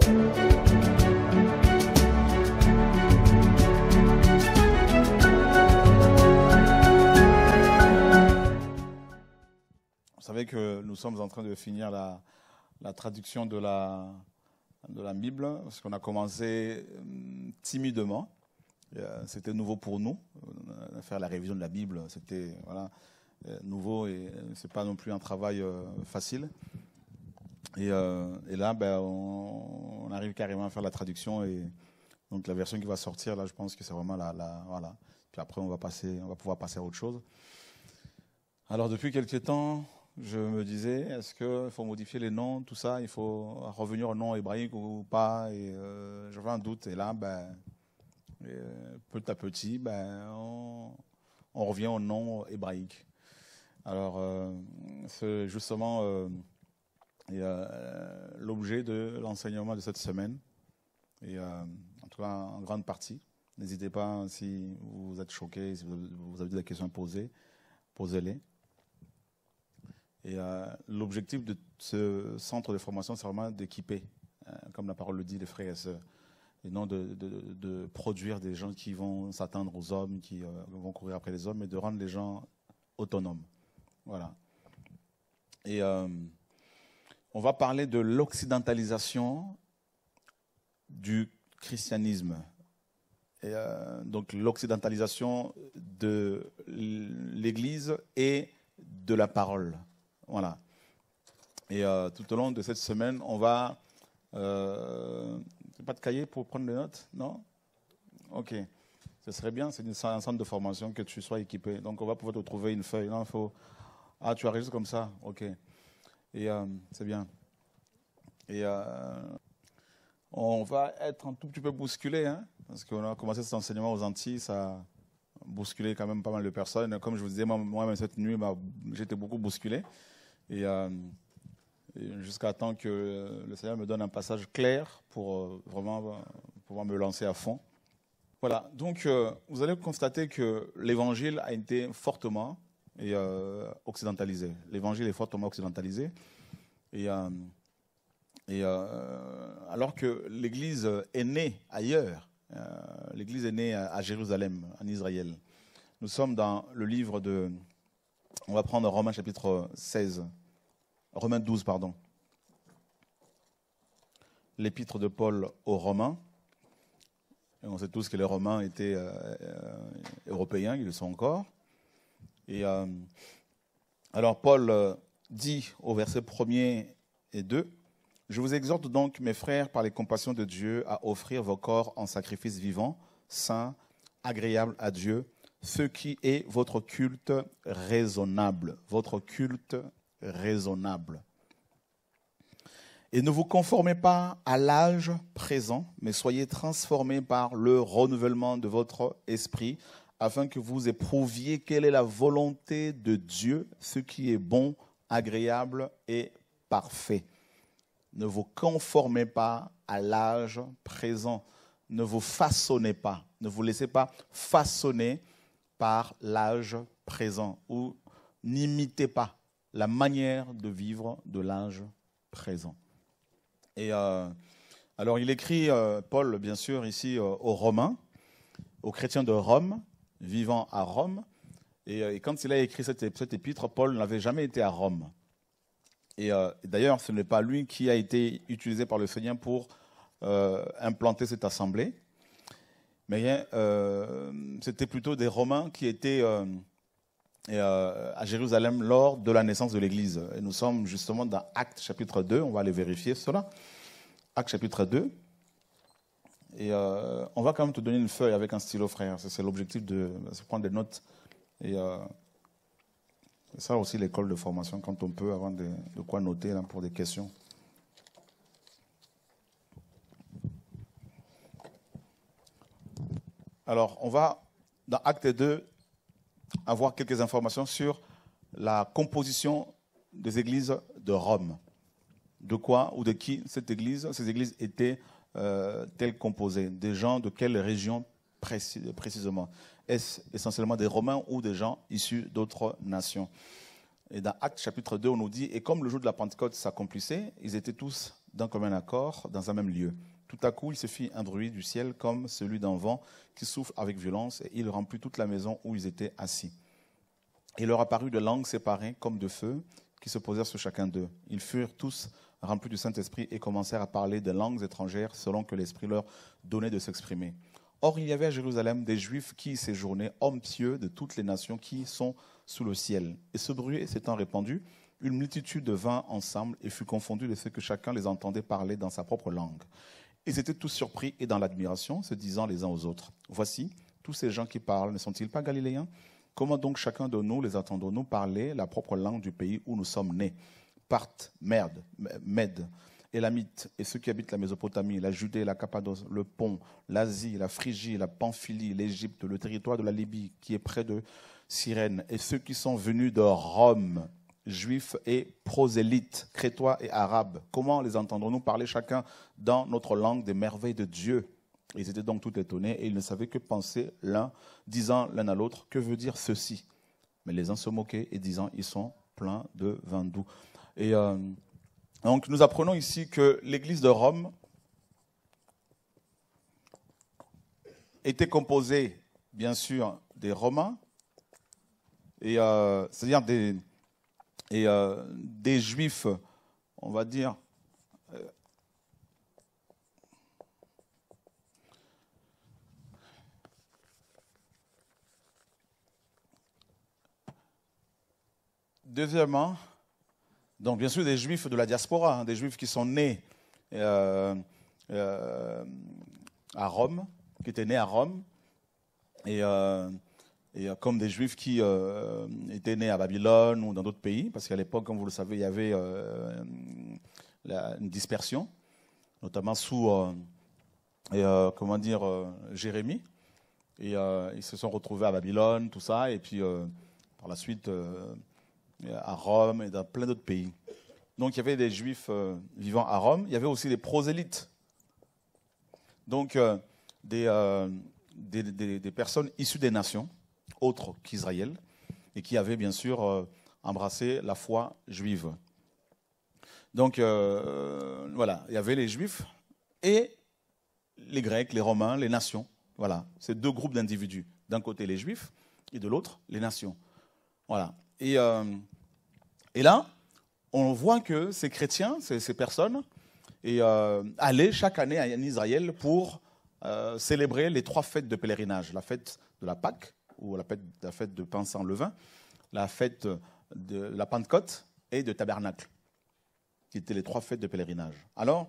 Vous savez que nous sommes en train de finir la, traduction de la, de la Bible, parce qu'on a commencé hum, timidement. Euh, c'était nouveau pour nous. Euh, faire la révision de la Bible, c'était voilà, euh, nouveau et ce n'est pas non plus un travail facile. Euh, et, là, ben, on, arrive carrément à faire la traduction. Et donc la version qui va sortir, là, je pense que c'est vraiment la, la, voilà. Puis après, on va passer, on va pouvoir passer à autre chose. Alors depuis quelques temps, je me disais, est-ce qu'il faut modifier les noms, tout ça, il faut revenir au nom hébraïque ou pas Et euh, j'avais un doute. Et là, ben, euh, petit à petit, ben, on, revient au nom hébraïque. Alors, c'est justement et euh, l'objet de l'enseignement de cette semaine, et euh, en tout cas en grande partie. N'hésitez pas, si vous êtes choqué, si vous avez des questions à poser, posez-les. Et euh, l'objectif de ce centre de formation, c'est vraiment d'équiper, comme la parole le dit, les frères et sœurs, et non de, de, de produire des gens qui vont s'attendre aux hommes, qui vont courir après les hommes, mais de rendre les gens autonomes. Voilà. Et on va parler de l'occidentalisation du christianisme. Et euh, donc l'occidentalisation de l'Église et de la parole. Voilà. Et euh, tout au long de cette semaine, on va... Euh, pas de cahier pour prendre des notes, non Ok. Ce serait bien, c'est un centre de formation que tu sois équipé. Donc on va pouvoir te trouver une feuille. il faut... Ah, tu arrives comme ça Ok. Et euh, c'est bien. Et euh, on va être un tout petit peu bousculé, hein, parce qu'on a commencé cet enseignement aux Antilles, ça a bousculé quand même pas mal de personnes. Comme je vous disais, moi-même cette nuit, bah, j'étais beaucoup bousculé. Et, euh, et jusqu'à temps que le Seigneur me donne un passage clair pour vraiment pouvoir me lancer à fond. Voilà, donc vous allez constater que l'évangile a été fortement et euh, occidentalisé. L'évangile est fortement occidentalisé. Et, euh, euh, alors que l'Église est née ailleurs, l'Église est née à, Jérusalem, en Israël. Nous sommes dans le livre de... On va prendre Romains chapitre 16, Romains 12, pardon. L'épître de Paul aux Romains. on sait tous que les Romains étaient européens, ils le sont encore. Et euh, alors Paul euh, dit au verset 1 et 2, Je vous exhorte donc, mes frères, par les compassions de Dieu, à offrir vos corps en sacrifice vivant, saint, agréable à Dieu, ce qui est votre culte raisonnable. Votre culte raisonnable. Et ne vous conformez pas à l'âge présent, mais soyez transformés par le renouvellement de votre esprit, afin que vous éprouviez quelle est la volonté de Dieu, ce qui est bon, agréable et parfait. Ne vous conformez pas à l'âge présent. Ne vous façonnez pas. Ne vous laissez pas façonner par l'âge présent ou n'imitez pas la manière de vivre de l'âge présent. Et euh, alors il écrit, euh, Paul bien sûr, ici euh, aux Romains, aux chrétiens de Rome, vivant à Rome. Et, quand il a écrit cette, épître, Paul n'avait jamais été à Rome. Et euh, d'ailleurs, ce n'est pas lui qui a été utilisé par le Seigneur pour euh, implanter cette assemblée. Mais euh, c'était plutôt des Romains qui étaient à Jérusalem lors de la naissance de l'Église. Et nous sommes justement dans Actes chapitre 2, on va aller vérifier cela. Actes chapitre 2. Et euh, on va quand même te donner une feuille avec un stylo, frère. C'est l'objectif de, se prendre des notes. Et euh, ça aussi, l'école de formation, quand on peut avoir de, quoi noter pour des questions. Alors, on va, dans Acte 2, avoir quelques informations sur la composition des églises de Rome. De quoi ou de qui cette église, ces églises étaient Tels euh, tel composé Des gens de quelle région précisément Est-ce essentiellement des Romains ou des gens issus d'autres nations Et dans Actes chapitre 2, on nous dit, et comme le jour de la Pentecôte s'accomplissait, ils étaient tous d'un commun accord, dans un même lieu. Tout à coup, il se fit un bruit du ciel comme celui d'un vent qui souffle avec violence, et il remplit toute la maison où ils étaient assis. Il leur apparut de langues séparées comme de feu qui se posèrent sur chacun d'eux. Ils furent tous remplis du Saint-Esprit et commencèrent à parler des langues étrangères selon que l'Esprit leur donnait de s'exprimer. Or, il y avait à Jérusalem des Juifs qui y séjournaient, hommes pieux de toutes les nations qui sont sous le ciel. Et ce bruit s'étant répandu, une multitude vint ensemble et fut confondue de ce que chacun les entendait parler dans sa propre langue. Ils étaient tous surpris et dans l'admiration, se disant les uns aux autres Voici, tous ces gens qui parlent ne sont-ils pas galiléens Comment donc chacun de nous les entendons-nous parler la propre langue du pays où nous sommes nés Part, Merde, Mède, Elamite, et ceux qui habitent la Mésopotamie, la Judée, la Cappadoce, le Pont, l'Asie, la Phrygie, la Pamphylie, l'Égypte, le territoire de la Libye qui est près de Cyrène, et ceux qui sont venus de Rome, juifs et prosélytes, crétois et arabes. Comment les entendrons-nous parler chacun dans notre langue des merveilles de Dieu Ils étaient donc tout étonnés et ils ne savaient que penser l'un, disant l'un à l'autre, que veut dire ceci Mais les uns se moquaient et disant, ils sont pleins de vin doux. Et euh, donc nous apprenons ici que l'Église de Rome était composée, bien sûr, des Romains, et euh, c'est-à-dire des, et, euh, des Juifs, on va dire, Deuxièmement, donc, bien sûr, des juifs de la diaspora, hein, des juifs qui sont nés euh, euh, à Rome, qui étaient nés à Rome, et, euh, comme des juifs qui étaient nés à Babylone ou dans d'autres pays, parce qu'à l'époque, comme vous le savez, il y avait une dispersion, notamment sous, comment dire, Jérémie. Et ils se sont retrouvés à Babylone, tout ça, et puis par la suite. Euh, à Rome et dans plein d'autres pays. Donc il y avait des juifs euh, vivant à Rome, il y avait aussi des prosélytes. Donc euh, des, des, personnes issues des nations autres qu'Israël et qui avaient bien sûr embrassé la foi juive. Donc voilà, il y avait les juifs et les Grecs, les Romains, les nations. Voilà, ces deux groupes d'individus. D'un côté les juifs et de l'autre les nations. Voilà. Euh, et, là, on voit que ces chrétiens, ces, personnes, euh, allaient chaque année en Israël pour euh, célébrer les trois fêtes de pèlerinage. La fête de la Pâque, ou la fête, de pain sans levain, la fête de la Pentecôte et de Tabernacle, qui étaient les trois fêtes de pèlerinage. Alors,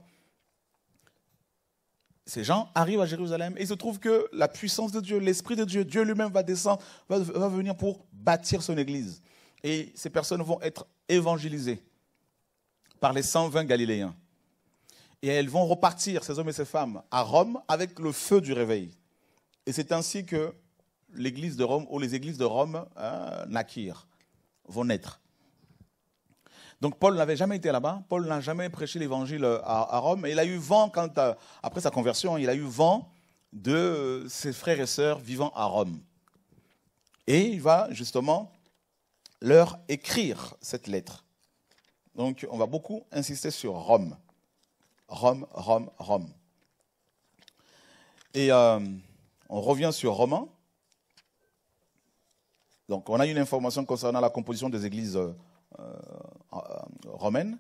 ces gens arrivent à Jérusalem et il se trouve que la puissance de Dieu, l'Esprit de Dieu, Dieu lui-même va descendre, va venir pour bâtir son Église. Et ces personnes vont être évangélisées par les 120 Galiléens. Et elles vont repartir, ces hommes et ces femmes, à Rome avec le feu du réveil. Et c'est ainsi que l'Église de Rome, ou les églises de Rome, hein, naquirent, vont naître. Donc Paul n'avait jamais été là-bas, Paul n'a jamais prêché l'évangile à, Rome, et il a eu vent, quand, après sa conversion, il a eu vent de ses frères et sœurs vivant à Rome. Et il va justement leur écrire cette lettre. Donc on va beaucoup insister sur Rome. Rome, Rome, Rome. Et euh, on revient sur Romain. Donc on a une information concernant la composition des églises euh, euh, romaines.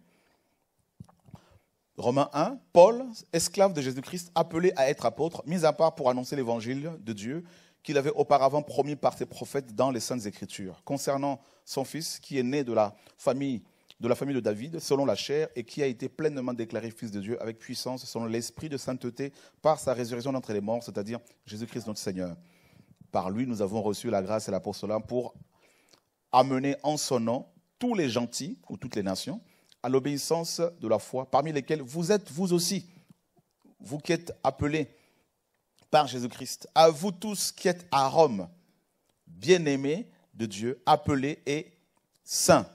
Romains 1, Paul, esclave de Jésus-Christ, appelé à être apôtre, mis à part pour annoncer l'évangile de Dieu qu'il avait auparavant promis par ses prophètes dans les Saintes Écritures, concernant son fils qui est né de la famille de la famille de David, selon la chair, et qui a été pleinement déclaré fils de Dieu avec puissance, selon l'esprit de sainteté, par sa résurrection d'entre les morts, c'est-à-dire Jésus-Christ notre Seigneur. Par lui, nous avons reçu la grâce et l'apostolat pour amener en son nom tous les gentils, ou toutes les nations, à l'obéissance de la foi, parmi lesquels vous êtes vous aussi, vous qui êtes appelés par Jésus-Christ. À vous tous qui êtes à Rome, bien-aimés de Dieu, appelés et saints,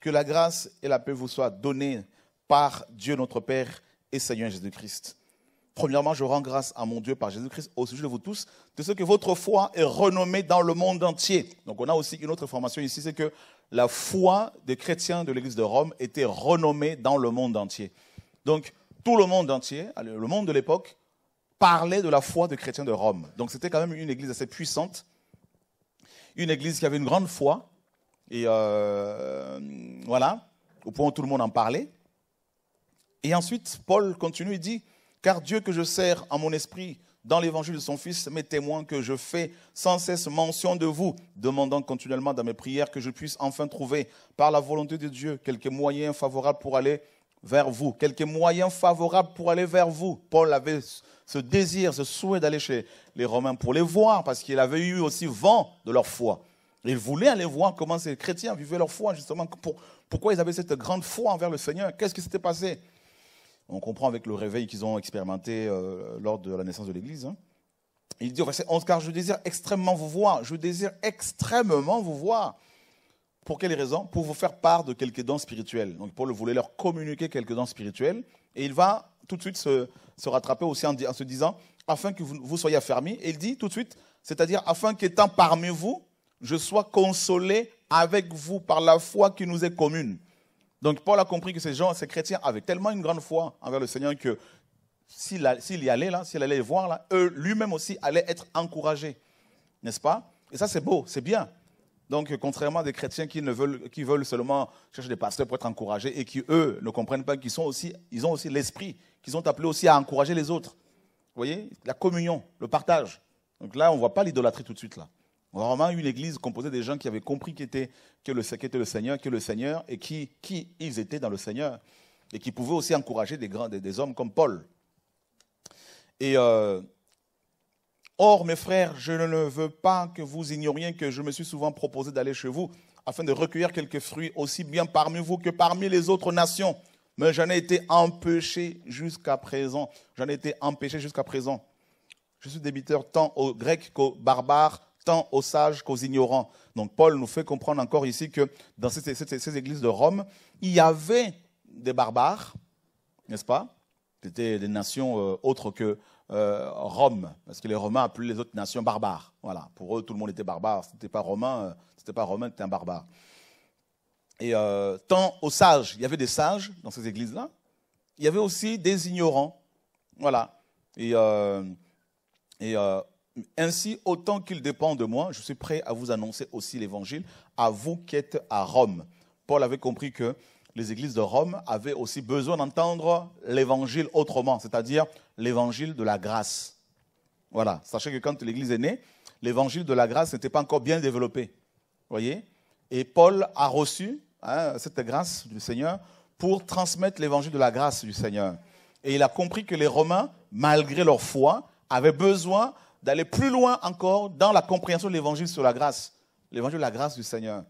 que la grâce et la paix vous soient données par Dieu notre Père et Seigneur Jésus-Christ. Premièrement, je rends grâce à mon Dieu par Jésus-Christ au sujet de vous tous, de ce que votre foi est renommée dans le monde entier. Donc on a aussi une autre information ici, c'est que la foi des chrétiens de l'Église de Rome était renommée dans le monde entier. Donc tout le monde entier, le monde de l'époque, parlait de la foi de chrétiens de Rome. Donc c'était quand même une église assez puissante, une église qui avait une grande foi, et euh, voilà, au point où tout le monde en parlait. Et ensuite, Paul continue, et dit, car Dieu que je sers en mon esprit dans l'évangile de son Fils, mes témoins que je fais sans cesse mention de vous, demandant continuellement dans mes prières que je puisse enfin trouver, par la volonté de Dieu, quelques moyens favorables pour aller vers vous, quelques moyens favorables pour aller vers vous. Paul avait ce désir, ce souhait d'aller chez les Romains pour les voir, parce qu'il avait eu aussi vent de leur foi. Il voulait aller voir comment ces chrétiens vivaient leur foi, justement, pourquoi ils avaient cette grande foi envers le Seigneur, qu'est-ce qui s'était passé. On comprend avec le réveil qu'ils ont expérimenté euh, lors de la naissance de l'Église. Hein. Il dit au verset car je désire extrêmement vous voir, je désire extrêmement vous voir. Pour quelles raisons Pour vous faire part de quelques dons spirituels. Donc Paul voulait leur communiquer quelques dons spirituels, et il va tout de suite se, rattraper aussi en, se disant afin que vous, soyez affermis. Et il dit tout de suite, c'est-à-dire afin qu'étant parmi vous, je sois consolé avec vous par la foi qui nous est commune. Donc Paul a compris que ces gens, ces chrétiens, avaient tellement une grande foi envers le Seigneur que s'il y allait là, s'il allait les voir là, eux lui-même aussi allait être encouragé, n'est-ce pas Et ça c'est beau, c'est bien. Donc contrairement à des chrétiens qui ne veulent, qui veulent seulement chercher des pasteurs pour être encouragés et qui eux ne comprennent pas qu'ils sont aussi, ils ont aussi l'esprit qu'ils ont appelé aussi à encourager les autres. Vous voyez La communion, le partage. Donc là, on ne voit pas l'idolâtrie tout de suite. là. On a vraiment une église composée des gens qui avaient compris était que le, était le Seigneur, que le Seigneur, et qui, ils étaient dans le Seigneur, et qui pouvaient aussi encourager des, hommes comme Paul. Et euh, Or, mes frères, je ne veux pas que vous ignoriez que je me suis souvent proposé d'aller chez vous afin de recueillir quelques fruits aussi bien parmi vous que parmi les autres nations mais j'en ai été empêché jusqu'à présent. J'en ai été empêché jusqu'à présent. Je suis débiteur tant aux Grecs qu'aux barbares, tant aux sages qu'aux ignorants. Donc Paul nous fait comprendre encore ici que dans ces, églises de Rome, il y avait des barbares, n'est-ce pas C'était des nations euh, autres que euh, Rome, parce que les Romains appelaient les autres nations barbares. Voilà, pour eux, tout le monde était barbare. Ce n'était pas romain, c'était pas romain, euh, c'était un barbare et euh, tant aux sages, il y avait des sages dans ces églises-là, il y avait aussi des ignorants. Voilà. Et, euh, euh, ainsi, autant qu'il dépend de moi, je suis prêt à vous annoncer aussi l'évangile à vous qui êtes à Rome. Paul avait compris que les églises de Rome avaient aussi besoin d'entendre l'évangile autrement, c'est-à-dire l'évangile de la grâce. Voilà. Sachez que quand l'église est née, l'évangile de la grâce n'était pas encore bien développé. Voyez Et Paul a reçu Hein, cette grâce du Seigneur pour transmettre l'évangile de la grâce du Seigneur. Et il a compris que les Romains, malgré leur foi, avaient besoin d'aller plus loin encore dans la compréhension de l'évangile sur la grâce, l'évangile de la grâce du Seigneur.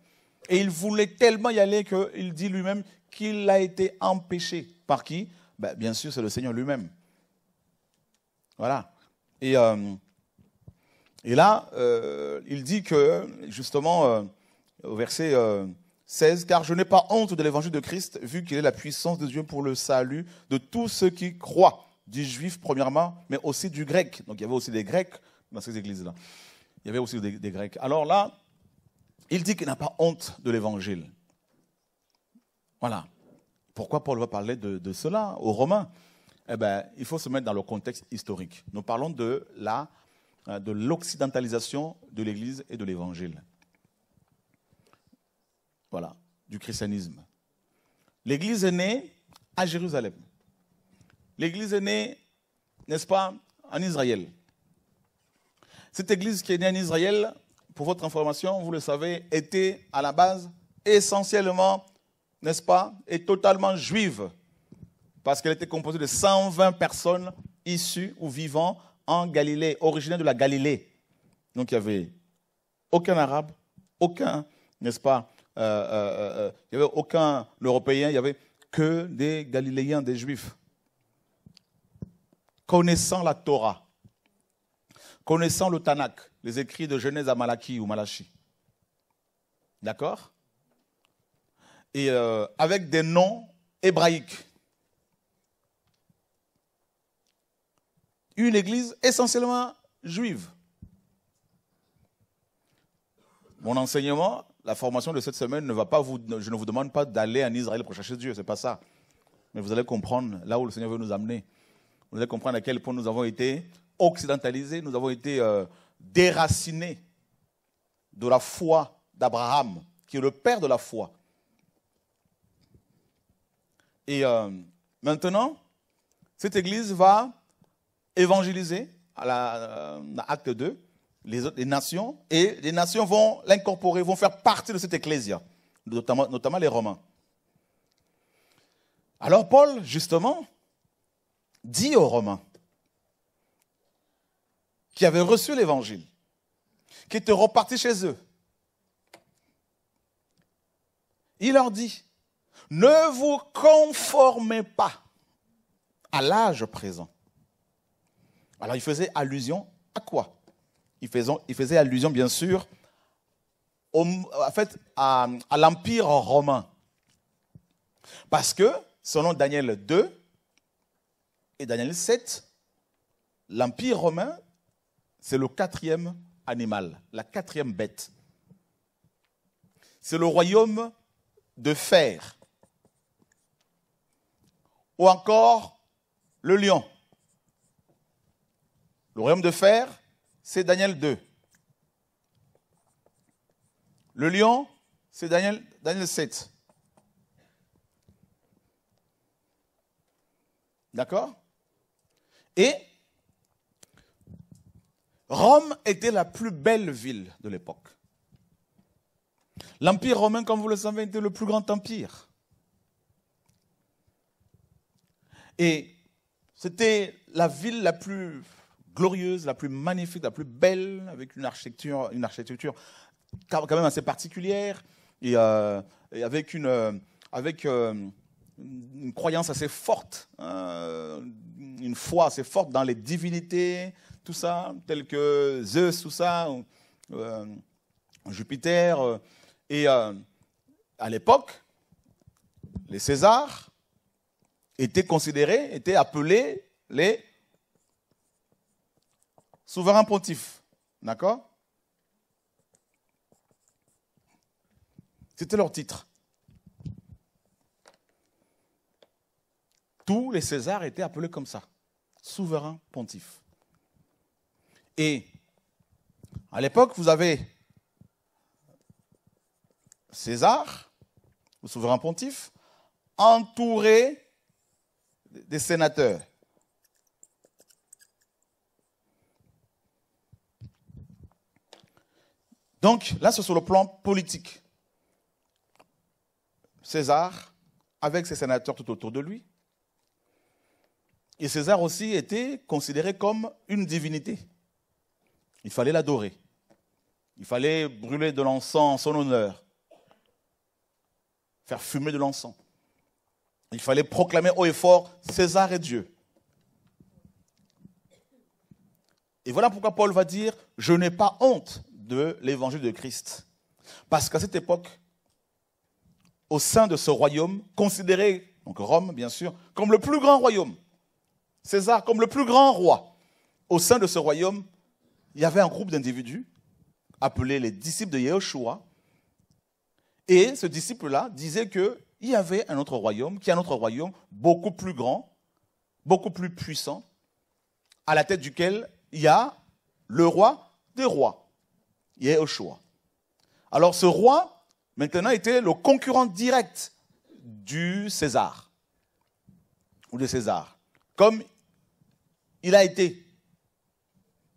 Et il voulait tellement y aller qu'il dit lui-même qu'il a été empêché. Par qui ben, Bien sûr, c'est le Seigneur lui-même. Voilà. Et, euh, et là, euh, il dit que, justement, euh, au verset 16, car je n'ai pas honte de l'évangile de Christ, vu qu'il est la puissance de Dieu pour le salut de tous ceux qui croient, du juif premièrement, mais aussi du grec. Donc il y avait aussi des grecs dans ces églises-là. Il y avait aussi des, grecs. Alors là, il dit qu'il n'a pas honte de l'évangile. Voilà. Pourquoi Paul va parler de, cela aux Romains Eh bien, il faut se mettre dans le contexte historique. Nous parlons de euh, de l'occidentalisation de l'Église et de l'Évangile voilà, du christianisme. L'Église est née à Jérusalem. L'Église est née, n'est-ce pas, en Israël. Cette Église qui est née en Israël, pour votre information, vous le savez, était à la base essentiellement, n'est-ce pas, et totalement juive, parce qu'elle était composée de 120 personnes issues ou vivant en Galilée, originaires de la Galilée. Donc il n'y avait aucun arabe, aucun, n'est-ce pas, euh, euh, euh, il n'y avait aucun Européen, il n'y avait que des Galiléens, des Juifs. Connaissant la Torah, connaissant le Tanakh, les écrits de Genèse à Malachie ou Malachi. D'accord Et avec des noms hébraïques. Une église essentiellement juive. Mon enseignement, la formation de cette semaine ne va pas vous, je ne vous demande pas d'aller en Israël pour chercher Dieu, c'est pas ça. Mais vous allez comprendre là où le Seigneur veut nous amener. Vous allez comprendre à quel point nous avons été occidentalisés, nous avons été euh, déracinés de la foi d'Abraham, qui est le père de la foi. Et euh, maintenant, cette église va évangéliser à l'acte euh, 2 les, nations, et les nations vont l'incorporer, vont faire partie de cette ecclésia, notamment, notamment les Romains. Alors Paul, justement, dit aux Romains qui avaient reçu l'Évangile, qui étaient repartis chez eux, il leur dit, ne vous conformez pas à l'âge présent. Alors il faisait allusion à quoi il faisait, allusion, bien sûr, en fait, à l'Empire romain. Parce que, selon Daniel 2 et Daniel 7, l'Empire romain, c'est le quatrième animal, la quatrième bête. C'est le royaume de fer. Ou encore le lion. Le royaume de fer, c'est Daniel 2. Le lion, c'est Daniel, Daniel 7. D'accord Et Rome était la plus belle ville de l'époque. L'Empire romain, comme vous le savez, était le plus grand empire. Et c'était la ville la plus glorieuse, la plus magnifique, la plus belle, avec une architecture, une architecture quand même assez particulière et, euh, avec une, euh, avec, euh, une croyance assez forte, une foi assez forte dans les divinités, tout ça, telles que Zeus, tout ça, Jupiter. et à l'époque, les Césars étaient considérés, étaient appelés les souverain pontife. D'accord C'était leur titre. Tous les Césars étaient appelés comme ça, souverain pontife. Et à l'époque, vous avez César, le souverain pontife, entouré des sénateurs. Donc là, c'est sur le plan politique. César, avec ses sénateurs tout autour de lui, et César aussi était considéré comme une divinité. Il fallait l'adorer. Il fallait brûler de l'encens en son honneur, faire fumer de l'encens. Il fallait proclamer haut et fort César est Dieu. Et voilà pourquoi Paul va dire, je n'ai pas honte de l'évangile de Christ. Parce qu'à cette époque, au sein de ce royaume, considéré, donc Rome bien sûr, comme le plus grand royaume, César comme le plus grand roi, au sein de ce royaume, il y avait un groupe d'individus appelés les disciples de Yahushua. Et ce disciple-là disait qu'il y avait un autre royaume, qui est un autre royaume beaucoup plus grand, beaucoup plus puissant, à la tête duquel il y a le roi des rois, choix. Alors ce roi, maintenant, était le concurrent direct du César, ou de César, comme il a été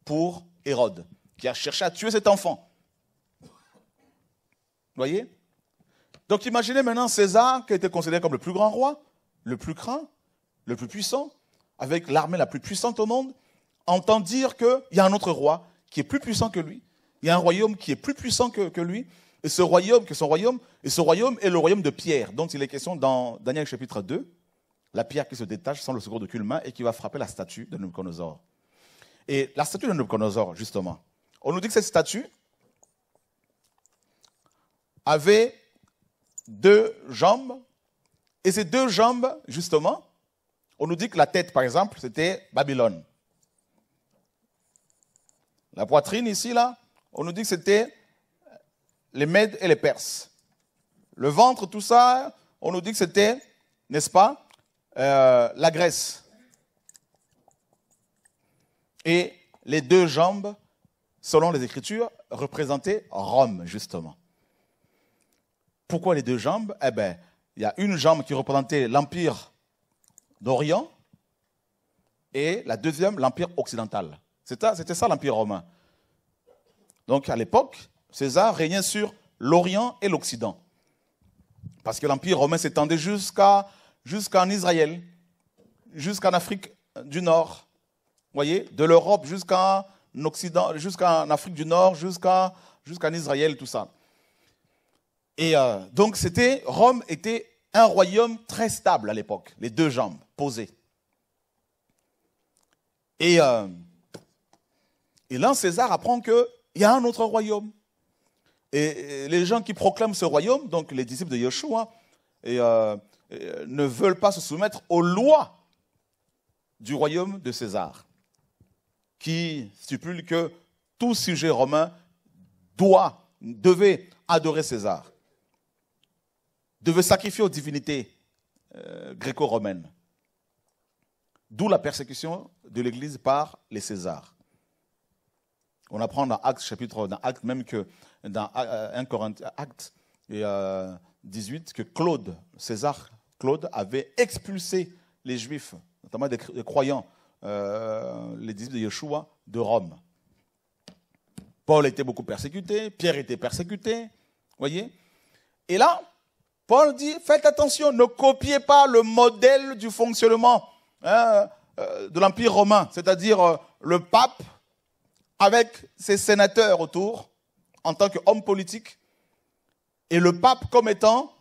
pour Hérode, qui a cherché à tuer cet enfant. Vous voyez Donc imaginez maintenant César, qui était considéré comme le plus grand roi, le plus craint, le plus puissant, avec l'armée la plus puissante au monde, entend dire qu'il y a un autre roi qui est plus puissant que lui, il y a un royaume qui est plus puissant que, lui, et ce royaume, que son royaume, et ce royaume est le royaume de Pierre, Donc il est question dans Daniel chapitre 2, la pierre qui se détache sans le secours de main et qui va frapper la statue de Nebuchadnezzar. Et la statue de Nebuchadnezzar, justement, on nous dit que cette statue avait deux jambes, et ces deux jambes, justement, on nous dit que la tête, par exemple, c'était Babylone. La poitrine ici, là, on nous dit que c'était les Mèdes et les Perses. Le ventre, tout ça, on nous dit que c'était, n'est-ce pas, euh, la Grèce. Et les deux jambes, selon les Écritures, représentaient Rome, justement. Pourquoi les deux jambes Eh bien, il y a une jambe qui représentait l'Empire d'Orient et la deuxième, l'Empire occidental. C'était ça l'Empire romain. Donc à l'époque, César régnait sur l'Orient et l'Occident. Parce que l'Empire romain s'étendait jusqu'à jusqu'en Israël, jusqu'en Afrique du Nord. Vous voyez, de l'Europe jusqu'en Occident, jusqu'en Afrique du Nord, jusqu'en Israël, tout ça. Et euh, donc c'était Rome était un royaume très stable à l'époque, les deux jambes posées. Et, euh, et là, César apprend que il y a un autre royaume. Et les gens qui proclament ce royaume, donc les disciples de Yeshua, euh, euh, ne veulent pas se soumettre aux lois du royaume de César, qui stipule que tout sujet romain doit, devait adorer César, devait sacrifier aux divinités euh, gréco-romaines. D'où la persécution de l'Église par les Césars. On apprend dans Actes, chapitre, même que, dans 18, euh, euh, que Claude, César Claude, avait expulsé les Juifs, notamment des, croyants, euh, les disciples de Yeshua, de Rome. Paul était beaucoup persécuté, Pierre était persécuté, voyez. Et là, Paul dit, faites attention, ne copiez pas le modèle du fonctionnement hein, de l'Empire romain, c'est-à-dire le pape avec ses sénateurs autour, en tant qu'homme politique, et le pape comme étant,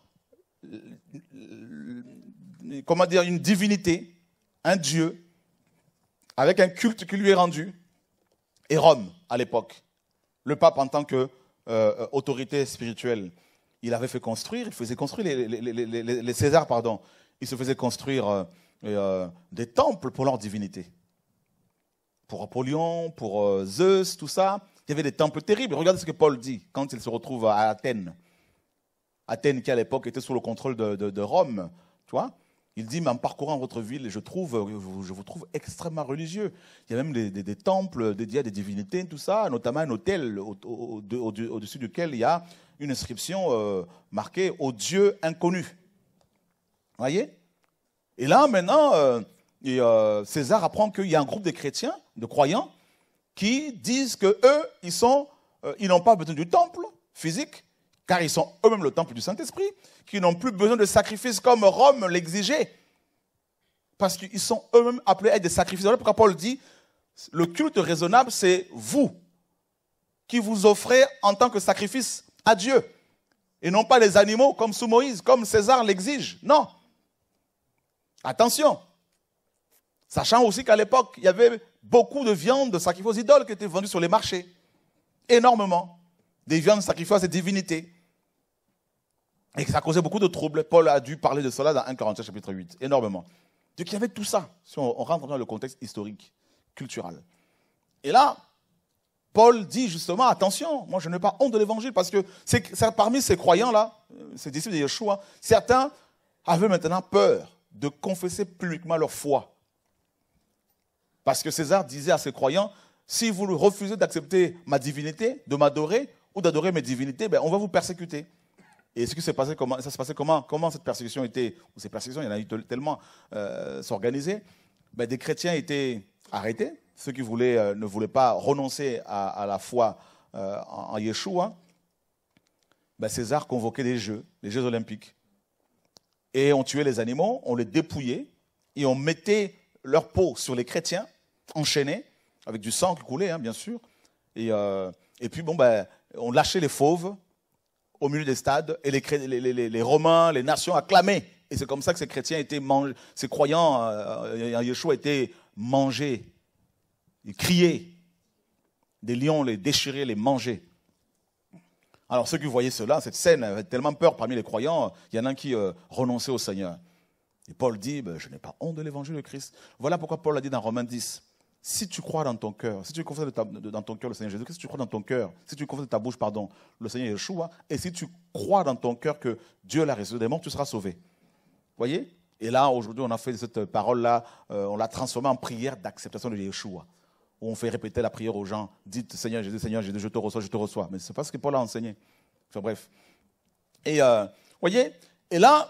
comment dire, une divinité, un dieu, avec un culte qui lui est rendu, et Rome à l'époque. Le pape en tant qu'autorité euh, spirituelle, il avait fait construire, il faisait construire les, Césars, pardon, il se faisait construire euh, euh, des temples pour leur divinité pour Apollon, pour euh, Zeus, tout ça. Il y avait des temples terribles. Regardez ce que Paul dit quand il se retrouve à Athènes. Athènes qui à l'époque était sous le contrôle de, Rome, tu vois. Il dit, mais en parcourant votre ville, je, trouve, je vous trouve extrêmement religieux. Il y a même des, temples dédiés à des divinités, tout ça, notamment un hôtel au-dessus duquel il y a une inscription euh, marquée au Dieu inconnu. Vous voyez Et là, maintenant, euh, et euh, César apprend qu'il y a un groupe de chrétiens, de croyants, qui disent que eux, ils euh, ils n'ont pas besoin du temple physique, car ils sont eux-mêmes le temple du Saint-Esprit, qu'ils n'ont plus besoin de sacrifices comme Rome l'exigeait, parce qu'ils sont eux-mêmes appelés à être des sacrifices. Alors pourquoi Paul dit, le culte raisonnable, c'est vous qui vous offrez en tant que sacrifice à Dieu, et non pas les animaux comme sous Moïse, comme César l'exige. Non. Attention, Sachant aussi qu'à l'époque, il y avait beaucoup de viandes de sacrifices aux idoles qui étaient vendues sur les marchés. Énormément. Des viandes sacrifiées à ces divinités. Et ça causait beaucoup de troubles. Paul a dû parler de cela dans 1 Corinthiens chapitre 8. Énormément. Donc il y avait tout ça, si on rentre dans le contexte historique, culturel. Et là, Paul dit justement, attention, moi je n'ai pas honte de l'évangile, parce que parmi ces croyants-là, euh, ces disciples de Yeshua, certains avaient maintenant peur de confesser publiquement leur foi. Parce que César disait à ses croyants, si vous refusez d'accepter ma divinité, de m'adorer ou d'adorer mes divinités, ben on va vous persécuter. Et ce qui s'est passé, comment, ça s'est passé comment, comment cette persécution était, ou ces persécutions, il y en a eu tellement euh, s'organiser, ben, des chrétiens étaient arrêtés, ceux qui voulaient, euh, ne voulaient pas renoncer à, la foi euh, en, Yeshua. Ben, César convoquait des jeux, les Jeux olympiques. Et on tuait les animaux, on les dépouillait, et on mettait leur peau sur les chrétiens enchaînés, avec du sang qui coulait, hein, bien sûr. Euh, et, puis, bon, ben, on lâchait les fauves au milieu des stades et les, Romains, les nations acclamaient. Et c'est comme ça que ces chrétiens étaient mangés, ces croyants euh, euh Yeshua étaient mangés. Ils criaient. Des lions les déchiraient, les mangeaient. Alors ceux qui voyaient cela, cette scène avaient tellement peur parmi les croyants, il y en a un qui euh, renonçait au Seigneur. Et Paul dit, ben, je n'ai pas honte de l'évangile de Christ. Voilà pourquoi Paul a dit dans Romains 10, si tu crois dans ton cœur, si tu confesses dans ton cœur le Seigneur jésus si tu crois dans ton cœur, si tu confesses de ta bouche, pardon, le Seigneur Yeshua, et si tu crois dans ton cœur que Dieu l'a résolu, des morts, tu seras sauvé. Voyez Et là, aujourd'hui, on a fait cette parole-là, euh, on l'a transformée en prière d'acceptation de Yeshua. Où on fait répéter la prière aux gens, dites Seigneur Jésus, Seigneur Jésus, je te reçois, je te reçois. Mais ce n'est pas ce que Paul a enseigné. Enfin bref. Et euh, voyez Et là,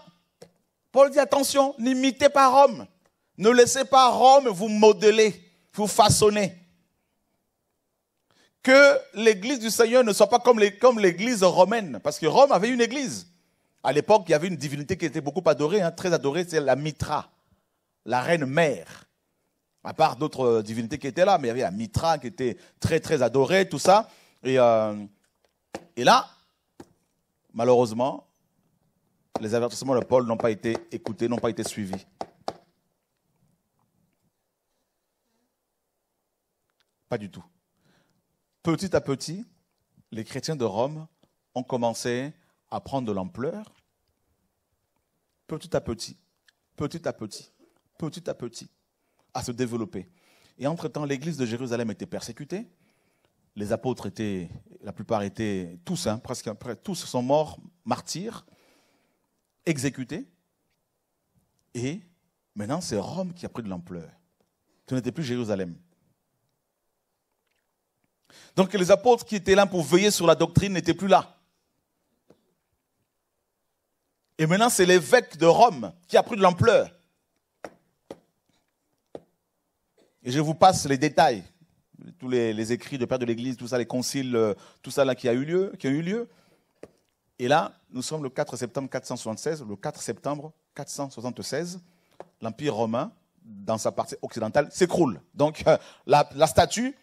Paul dit attention, n'imitez pas Rome. Ne laissez pas Rome vous modeler façonner. Que l'église du Seigneur ne soit pas comme l'église romaine, parce que Rome avait une église. À l'époque, il y avait une divinité qui était beaucoup adorée, hein, très adorée, c'est la Mitra, la reine mère. À part d'autres euh, divinités qui étaient là, mais il y avait la Mitra qui était très très adorée, tout ça. Et, euh, et là, malheureusement, les avertissements de Paul n'ont pas été écoutés, n'ont pas été suivis. Pas du tout. Petit à petit, les chrétiens de Rome ont commencé à prendre de l'ampleur. Petit à petit, petit à petit, petit à petit, à se développer. Et entre-temps, l'église de Jérusalem était persécutée. Les apôtres étaient, la plupart étaient tous, hein, presque tous sont morts, martyrs, exécutés. Et maintenant, c'est Rome qui a pris de l'ampleur. Ce n'était plus Jérusalem. Donc les apôtres qui étaient là pour veiller sur la doctrine n'étaient plus là. Et maintenant, c'est l'évêque de Rome qui a pris de l'ampleur. Et je vous passe les détails, tous les, écrits de Père de l'Église, tout ça, les conciles, euh, tout ça qui a eu lieu, qui a eu lieu. Et là, nous sommes le 4 septembre 476, le 4 septembre 476, l'Empire romain, dans sa partie occidentale, s'écroule. Donc euh, la statue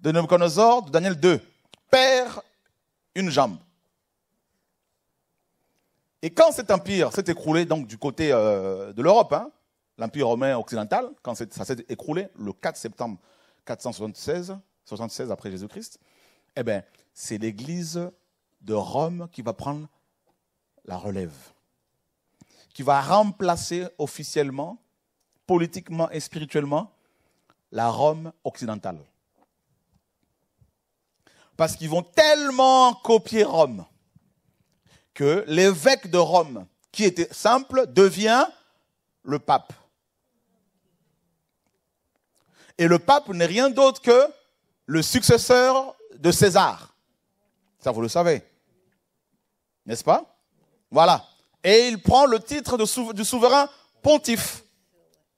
de Nebuchadnezzar, de Daniel 2, perd une jambe. Et quand cet empire s'est écroulé, donc du côté euh, de l'Europe, hein, l'empire romain occidental, quand ça s'est écroulé le 4 septembre 476, 76 après Jésus-Christ, eh bien, c'est l'Église de Rome qui va prendre la relève, qui va remplacer officiellement, politiquement et spirituellement la Rome occidentale parce qu'ils vont tellement copier Rome que l'évêque de Rome, qui était simple, devient le pape. Et le pape n'est rien d'autre que le successeur de César. Ça, vous le savez. N'est-ce pas Voilà. Et il prend le titre du souverain pontife,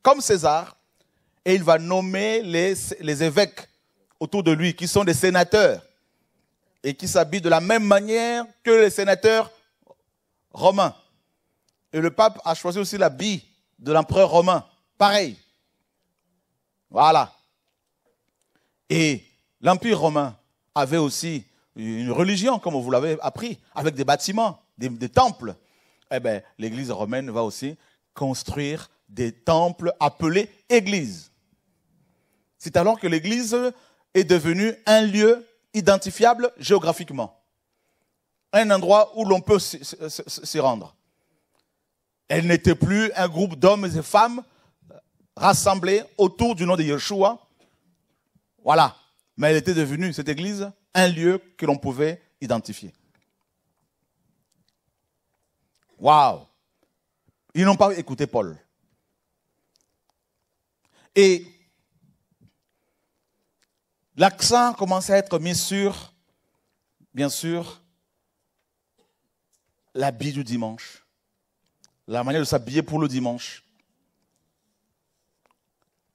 comme César, et il va nommer les évêques autour de lui, qui sont des sénateurs et qui s'habille de la même manière que les sénateurs romains. Et le pape a choisi aussi l'habit de l'empereur romain. Pareil. Voilà. Et l'Empire romain avait aussi une religion, comme vous l'avez appris, avec des bâtiments, des, des temples. Eh bien, l'Église romaine va aussi construire des temples appelés églises. C'est alors que l'Église est devenue un lieu identifiable géographiquement. Un endroit où l'on peut s'y rendre. Elle n'était plus un groupe d'hommes et femmes euh, rassemblés autour du nom de Yeshua. Voilà. Mais elle était devenue, cette église, un lieu que l'on pouvait identifier. Waouh Ils n'ont pas écouté Paul. Et L'accent commence à être mis sur, bien sûr, l'habit du dimanche, la manière de s'habiller pour le dimanche,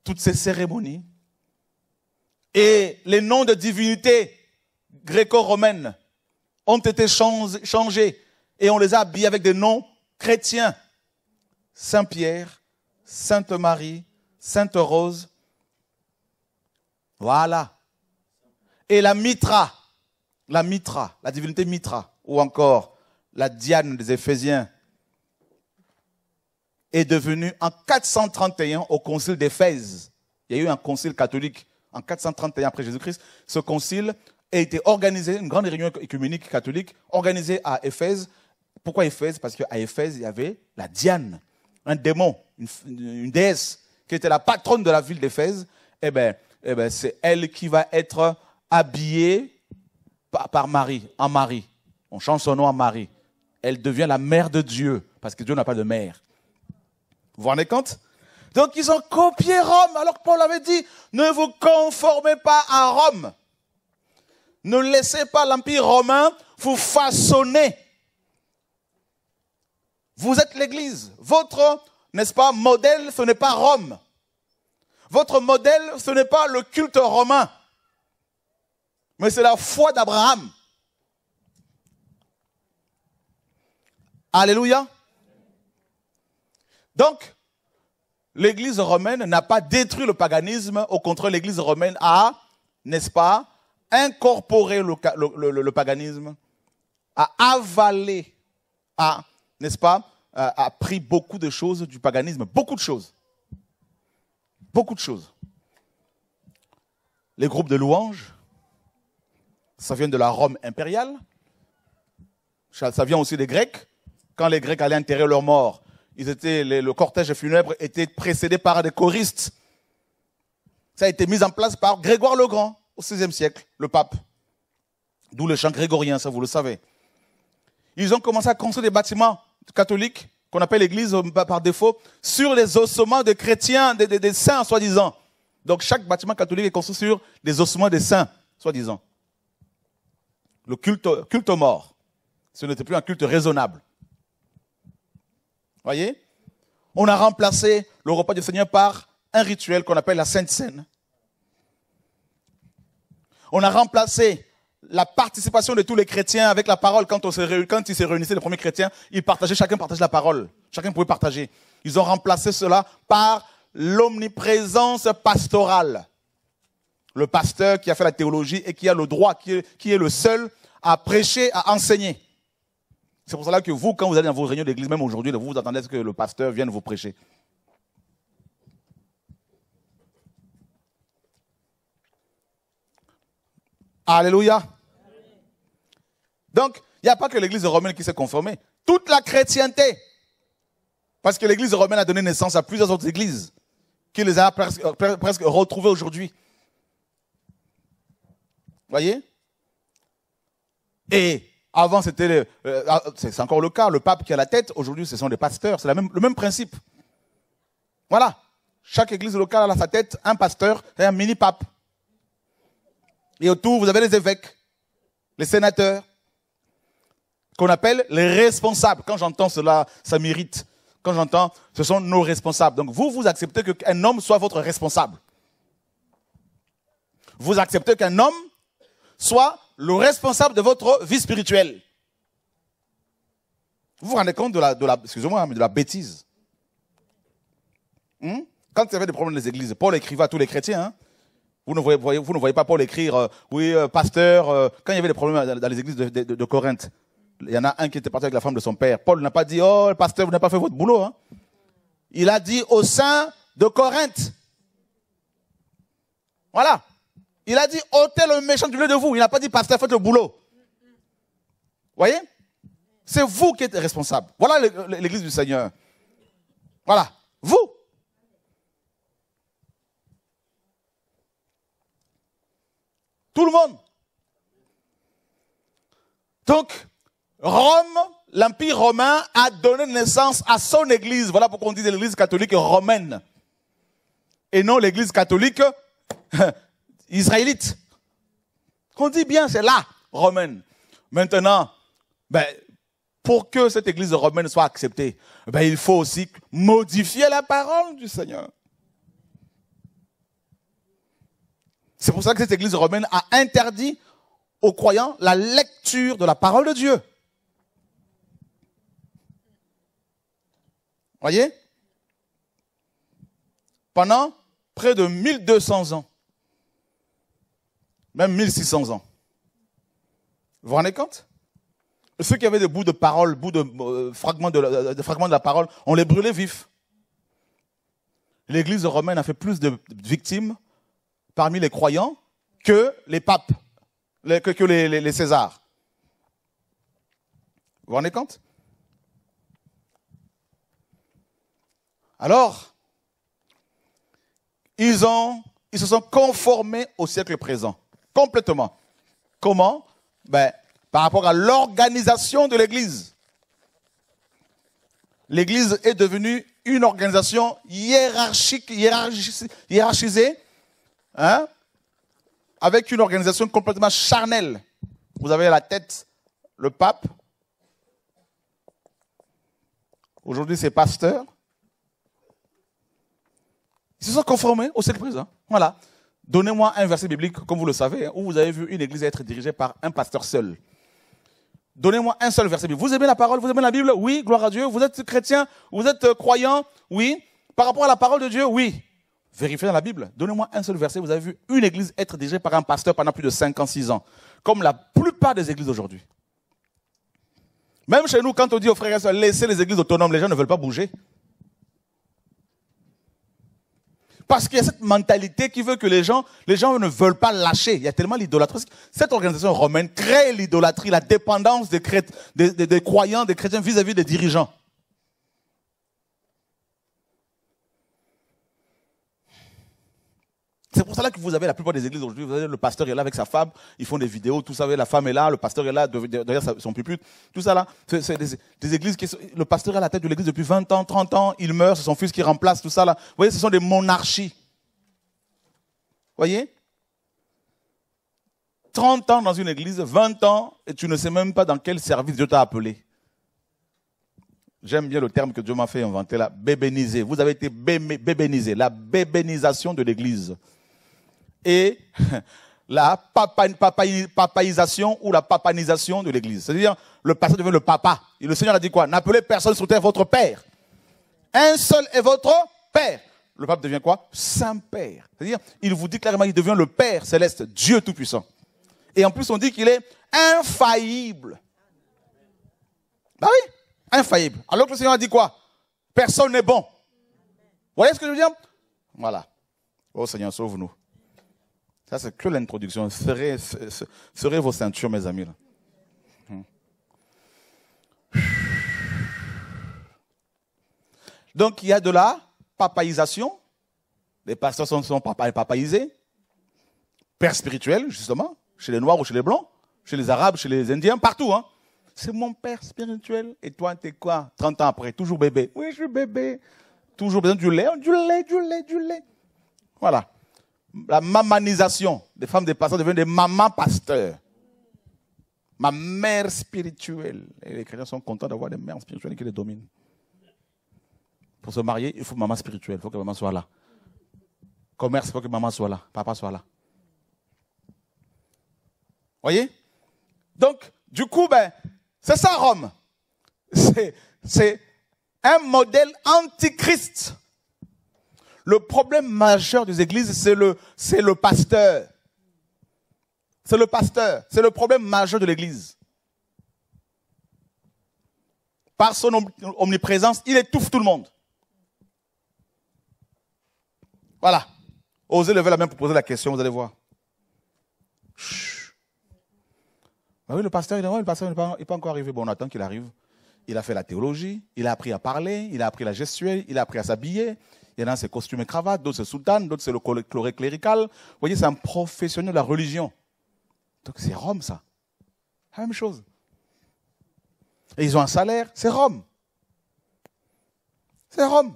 toutes ces cérémonies et les noms de divinités gréco-romaines ont été changés et on les a habillés avec des noms chrétiens. Saint Pierre, Sainte Marie, Sainte Rose. Voilà et la Mitra, la Mitra, la divinité Mitra, ou encore la Diane des Éphésiens, est devenue en 431 au concile d'Éphèse. Il y a eu un concile catholique en 431 après Jésus-Christ. Ce concile a été organisé, une grande réunion écuménique catholique, organisée à Éphèse. Pourquoi Éphèse Parce qu'à Éphèse, il y avait la Diane, un démon, une, déesse, qui était la patronne de la ville d'Éphèse. Eh bien, eh ben, c'est elle qui va être habillée par, Marie, en Marie. On change son nom à Marie. Elle devient la mère de Dieu, parce que Dieu n'a pas de mère. Vous vous rendez compte Donc ils ont copié Rome, alors que Paul avait dit, ne vous conformez pas à Rome. Ne laissez pas l'Empire romain vous façonner. Vous êtes l'Église. Votre, n'est-ce pas, modèle, ce n'est pas Rome. Votre modèle, ce n'est pas le culte romain. Mais c'est la foi d'Abraham. Alléluia. Donc, l'Église romaine n'a pas détruit le paganisme. Au contraire, l'Église romaine a, n'est-ce pas, incorporé le, paganisme, a avalé, a, n'est-ce pas, a, a pris beaucoup de choses du paganisme. Beaucoup de choses. Beaucoup de choses. Les groupes de louanges, ça vient de la Rome impériale, ça vient aussi des Grecs. Quand les Grecs allaient enterrer leurs morts, ils étaient, le cortège funèbre était précédé par des choristes. Ça a été mis en place par Grégoire le Grand au VIe siècle, le pape. D'où le chant grégorien, ça vous le savez. Ils ont commencé à construire des bâtiments catholiques, qu'on appelle l'église euh, par défaut, sur les ossements des chrétiens, des, des saints, soi-disant. Donc chaque bâtiment catholique est construit sur les ossements des saints, soi-disant le culte, mort, Ce n'était plus un culte raisonnable. Voyez On a remplacé le repas du Seigneur par un rituel qu'on appelle la Sainte Seine. On a remplacé la participation de tous les chrétiens avec la parole. Quand, on quand ils se réunissaient, les premiers chrétiens, ils partageaient, chacun partageait la parole. Chacun pouvait partager. Ils ont remplacé cela par l'omniprésence pastorale le pasteur qui a fait la théologie et qui a le droit, qui est, le seul à prêcher, à enseigner. C'est pour cela que vous, quand vous allez dans vos réunions d'église, même aujourd'hui, vous vous attendez à ce que le pasteur vienne vous prêcher. Alléluia. Donc, il n'y a pas que l'église romaine qui s'est conformée. Toute la chrétienté. Parce que l'église romaine a donné naissance à plusieurs autres églises qui les a presque retrouvées aujourd'hui. Voyez Et avant, c'était, euh, ah, c'est encore le cas, le pape qui a la tête, aujourd'hui, ce sont des pasteurs. C'est le même principe. Voilà. Chaque église locale a sa tête un pasteur et un mini-pape. Et autour, vous avez les évêques, les sénateurs, qu'on appelle les responsables. Quand j'entends cela, ça m'irrite. Quand j'entends, ce sont nos responsables. Donc vous, vous acceptez qu'un homme soit votre responsable. Vous acceptez qu'un homme soit le responsable de votre vie spirituelle. Vous vous rendez compte de la, excusez-moi, de la bêtise. Hmm? Quand il y avait des problèmes dans les églises, Paul écrivait à tous les chrétiens. Hein. vous ne, voyez, pas Paul écrire, euh, oui, euh, pasteur, euh, quand il y avait des problèmes dans les églises de, Corinthe, il y en a un qui était parti avec la femme de son père. Paul n'a pas dit, oh, pasteur, vous n'avez pas fait votre boulot. Hein. il a dit au sein de Corinthe. Voilà. Il a dit ôtez le méchant du lieu de vous. Il n'a pas dit pasteur, faites le boulot. Voyez C'est vous qui êtes responsable. Voilà l'église du Seigneur. Voilà, vous. Tout le monde. Donc, Rome, l'Empire romain a donné naissance à son Église. Voilà pourquoi on dit l'église catholique romaine. Et non l'église catholique israélite. Qu'on dit bien, c'est là, romaine. Maintenant, ben, pour que cette église romaine soit acceptée, ben, il faut aussi modifier la parole du Seigneur. C'est pour ça que cette église romaine a interdit aux croyants la lecture de la parole de Dieu. Voyez Pendant près de 1200 ans, même 1600 ans. Vous vous rendez compte Ceux qui avaient des bouts de parole, bouts de, euh, fragments, de euh, fragments de la parole, on les brûlait vifs. L'Église romaine a fait plus de victimes parmi les croyants que les papes, que, les, Césars. Vous vous rendez compte Alors, ils, ont, ils se sont conformés au siècle présent. Complètement. Comment ben, Par rapport à l'organisation de l'Église. L'Église est devenue une organisation hiérarchique, hiérarchisée, hein, avec une organisation complètement charnelle. Vous avez à la tête le pape. Aujourd'hui, c'est pasteur. Ils se sont conformés aux surprises. Hein. Voilà. Donnez-moi un verset biblique, comme vous le savez, hein, où vous avez vu une église être dirigée par un pasteur seul. Donnez-moi un seul verset biblique. Vous aimez la parole, vous aimez la Bible Oui, gloire à Dieu. Vous êtes chrétien, vous êtes euh, croyant Oui. Par rapport à la parole de Dieu Oui. Vérifiez dans la Bible. Donnez-moi un seul verset. Vous avez vu une église être dirigée par un pasteur pendant plus de 5 ans, 6 ans, comme la plupart des églises aujourd'hui. Même chez nous, quand on dit aux frères et sœurs, laissez les églises autonomes, les gens ne veulent pas bouger. Parce qu'il y a cette mentalité qui veut que les gens, les gens ne veulent pas lâcher. Il y a tellement l'idolâtrie. Cette organisation romaine crée l'idolâtrie, la dépendance des, croyants, des chrétiens vis à -vis des dirigeants. C'est pour ça que vous avez la plupart des églises aujourd'hui, vous avez le pasteur est là avec sa femme, ils font des vidéos, tout ça, la femme est là, le pasteur est là derrière son pupitre, tout ça là. C'est des, églises qui, le pasteur est à la tête de l'église depuis 20 ans, 30 ans, il meurt, c'est son fils qui remplace, tout ça là. Vous voyez, ce sont des monarchies. Vous voyez 30 ans dans une église, 20 ans, et tu ne sais même pas dans quel service Dieu t'a appelé. J'aime bien le terme que Dieu m'a fait inventer là, bébéniser. Vous avez été bébénisé, la bébénisation de l'église et la papalisation ou la papanisation de l'Église. C'est-à-dire, le pasteur devient le papa. Et le Seigneur a dit quoi N'appelez personne sur terre votre Père. Un seul est votre Père. Le pape devient quoi Saint-Père. C'est-à-dire, il vous dit clairement, qu'il devient le Père céleste, Dieu Tout-Puissant. Et en plus, on dit qu'il est infaillible. Bah oui, infaillible. Alors que le Seigneur a dit quoi Personne n'est bon. Vous voyez ce que je veux dire Voilà. Oh Seigneur, sauve-nous. Ça, c'est que l'introduction. Serrez, vos ceintures, mes amis. Hmm. Donc, il y a de la papaïsation. Les pasteurs sont, sont papa, papaïsés. Père spirituel, justement, chez les Noirs ou chez les Blancs, chez les Arabes, chez les Indiens, partout. Hein. C'est mon père spirituel. Et toi, t'es quoi 30 ans après, toujours bébé. Oui, je suis bébé. Toujours besoin du lait. Du lait, du lait, du lait. Voilà la mamanisation. Des femmes des pasteurs deviennent des mamans pasteurs. Ma mère spirituelle. Et les chrétiens sont contents d'avoir des mères spirituelles qui les dominent. Pour se marier, il faut maman spirituelle. Il faut que maman soit là. Commerce, il faut que maman soit là. Papa soit là. Voyez Donc, du coup, ben, c'est ça Rome. C'est un modèle antichrist le problème majeur des églises, c'est le, c'est le pasteur. C'est le pasteur. C'est le problème majeur de l'église. Par son omniprésence, il étouffe tout le monde. Voilà. Osez lever la main pour poser la question, vous allez voir. Chut. Bah oui, le pasteur, il, le pasteur, n'est pas encore arrivé. Bon, on attend qu'il arrive. Il a fait la théologie, il a appris à parler, il a appris la gestuelle, il a appris à s'habiller, il y en a, c'est costume et cravate, d'autres, c'est soutane, d'autres, c'est le chloré clérical. Vous voyez, c'est un professionnel de la religion. Donc, c'est Rome, ça. La même chose. Et ils ont un salaire, c'est Rome. C'est Rome.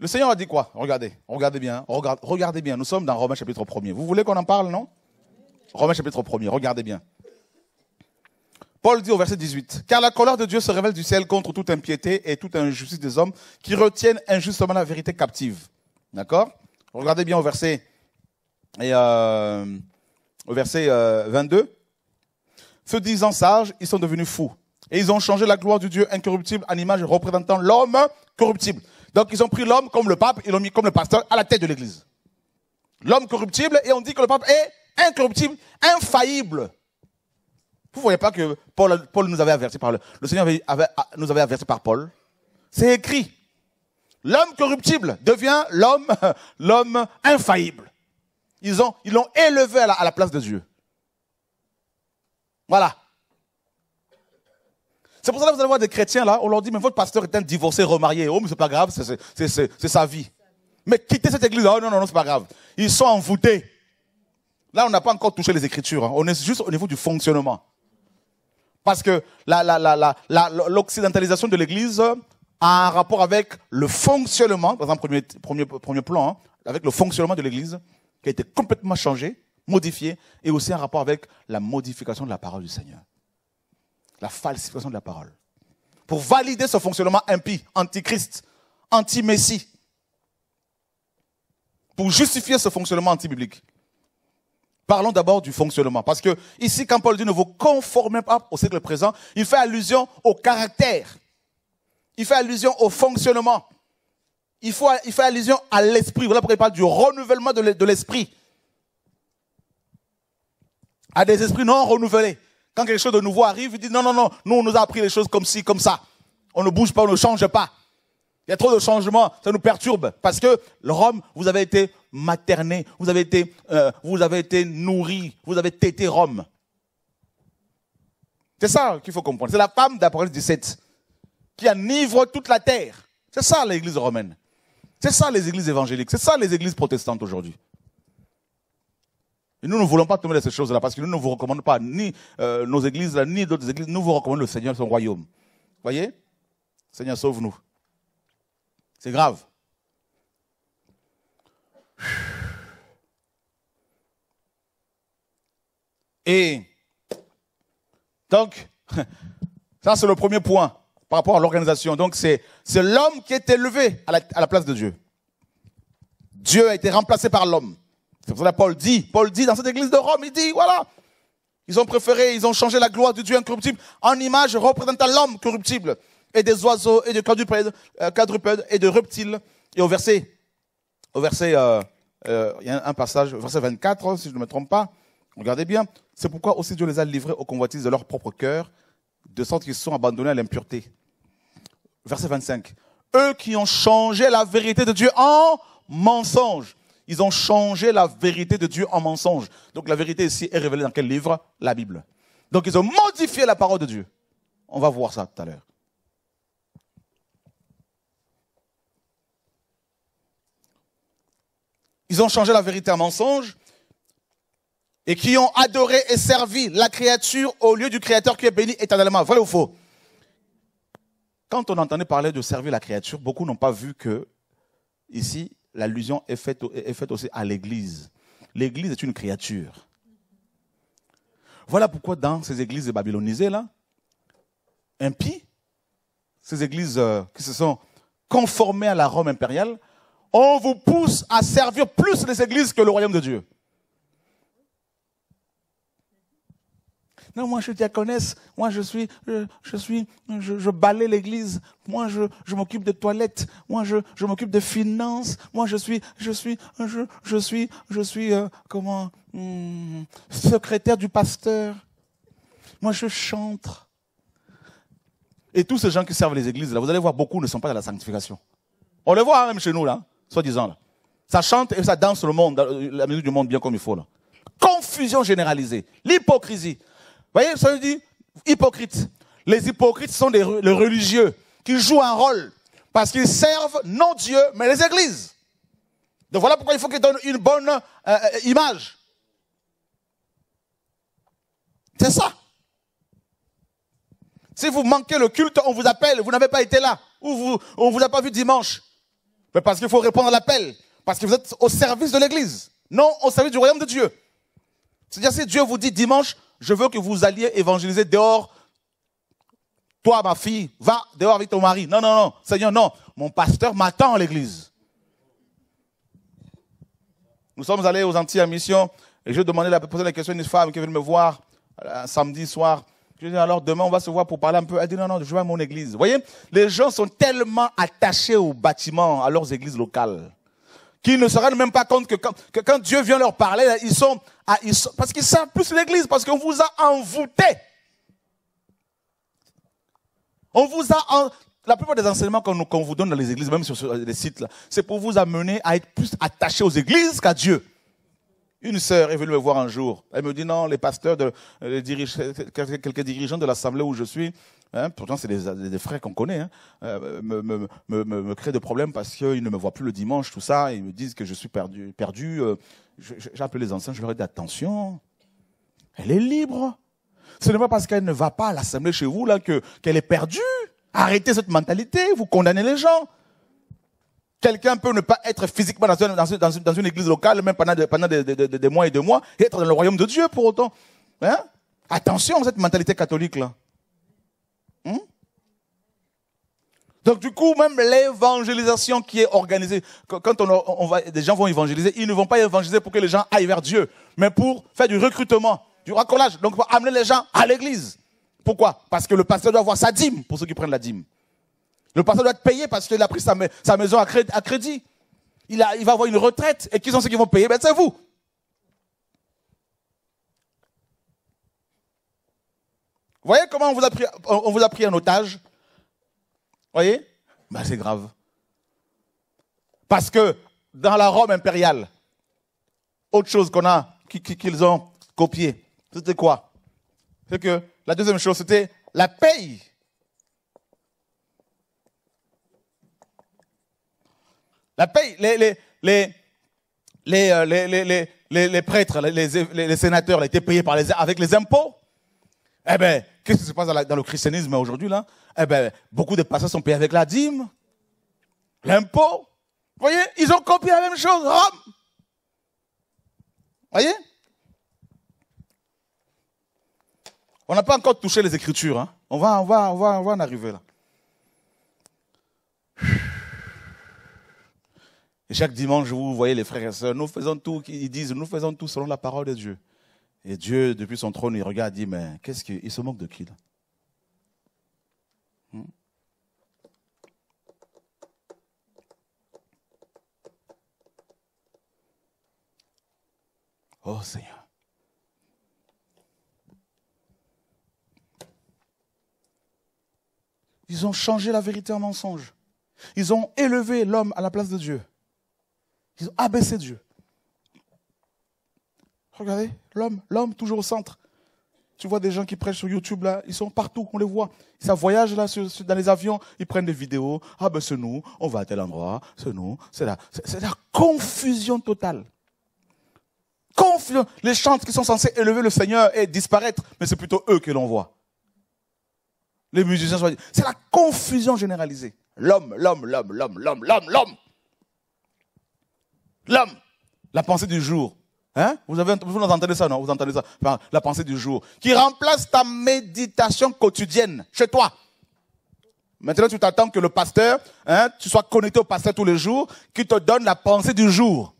Le Seigneur a dit quoi Regardez, regardez bien, regardez, bien. Nous sommes dans Romains chapitre 1 Vous voulez qu'on en parle, non Romains chapitre 1 regardez bien. Paul dit au verset 18, car la colère de Dieu se révèle du ciel contre toute impiété et toute injustice des hommes qui retiennent injustement la vérité captive. D'accord Regardez bien au verset, et euh, au verset 22. Euh, se disant sages, ils sont devenus fous. Et ils ont changé la gloire du Dieu incorruptible en image représentant l'homme corruptible. Donc ils ont pris l'homme comme le pape, ils l'ont mis comme le pasteur à la tête de l'Église. L'homme corruptible, et on dit que le pape est incorruptible, infaillible. Vous ne voyez pas que Paul, nous avait averti par le, le Seigneur nous avait averti par Paul. C'est écrit. L'homme corruptible devient l'homme, l'homme infaillible. Ils ont, ils l'ont élevé à à la place de Dieu. Voilà. C'est pour ça que vous allez voir des chrétiens là, on leur dit, mais votre pasteur est un divorcé, remarié. Oh, mais c'est pas grave, c'est sa vie. Mais quitter cette église, oh non, non, non, c'est pas grave. Ils sont envoûtés. Là, on n'a pas encore touché les écritures. Hein. On est juste au niveau du fonctionnement. Parce que l'occidentalisation de l'église a un rapport avec le fonctionnement, dans un premier, plan, hein, avec le fonctionnement de l'église qui a été complètement changé, modifié, et aussi un rapport avec la modification de la parole du Seigneur la falsification de la parole, pour valider ce fonctionnement impie, antichrist, anti-messie, pour justifier ce fonctionnement anti-biblique. Parlons d'abord du fonctionnement, parce que ici, quand Paul dit ne vous conformez pas au siècle présent, il fait allusion au caractère, il fait allusion au fonctionnement, il, il fait allusion à l'esprit. Voilà pourquoi il parle du renouvellement de l'esprit, à des esprits non renouvelés. Quand quelque chose de nouveau arrive, il dit non, non, non, nous, on nous a appris les choses comme ci, comme ça. On ne bouge pas, on ne change pas. Il y a trop de changements, ça nous perturbe. Parce que Rome, vous avez été materné, vous avez été, euh, vous avez été nourri, vous avez tété Rome. C'est ça qu'il faut comprendre. C'est la femme d'Apocalypse 17 qui enivre toute la terre. C'est ça l'église romaine. C'est ça les églises évangéliques. C'est ça les églises protestantes aujourd'hui. Et nous ne voulons pas tomber dans ces choses-là, parce que nous ne vous recommandons pas, ni euh, nos églises, ni d'autres églises, nous vous recommandons le Seigneur, son royaume. Voyez Seigneur, sauve-nous. C'est grave. Et donc, ça c'est le premier point par rapport à l'organisation. Donc c'est l'homme qui est élevé à la place de Dieu. Dieu a été remplacé par l'homme. C'est pour Paul dit, Paul dit dans cette église de Rome, il dit, voilà, ils ont préféré, ils ont changé la gloire du Dieu incorruptible en image représentant l'homme corruptible et des oiseaux et de euh, quadrupèdes, et de reptiles. Et au verset, au verset, euh, euh, il y a un passage, verset 24, si je ne me trompe pas, regardez bien. C'est pourquoi aussi Dieu les a livrés aux convoitises de leur propre cœur, de sorte qu'ils sont abandonnés à l'impureté. Verset 25. Eux qui ont changé la vérité de Dieu en mensonge ils ont changé la vérité de Dieu en mensonge. Donc la vérité ici est révélée dans quel livre La Bible. Donc ils ont modifié la parole de Dieu. On va voir ça tout à l'heure. Ils ont changé la vérité en mensonge et qui ont adoré et servi la créature au lieu du créateur qui est béni éternellement. Vrai ou faux Quand on entendait parler de servir la créature, beaucoup n'ont pas vu que ici, l'allusion est faite, aussi à l'Église. L'Église est une créature. Voilà pourquoi dans ces églises babylonisées, là, impies, ces églises euh, qui se sont conformées à la Rome impériale, on vous pousse à servir plus les églises que le royaume de Dieu. moi je suis diaconesse, moi je suis, je, suis, je, balais l'église, moi je, m'occupe de toilettes, moi je, m'occupe de finances, moi je suis, je suis, je, suis, je suis, euh, comment, hmm, secrétaire du pasteur, moi je chante. Et tous ces gens qui servent les églises, là, vous allez voir, beaucoup ne sont pas dans la sanctification. On le voit hein, même chez nous, là, soi-disant. Là. Ça chante et ça danse le monde, euh, la musique du monde bien comme il faut. Là. Confusion généralisée, l'hypocrisie voyez, ça veut dire hypocrite. Les hypocrites sont les religieux qui jouent un rôle parce qu'ils servent non Dieu, mais les églises. Donc voilà pourquoi il faut qu'ils donnent une bonne euh, euh, image. C'est ça. Si vous manquez le culte, on vous appelle, vous n'avez pas été là, ou vous, on ne vous a pas vu dimanche. Mais parce qu'il faut répondre à l'appel, parce que vous êtes au service de l'Église, non au service du royaume de Dieu. C'est-à-dire si Dieu vous dit dimanche, je veux que vous alliez évangéliser dehors. Toi, ma fille, va dehors avec ton mari. Non, non, non, Seigneur, non. Mon pasteur m'attend à l'église. Nous sommes allés aux Antilles à mission et je demandais la poser la question à une femme qui venait me voir euh, samedi soir. Je dit, alors demain on va se voir pour parler un peu. Elle dit non non je vais à mon église. Vous voyez, les gens sont tellement attachés aux bâtiments, à leurs églises locales qu'ils ne se rendent même pas compte que quand, Dieu vient leur parler, ils sont, à, ils sont parce qu'ils savent plus l'église, parce qu'on vous a envoûté. On vous a, la plupart des enseignements qu'on vous donne dans les églises, même sur, sur les sites là, c'est pour vous amener à être plus attaché aux églises qu'à Dieu. Une sœur est venue me voir un jour. Elle me dit non, les pasteurs, de, les dirigeants, quelques dirigeants de l'assemblée où je suis, hein, pourtant c'est des, frères qu'on connaît, hein, euh, me, créent des problèmes parce qu'ils ne me voient plus le dimanche, tout ça. Ils me disent que je suis perdu. perdu euh, les anciens, je leur ai dit attention, elle est libre. Ce n'est pas parce qu'elle ne va pas à l'assemblée chez vous là que qu'elle est perdue. Arrêtez cette mentalité, vous condamnez les gens. Quelqu'un peut ne pas être physiquement dans une, église locale, même pendant, des, mois et des mois, et être dans le royaume de Dieu pour autant. Hein? Attention à cette mentalité catholique-là. Hein? donc du coup, même l'évangélisation qui est organisée, quand on, va, des gens vont évangéliser, ils ne vont pas évangéliser pour que les gens aillent vers Dieu, mais pour faire du recrutement, du racolage, donc pour amener les gens à l'église. Pourquoi Parce que le pasteur doit avoir sa dîme pour ceux qui prennent la dîme. Le pasteur doit être payé parce qu'il a pris sa, maison à crédit. Il, va avoir une retraite. Et qui sont ceux qui vont payer ben, C'est vous. Vous voyez comment on vous a pris, on vous a pris en otage Vous voyez ben, C'est grave. Parce que dans la Rome impériale, autre chose qu'on a, qu'ils ont copié, c'était quoi C'est que la deuxième chose, c'était la paye La paye, les, les, les, euh, prêtres, les, sénateurs étaient payés par les, avec les impôts. Eh bien, qu'est-ce qui se passe dans, le christianisme aujourd'hui là Eh bien, beaucoup de pasteurs sont payés avec la dîme, l'impôt. Vous voyez, ils ont copié la même chose, Rome. Vous voyez On n'a pas encore touché les Écritures. Hein. On, va, va, on, va, on va en arriver là. Et chaque dimanche, vous voyez les frères et sœurs, nous faisons tout, ils disent, nous faisons tout selon la parole de Dieu. Et Dieu, depuis son trône, il regarde, il dit, mais qu'est-ce qu'il se moque de qui là hmm? Oh Seigneur. Ils ont changé la vérité en mensonge. Ils ont élevé l'homme à la place de Dieu. Ils ont abaissé Dieu. Regardez, l'homme, l'homme toujours au centre. Tu vois des gens qui prêchent sur YouTube là, ils sont partout, on les voit. Ça voyage là dans les avions, ils prennent des vidéos. Ah ben c'est nous, on va à tel endroit, c'est nous, c'est là. C'est la confusion totale. Confusion. Les chants qui sont censés élever le Seigneur et disparaître, mais c'est plutôt eux que l'on voit. Les musiciens sont. C'est la confusion généralisée. L'homme, l'homme, l'homme, l'homme, l'homme, l'homme, l'homme. L'homme, la pensée du jour. Hein? Vous, avez, entendez ça, non Vous entendez ça La pensée du jour. Qui remplace ta méditation quotidienne chez toi. Maintenant, tu t'attends que le pasteur, hein, tu sois connecté au pasteur tous les jours, qui te donne la pensée du jour.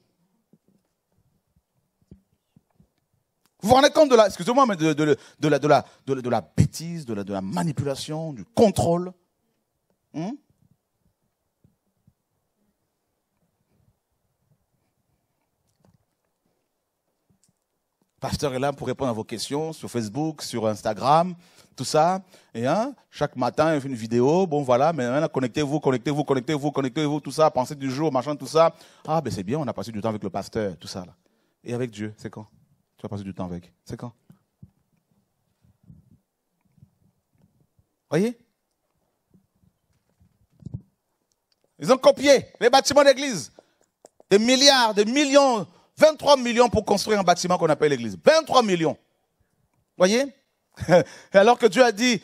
Vous vous rendez compte de la, excusez-moi, mais de, la, de, la, de, la, bêtise, de la, de la manipulation, du contrôle. Hmm? Pasteur est là pour répondre à vos questions sur Facebook, sur Instagram, tout ça. Et hein, chaque matin, une vidéo. Bon, voilà, maintenant, connectez-vous, connectez-vous, connectez-vous, connectez-vous, tout ça. Pensez du jour, machin, tout ça. Ah, ben c'est bien, on a passé du temps avec le pasteur, tout ça. Là. Et avec Dieu, c'est quand Tu as passé du temps avec C'est quand Voyez Ils ont copié les bâtiments d'église. Des milliards, des millions 23 millions pour construire un bâtiment qu'on appelle l'église. 23 millions. Voyez Alors que Dieu a dit,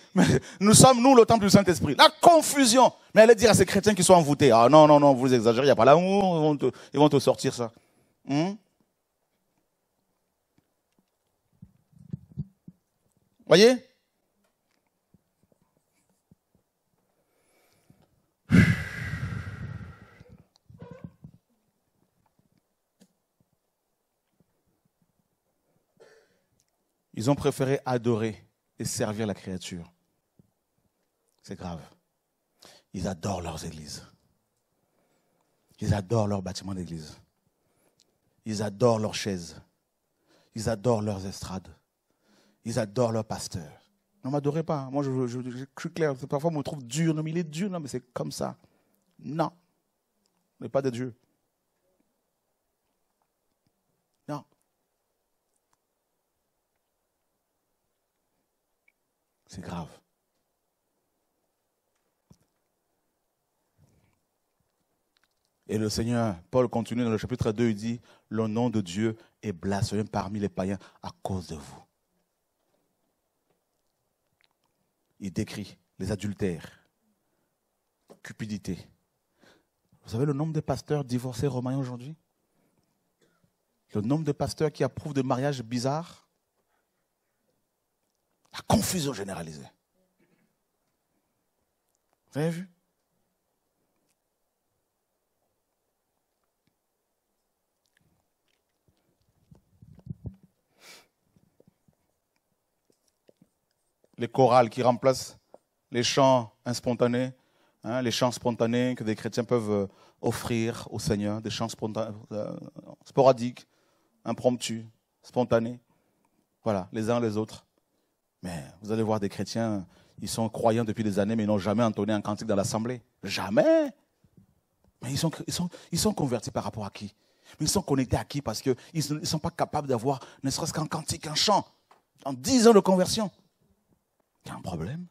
nous sommes nous le temple du Saint-Esprit. La confusion. Mais allez dire à ces chrétiens qui sont envoûtés, ah non, non, non, vous exagérez, il n'y a pas l'amour, ils, vont te, ils vont te sortir ça. Hmm? Voyez Ils ont préféré adorer et servir la créature. C'est grave. Ils adorent leurs églises. Ils adorent leurs bâtiments d'église. Ils adorent leurs chaises. Ils adorent leurs estrades. Ils adorent leurs pasteurs. Ne m'adorez pas. Moi, je, cru clair. Parfois, on me trouve dur. Non, mais il est dur. Non, mais c'est comme ça. Non. On n'est pas des Dieu. C'est grave. Et le Seigneur, Paul continue dans le chapitre 2, il dit, le nom de Dieu est blasphémé parmi les païens à cause de vous. Il décrit les adultères, cupidité. Vous savez le nombre de pasteurs divorcés romains aujourd'hui Le nombre de pasteurs qui approuvent des mariages bizarres la confusion généralisée. Vous vu Les chorales qui remplacent les chants spontanés, hein, les chants spontanés que des chrétiens peuvent euh, offrir au Seigneur, des chants euh, sporadiques, impromptus, spontanés. Voilà, les uns les autres. Mais vous allez voir des chrétiens, ils sont croyants depuis des années, mais ils n'ont jamais entonné un cantique dans l'assemblée. Jamais. Mais ils sont, ils, sont, ils sont convertis par rapport à qui Mais ils sont connectés à qui Parce qu'ils ne sont pas capables d'avoir, ne serait-ce qu'un cantique, un chant, en dix ans de conversion. Il y a un problème.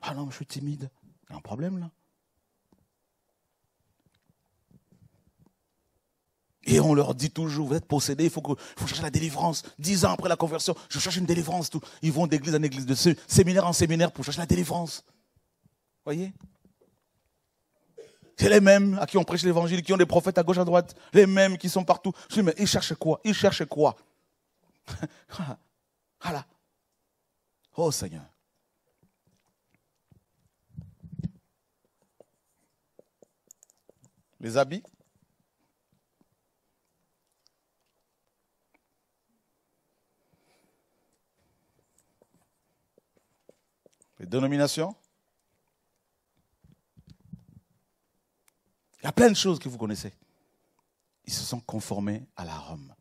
Ah non, je suis timide. Il y a un problème là. Et on leur dit toujours, vous êtes possédés, il faut, que, faut chercher la délivrance. Dix ans après la conversion, je cherche une délivrance. Tout. Ils vont d'église en église, de séminaire en séminaire pour chercher la délivrance. Vous Voyez C'est les mêmes à qui on prêche l'évangile, qui ont des prophètes à gauche, à droite. Les mêmes qui sont partout. Je dis, mais ils cherchent quoi Ils cherchent quoi Voilà. Oh Seigneur. Les habits Les dénominations Il y a plein de choses que vous connaissez. Ils se sont conformés à la Rome.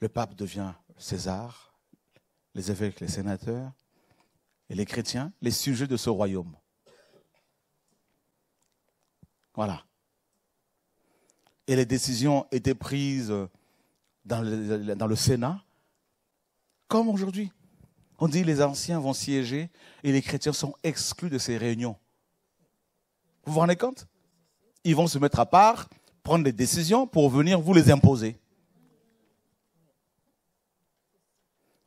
Le pape devient César, les évêques, les sénateurs, et les chrétiens, les sujets de ce royaume. Voilà. Et les décisions étaient prises dans le, dans le Sénat, comme aujourd'hui. On dit les anciens vont siéger et les chrétiens sont exclus de ces réunions. Vous vous rendez compte Ils vont se mettre à part, prendre des décisions pour venir vous les imposer.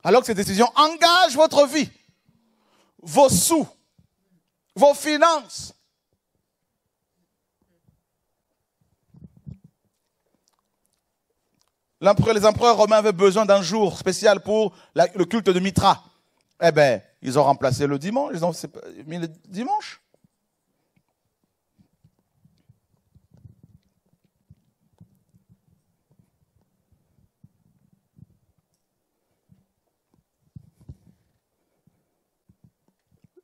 Alors que ces décisions engagent votre vie, vos sous, vos finances. les empereurs romains avaient besoin d'un jour spécial pour le culte de Mitra. Eh bien, ils ont remplacé le dimanche, ils ont mis le dimanche.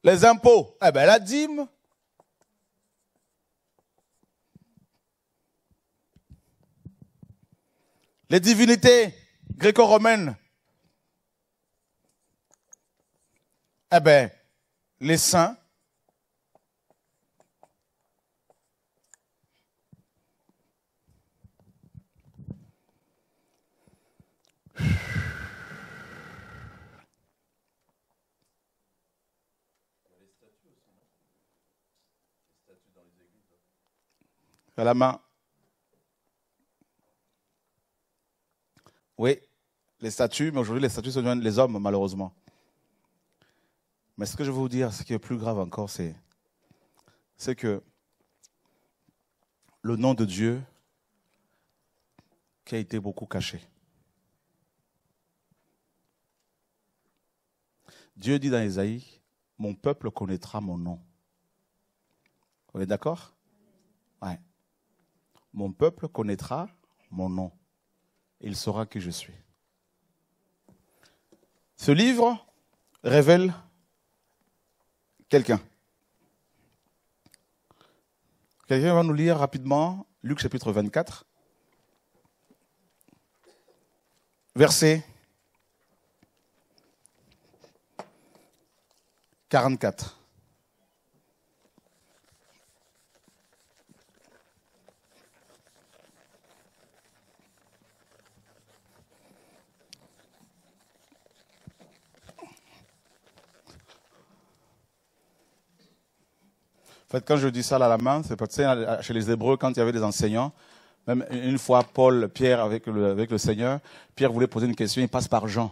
Les impôts, eh bien, la dîme. Les divinités gréco-romaines, Eh bien, les saints, à la main. Oui, les statues, mais aujourd'hui les statues se donnent les hommes, malheureusement. Mais ce que je veux vous dire, ce qui est plus grave encore, c'est, c'est que le nom de Dieu qui a été beaucoup caché. Dieu dit dans Ésaïe, mon peuple connaîtra mon nom. On est d'accord Oui. « Mon peuple connaîtra mon nom. Il saura qui je suis. Ce livre révèle Quelqu'un va nous lire rapidement Luc chapitre 24, verset 44. fait, quand je dis ça à la main, c'est parce que chez les Hébreux, quand il y avait des enseignants, même une fois Paul, Pierre avec le, avec le Seigneur, Pierre voulait poser une question, il passe par Jean,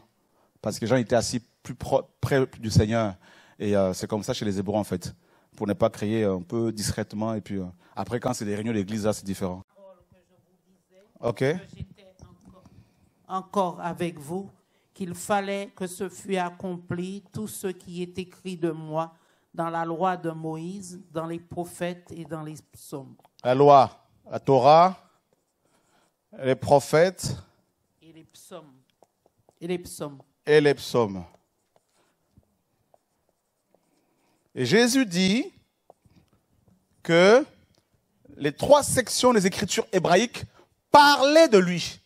parce que Jean était assis plus près du Seigneur. Et euh, c'est comme ça chez les Hébreux, en fait, pour ne pas crier euh, un peu discrètement. Et puis euh, après, quand c'est des réunions d'église, là, c'est différent. Ok. Encore avec vous, qu'il fallait que ce fût accompli tout ce qui est écrit de moi dans la loi de Moïse, dans les prophètes et dans les psaumes. La loi, la Torah, les prophètes. Et les psaumes. Et les psaumes. Et les psaumes. Et Jésus dit que les trois sections des Écritures hébraïques parlaient de lui.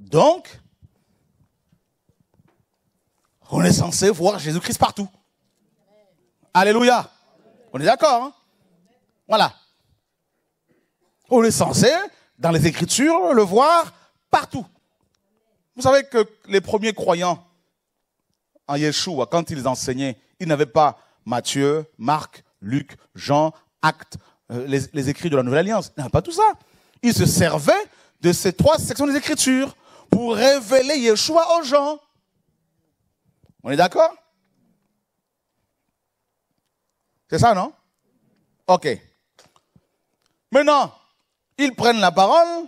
Donc, on est censé voir Jésus-Christ partout. Alléluia. On est d'accord. Hein? voilà. On est censé, dans les Écritures, le voir partout. Vous savez que les premiers croyants en Yeshua, quand ils enseignaient, ils n'avaient pas Matthieu, Marc, Luc, Jean, Actes, euh, les, les écrits de la Nouvelle Alliance. Ils n'avaient pas tout ça. Ils se servaient de ces trois sections des Écritures pour révéler Yeshua aux gens. On est d'accord C'est ça, non Ok. Maintenant, ils prennent la parole,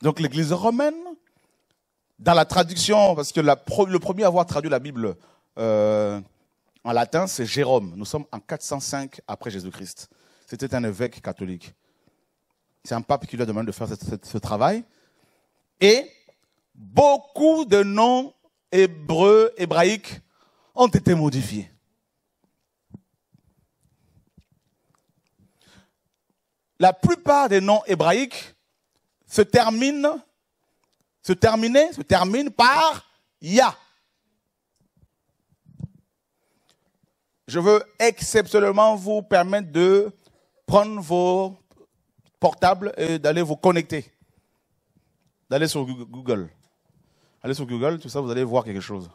donc l'Église romaine, dans la traduction, parce que le premier à avoir traduit la Bible euh, en latin, c'est Jérôme. Nous sommes en 405 après Jésus-Christ. C'était un évêque catholique. C'est un pape qui lui a demandé de faire ce travail. Et beaucoup de noms hébreux, hébraïques ont été modifiés. La plupart des noms hébraïques se terminent, se terminaient, se terminent par Ya. Je veux exceptionnellement vous permettre de prendre vos portables et d'aller vous connecter, d'aller sur Google. Allez sur Google, tout ça, vous allez voir quelque chose.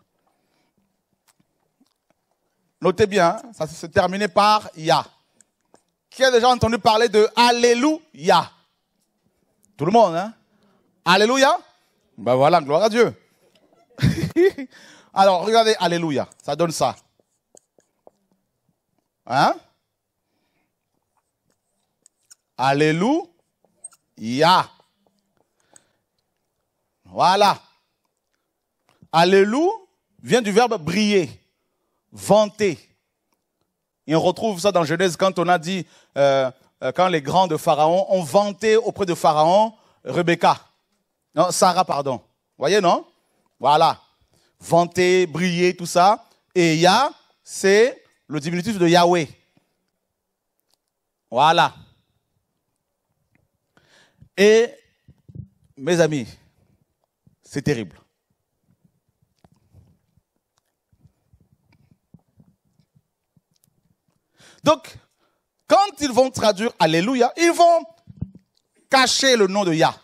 Notez bien, ça se terminé par Ya. Qui a déjà entendu parler de Alléluia Tout le monde, hein Alléluia Ben voilà, gloire à Dieu. Alors, regardez Alléluia, ça donne ça. Hein Alléluia. Voilà. Alléluia vient du verbe briller, vanter. on retrouve ça dans Genèse quand on a dit, euh, euh, quand les grands de Pharaon ont vanté auprès de Pharaon Rebecca. Non, Sarah, pardon. Voyez, non Voilà. Vanter, briller, tout ça. Et Yah, c'est le diminutif de Yahweh. Voilà. Et, mes amis, c'est terrible. Donc, quand ils vont traduire Alléluia, ils vont cacher le nom de Yah.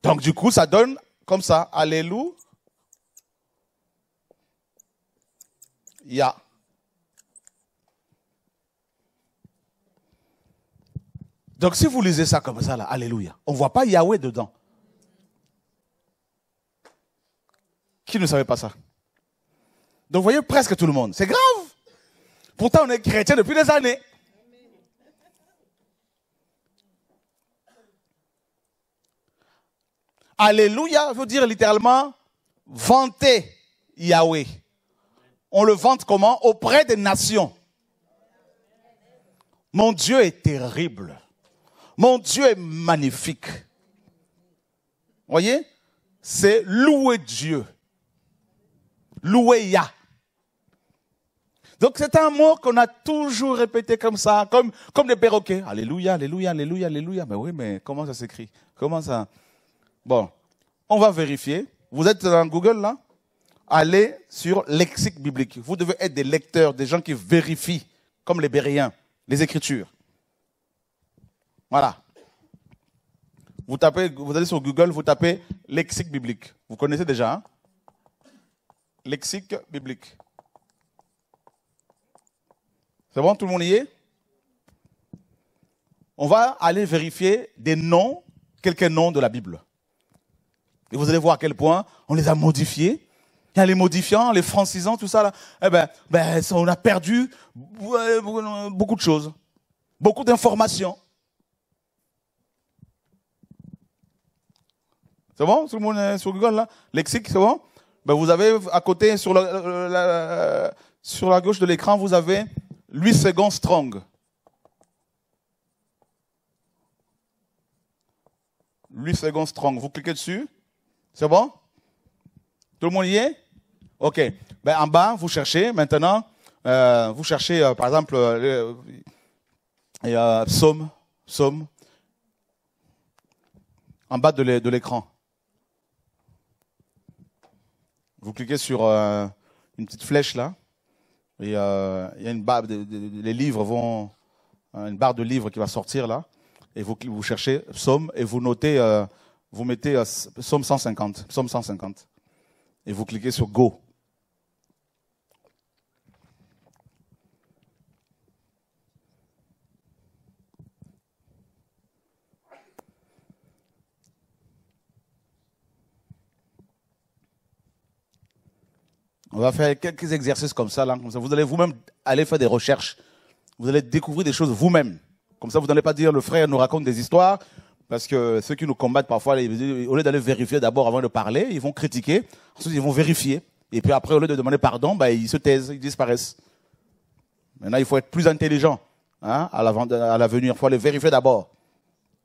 Donc, du coup, ça donne comme ça Alléluia. Yah. Donc si vous lisez ça comme ça, là, Alléluia, on ne voit pas Yahweh dedans. Qui ne savait pas ça donc vous voyez presque tout le monde. C'est grave. Pourtant, on est chrétien depuis des années. Alléluia veux dire littéralement vanter Yahweh. On le vante comment Auprès des nations. Mon Dieu est terrible. Mon Dieu est magnifique. Voyez C'est louer Dieu. Louer Yah. Donc c'est un mot qu'on a toujours répété comme ça, comme, comme des perroquets. Alléluia, alléluia, alléluia, alléluia. Mais oui, mais comment ça s'écrit Comment ça Bon, on va vérifier. Vous êtes dans Google là Allez sur lexique biblique. Vous devez être des lecteurs, des gens qui vérifient, comme les bériens, les Écritures. Voilà. Vous, tapez, vous allez sur Google, vous tapez lexique biblique. Vous connaissez déjà, hein Lexique biblique. C'est bon, tout le monde y est On va aller vérifier des noms, quelques noms de la Bible. Et vous allez voir à quel point on les a modifiés. Il y a les modifiants, les francisants, tout ça. Là. Eh ben, ben on a perdu euh, beaucoup de choses, beaucoup d'informations. C'est bon Tout le monde euh, sur Google, là Lexique, c'est bon ben, Vous avez à côté, euh, sur la gauche de l'écran, vous avez 8 secondes Strong. lui second Strong. Vous cliquez dessus. C'est bon Tout le monde y est OK. Ben, en bas, vous cherchez maintenant. Euh, vous cherchez, euh, par exemple, euh, Somme et, psaume, en bas de l'écran. Vous cliquez sur une petite flèche là il y a une barre, de, les livres vont, euh, une barre de livres qui va sortir là. Et vous, vous cherchez somme et vous notez, euh, vous mettez euh, cent 150, cent 150. Et vous cliquez sur go. On va faire quelques exercices comme ça, là. Comme ça, vous allez vous-même aller faire des recherches. Vous allez découvrir des choses vous-même. Comme ça, vous n'allez pas dire le frère nous raconte des histoires, parce que ceux qui nous combattent parfois, au lieu d'aller vérifier d'abord avant de parler, ils vont critiquer, ensuite ils vont vérifier. Et puis après, au lieu de demander pardon, bah, ils se taisent, ils disparaissent. Maintenant, il faut être plus intelligent hein, à l'avenir. Il faut aller vérifier d'abord.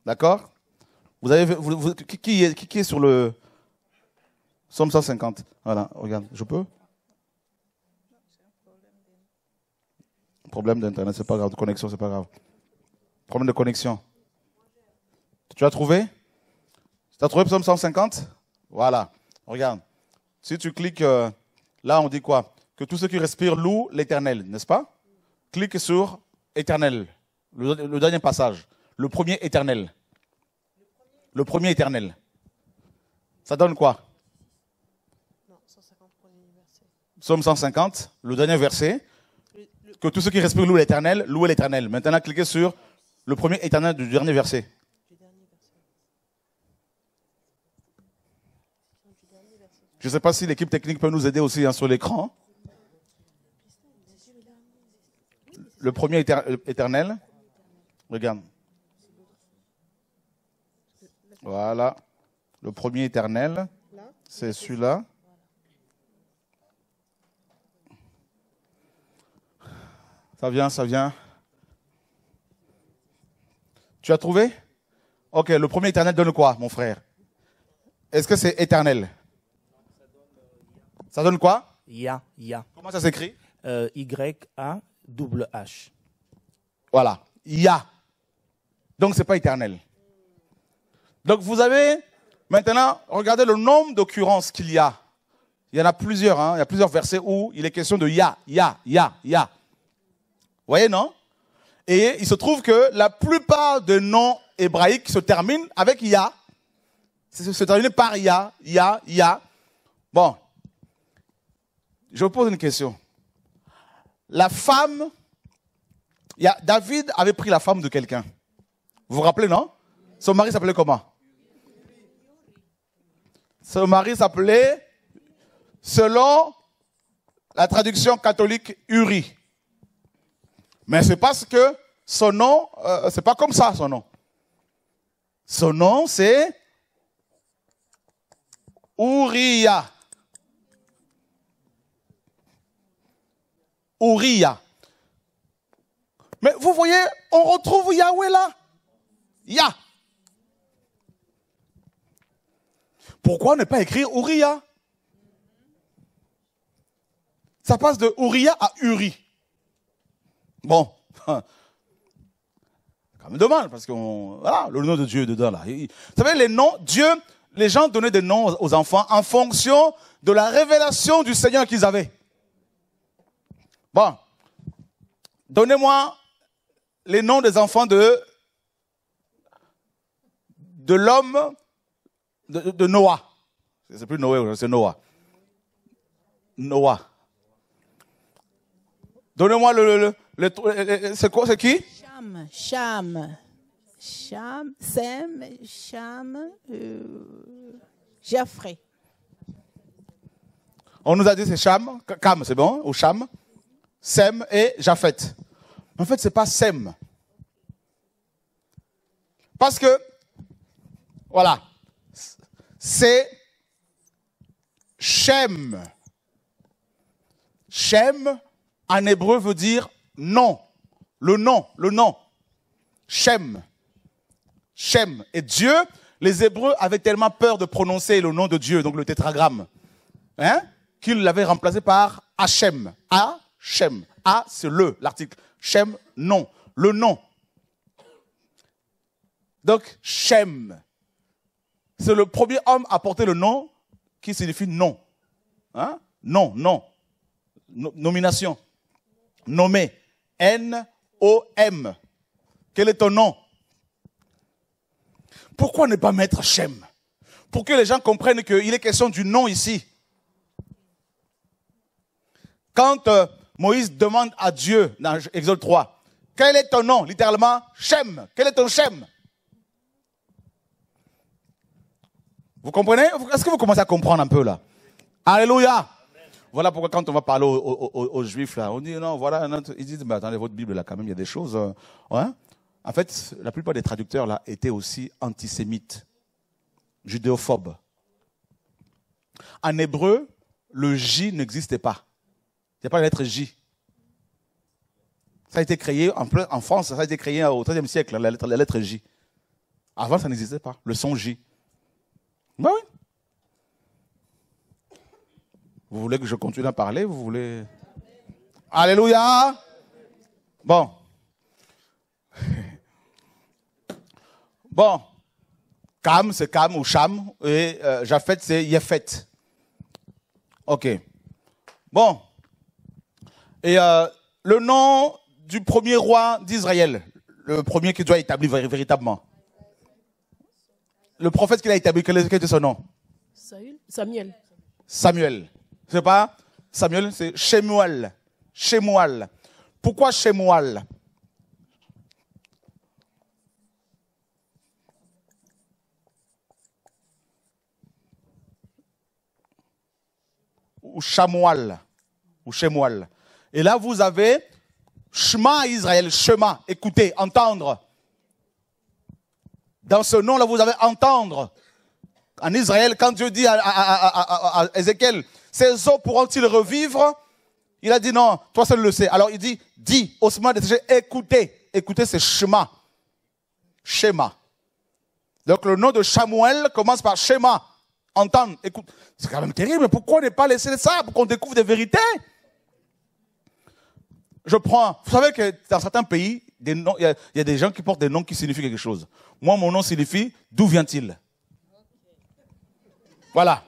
D'accord vous avez, qui, qui, est, sur le... Somme 150. Voilà, regarde, je peux Problème d'internet, c'est pas grave. De connexion, c'est pas grave. Problème de connexion. Tu as trouvé Tu as trouvé psaume 150 Voilà. Regarde. Si tu cliques euh, là, on dit quoi Que tous ceux qui respirent louent l'éternel, n'est-ce pas Clique sur éternel. Le, dernier passage. Le premier éternel. Le premier éternel. Ça donne quoi Psaume 150, le dernier verset que tous ceux qui respirent louent l'éternel, louent l'éternel. Maintenant, cliquez sur le premier éternel du dernier verset. Je ne sais pas si l'équipe technique peut nous aider aussi hein, sur l'écran. Le premier euh, éternel. Regarde. Voilà. Le premier éternel. C'est celui-là. Ça vient, ça vient. Tu as trouvé Ok, le premier éternel donne quoi, mon frère Est-ce que c'est éternel Ça donne quoi Ya, ya. Comment ça s'écrit Y-A-H. Euh, voilà, ya. Donc c'est pas éternel. Donc vous avez maintenant, regardez le nombre d'occurrences qu'il y a. Il y en a plusieurs, hein. il y a plusieurs versets où il est question de ya, ya, ya, ya voyez, non Et il se trouve que la plupart des noms hébraïques se terminent avec Ya. Se terminent par Ya, Ya, Ya. Bon, je vous pose une question. La femme, David avait pris la femme de quelqu'un. Vous vous rappelez, non Son mari s'appelait comment Son mari s'appelait, selon la traduction catholique, Uri. Mais c'est parce que son nom, euh, c'est pas comme ça son nom. Son nom, c'est Uriah. Uriah. Mais vous voyez, on retrouve Yahweh là. Yah. Pourquoi ne pas écrire Uriah Ça passe de Uriah à Uri. Bon, quand même dommage, parce que voilà, le nom de Dieu est dedans. Là. Vous savez, les noms, Dieu, les gens donnaient des noms aux enfants en fonction de la révélation du Seigneur qu'ils avaient. Bon, donnez-moi les noms des enfants de, de l'homme de, Noah. C'est plus Noé, c'est Noah. Noah. Donnez-moi le, le euh, euh, euh, c'est quoi, c'est qui Cham, Cham. Cham, Sem, Cham, On nous a dit c'est Cham, Cam, c'est bon, ou Cham, Sem et Japhet. En fait, c'est pas Sem. Parce que, voilà, c'est Shem. Shem, en hébreu, veut dire nom, le nom, le nom. Shem. Shem. Et Dieu, les Hébreux avaient tellement peur de prononcer le nom de Dieu, donc le tétragramme, hein, qu'ils l'avaient remplacé par Hachem. Shem. A, c'est le, l'article. Shem, nom. Le nom. Donc, Shem. C'est le premier homme à porter le nom qui signifie nom. Hein? Non, non. nomination. Nommé. N-O-M. Quel est ton nom Pourquoi ne pas mettre Shem Pour que les gens comprennent qu'il est question du nom ici. Quand euh, Moïse demande à Dieu, dans Exode 3, quel est ton nom Littéralement, Shem. Quel est ton Shem Vous comprenez Est-ce que vous commencez à comprendre un peu là Alléluia voilà pourquoi quand on va parler aux, Juifs, là, on dit non, voilà, ils disent, mais attendez, votre Bible, là, quand même, il y a des choses. Euh, hein en fait, la plupart des traducteurs, là, étaient aussi antisémites, judéophobes. En hébreu, le J n'existait pas. Il n'y a pas la lettre J. Ça a été créé en, en France, ça a été créé au XIIIe siècle, la lettre, la lettre J. Avant, ça n'existait pas, le son J. Ben oui. Vous voulez que je continue à parler Vous voulez. Alléluia Bon. Bon. Cam, c'est Cam ou Cham. Et euh, c'est Yefet. OK. Bon. Et euh, le nom du premier roi d'Israël, le premier qui doit établir véritablement. Le prophète qui a établi, quel était son nom Samuel. Samuel. C'est pas Samuel, c'est Shemuel. Shemuel. Pourquoi Shemuel Ou Shamuel. Ou Shemuel. Et là, vous avez chemin Israël, chemin, écoutez, entendre. Dans ce nom-là, vous avez entendre. En Israël, quand Dieu dit à, à Ézéchiel, ces eaux pourront-ils revivre Il a dit non, toi seul le sais. Alors il dit, dis, Osman écoutez, écoutez ce schéma. Schéma. Donc le nom de Samuel commence par schéma. Entendre, écoute. C'est quand même terrible. Pourquoi ne pas laisser ça pour qu'on découvre des vérités Je prends. Vous savez que dans certains pays, il y a des gens qui portent des noms qui signifient quelque chose. Moi, mon nom signifie d'où vient-il Voilà.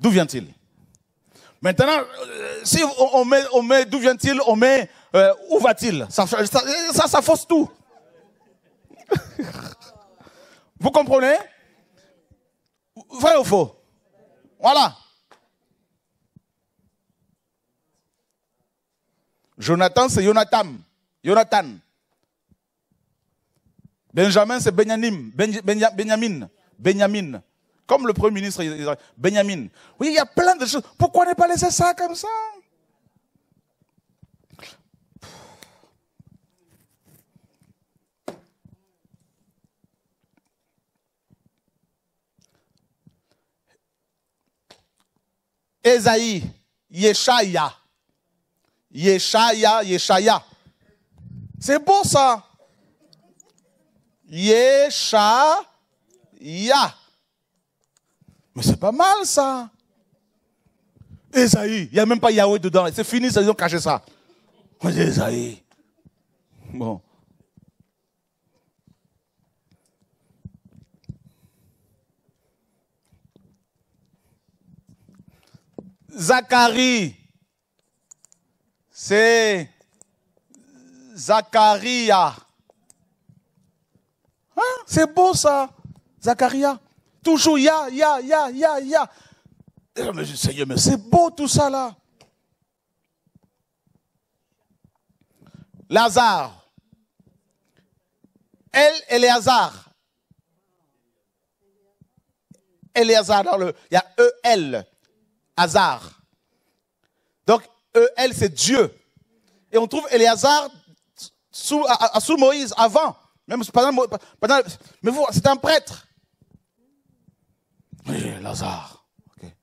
D'où vient-il Maintenant, euh, si on met, on met d'où vient-il, on met euh, où va-t-il ça ça, fausse tout. Vous comprenez Vrai ou faux Voilà. Jonathan, c'est Jonathan. Jonathan. Benjamin, c'est Benjamin. Benjamin. Benjamin. Comme le Premier ministre Benjamin. Oui, il y a plein de choses. Pourquoi ne pas laisser ça comme ça Esaïe, Yeshaya. Yeshaya, Yeshaya. C'est beau ça. Yeshaya c'est pas mal ça. Esaïe, il n'y a même pas Yahweh dedans. C'est fini, ça, ils ont caché ça. Esaïe. Bon. Zacharie, c'est Zacharia. Hein? C'est beau ça, Zacharia. Toujours ya, ya, ya, ya, ya. Eh, Seigneur, mais c'est beau tout ça là. Lazare. Elle, elle est hasard. Elle hasard Il y a EL, hasard. Donc, EL, c'est Dieu. Et on trouve Eléazar sous, sous Moïse avant. Même pendant, mais vous, c'est un prêtre. Oui, Lazare. Okay.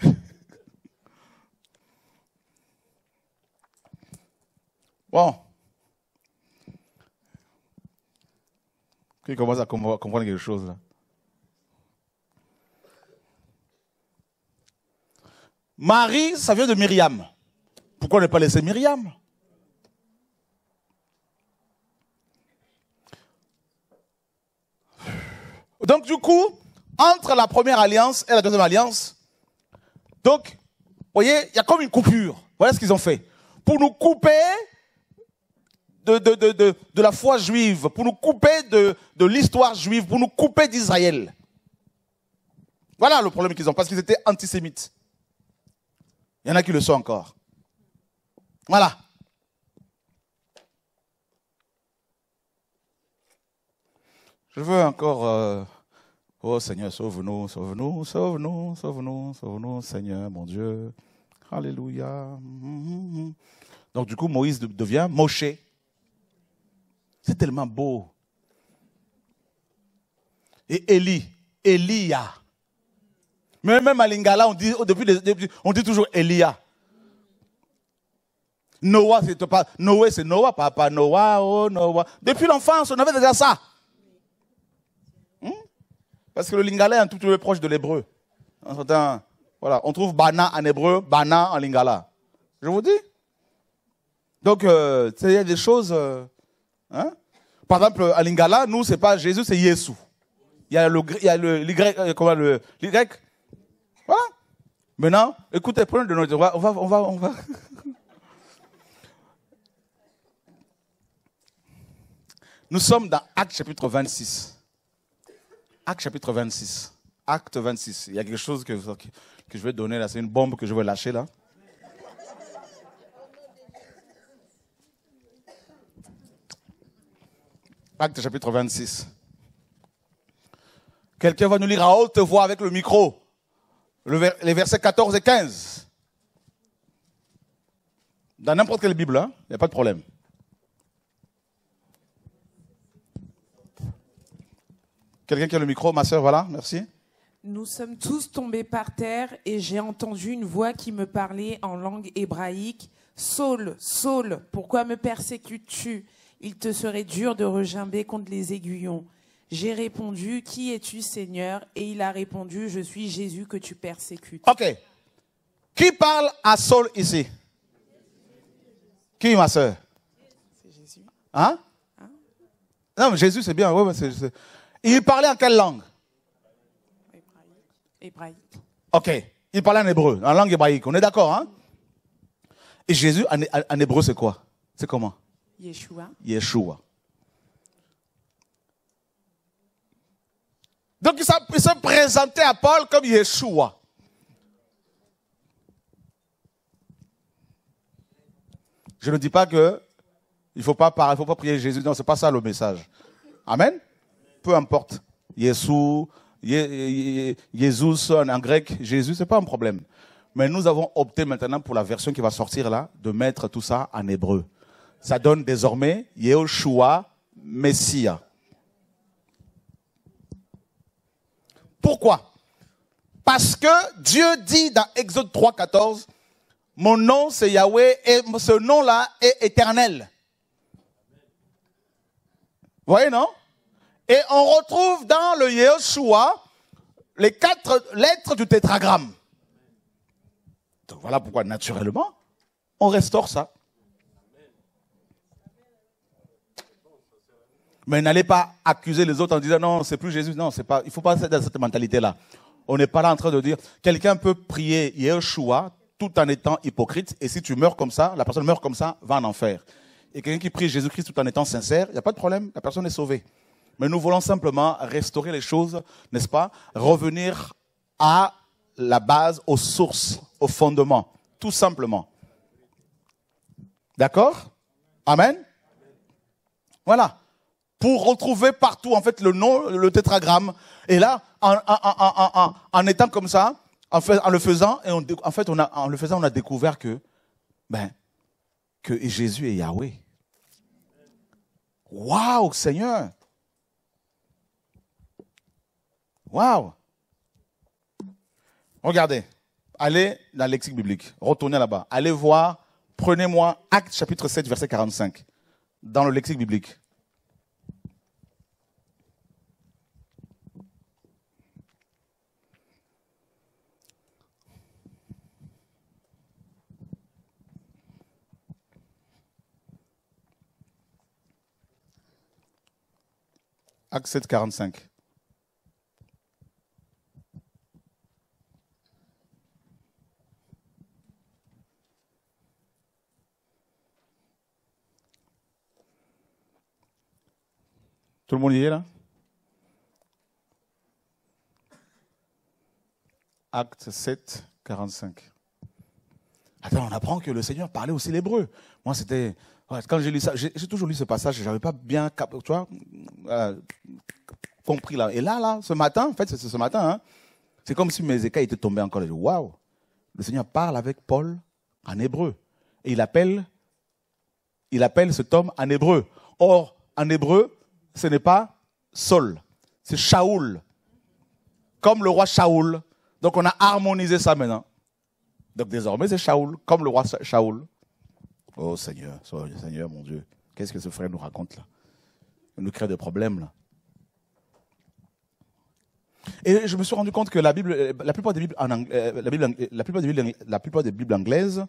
bon. commence à comprendre quelque chose là. Marie, ça vient de Myriam. Pourquoi ne pas laisser Myriam Donc du coup, entre la première alliance et la deuxième alliance, donc, vous voyez, il y a comme une coupure. Voilà ce qu'ils ont fait. Pour nous couper de, de, la foi juive, pour nous couper de, de l'histoire juive, pour nous couper d'Israël. Voilà le problème qu'ils ont, parce qu'ils étaient antisémites. Il y en a qui le sont encore. Voilà. Je veux encore euh, Oh Seigneur, sauve-nous, sauve-nous, sauve-nous, sauve-nous, sauve-nous, Seigneur, mon Dieu. Alléluia. Donc du coup, Moïse devient Moshe. C'est tellement beau. Et Élie, Elia. Mais même à Lingala, on dit, depuis, on dit toujours Elia. Noah, c'est pas, Noé, c'est Noah, papa, Noah, oh, Noah. Depuis l'enfance, on avait déjà ça. Parce que le lingala est un tout petit peu proche de l'hébreu. Voilà, on trouve bana en hébreu, bana en lingala. Je vous dis. Donc, euh, il y a des choses. Euh, hein Par exemple, en lingala, nous, c'est pas Jésus, c'est Yesu. Il y a le, il y a le, euh, comment le, y. Voilà. Maintenant, écoutez, prenez de notre. On va, on va, on va. Nous sommes dans Acte chapitre 26. Acte chapitre 26. Acte 26. Il y a quelque chose que, je vais donner là. C'est une bombe que je vais lâcher là. Acte chapitre 26. Quelqu'un va nous lire à haute voix avec le micro les versets 14 et 15. Dans n'importe quelle Bible, hein, il n'y a pas de problème. Quelqu'un qui a le micro, ma sœur, voilà, merci. Nous sommes tous tombés par terre et j'ai entendu une voix qui me parlait en langue hébraïque. Saul, Saul, pourquoi me persécutes-tu Il te serait dur de regimber contre les aiguillons. J'ai répondu, qui es-tu Seigneur Et il a répondu, je suis Jésus que tu persécutes. Ok. Qui parle à Saul ici Qui, ma sœur C'est Jésus. Hein, Non, mais Jésus, c'est bien. Ouais, il parlait en quelle langue Hébraïque. Ok. Il parlait en hébreu, en langue hébraïque. On est d'accord, hein Et Jésus, en, hébreu, c'est quoi C'est comment Yeshua. Yeshua. Donc il se présenté à Paul comme Yeshua. Je ne dis pas que il faut pas parler, il faut pas prier Jésus. Non, c'est pas ça le message. Amen peu importe. Jésus, Jésus en grec, Jésus, c'est pas un problème. Mais nous avons opté maintenant pour la version qui va sortir là, de mettre tout ça en hébreu. Ça donne désormais Yeshua, Messia. Pourquoi Parce que Dieu dit dans Exode 3.14, mon nom c'est Yahweh et ce nom-là est éternel. Vous voyez, non et on retrouve dans le Yeshua les quatre lettres du tétragramme. Donc voilà pourquoi naturellement, on restaure ça. Mais n'allez pas accuser les autres en disant non, c'est plus Jésus. Non, c'est pas. Il faut pas être dans cette mentalité-là. On n'est pas là en train de dire quelqu'un peut prier Yeshua tout en étant hypocrite. Et si tu meurs comme ça, la personne meurt comme ça, va en enfer. Et quelqu'un qui prie Jésus-Christ tout en étant sincère, il n'y a pas de problème. La personne est sauvée mais nous voulons simplement restaurer les choses, n'est-ce pas Revenir à la base, aux sources, aux fondements. tout simplement. D'accord Amen Voilà. Pour retrouver partout, en fait, le nom, le tétragramme. Et là, en, étant comme ça, en, le faisant, et en fait, on a, en le faisant, on a découvert que, ben, que Jésus est Yahweh. Waouh, Seigneur Waouh Regardez, allez dans le lexique biblique, retournez là-bas, allez voir, prenez-moi Acte chapitre 7, verset 45, dans le lexique biblique. Acte 7, 45. Tout le monde y est là Acte 7, 45. Attends, on apprend que le Seigneur parlait aussi l'hébreu. Moi, c'était. Quand j'ai lu ça, j'ai toujours lu ce passage, je n'avais pas bien euh, compris là. Et là, là, ce matin, en fait, c'est ce matin, hein, c'est comme si mes écailles étaient tombées encore. Waouh Le Seigneur parle avec Paul en hébreu. Et il appelle, il appelle cet homme en hébreu. Or, en hébreu, ce n'est pas Saul, c'est Shaoul. Comme le roi Shaoul. Donc on a harmonisé ça maintenant. Donc désormais c'est Shaoul, comme le roi Shaoul. Oh Seigneur, Seigneur mon Dieu, qu'est-ce que ce frère nous raconte là Il nous crée des problèmes là. Et je me suis rendu compte que la Bible, la plupart des la, plupart des Bibles la plupart des Bibles anglaises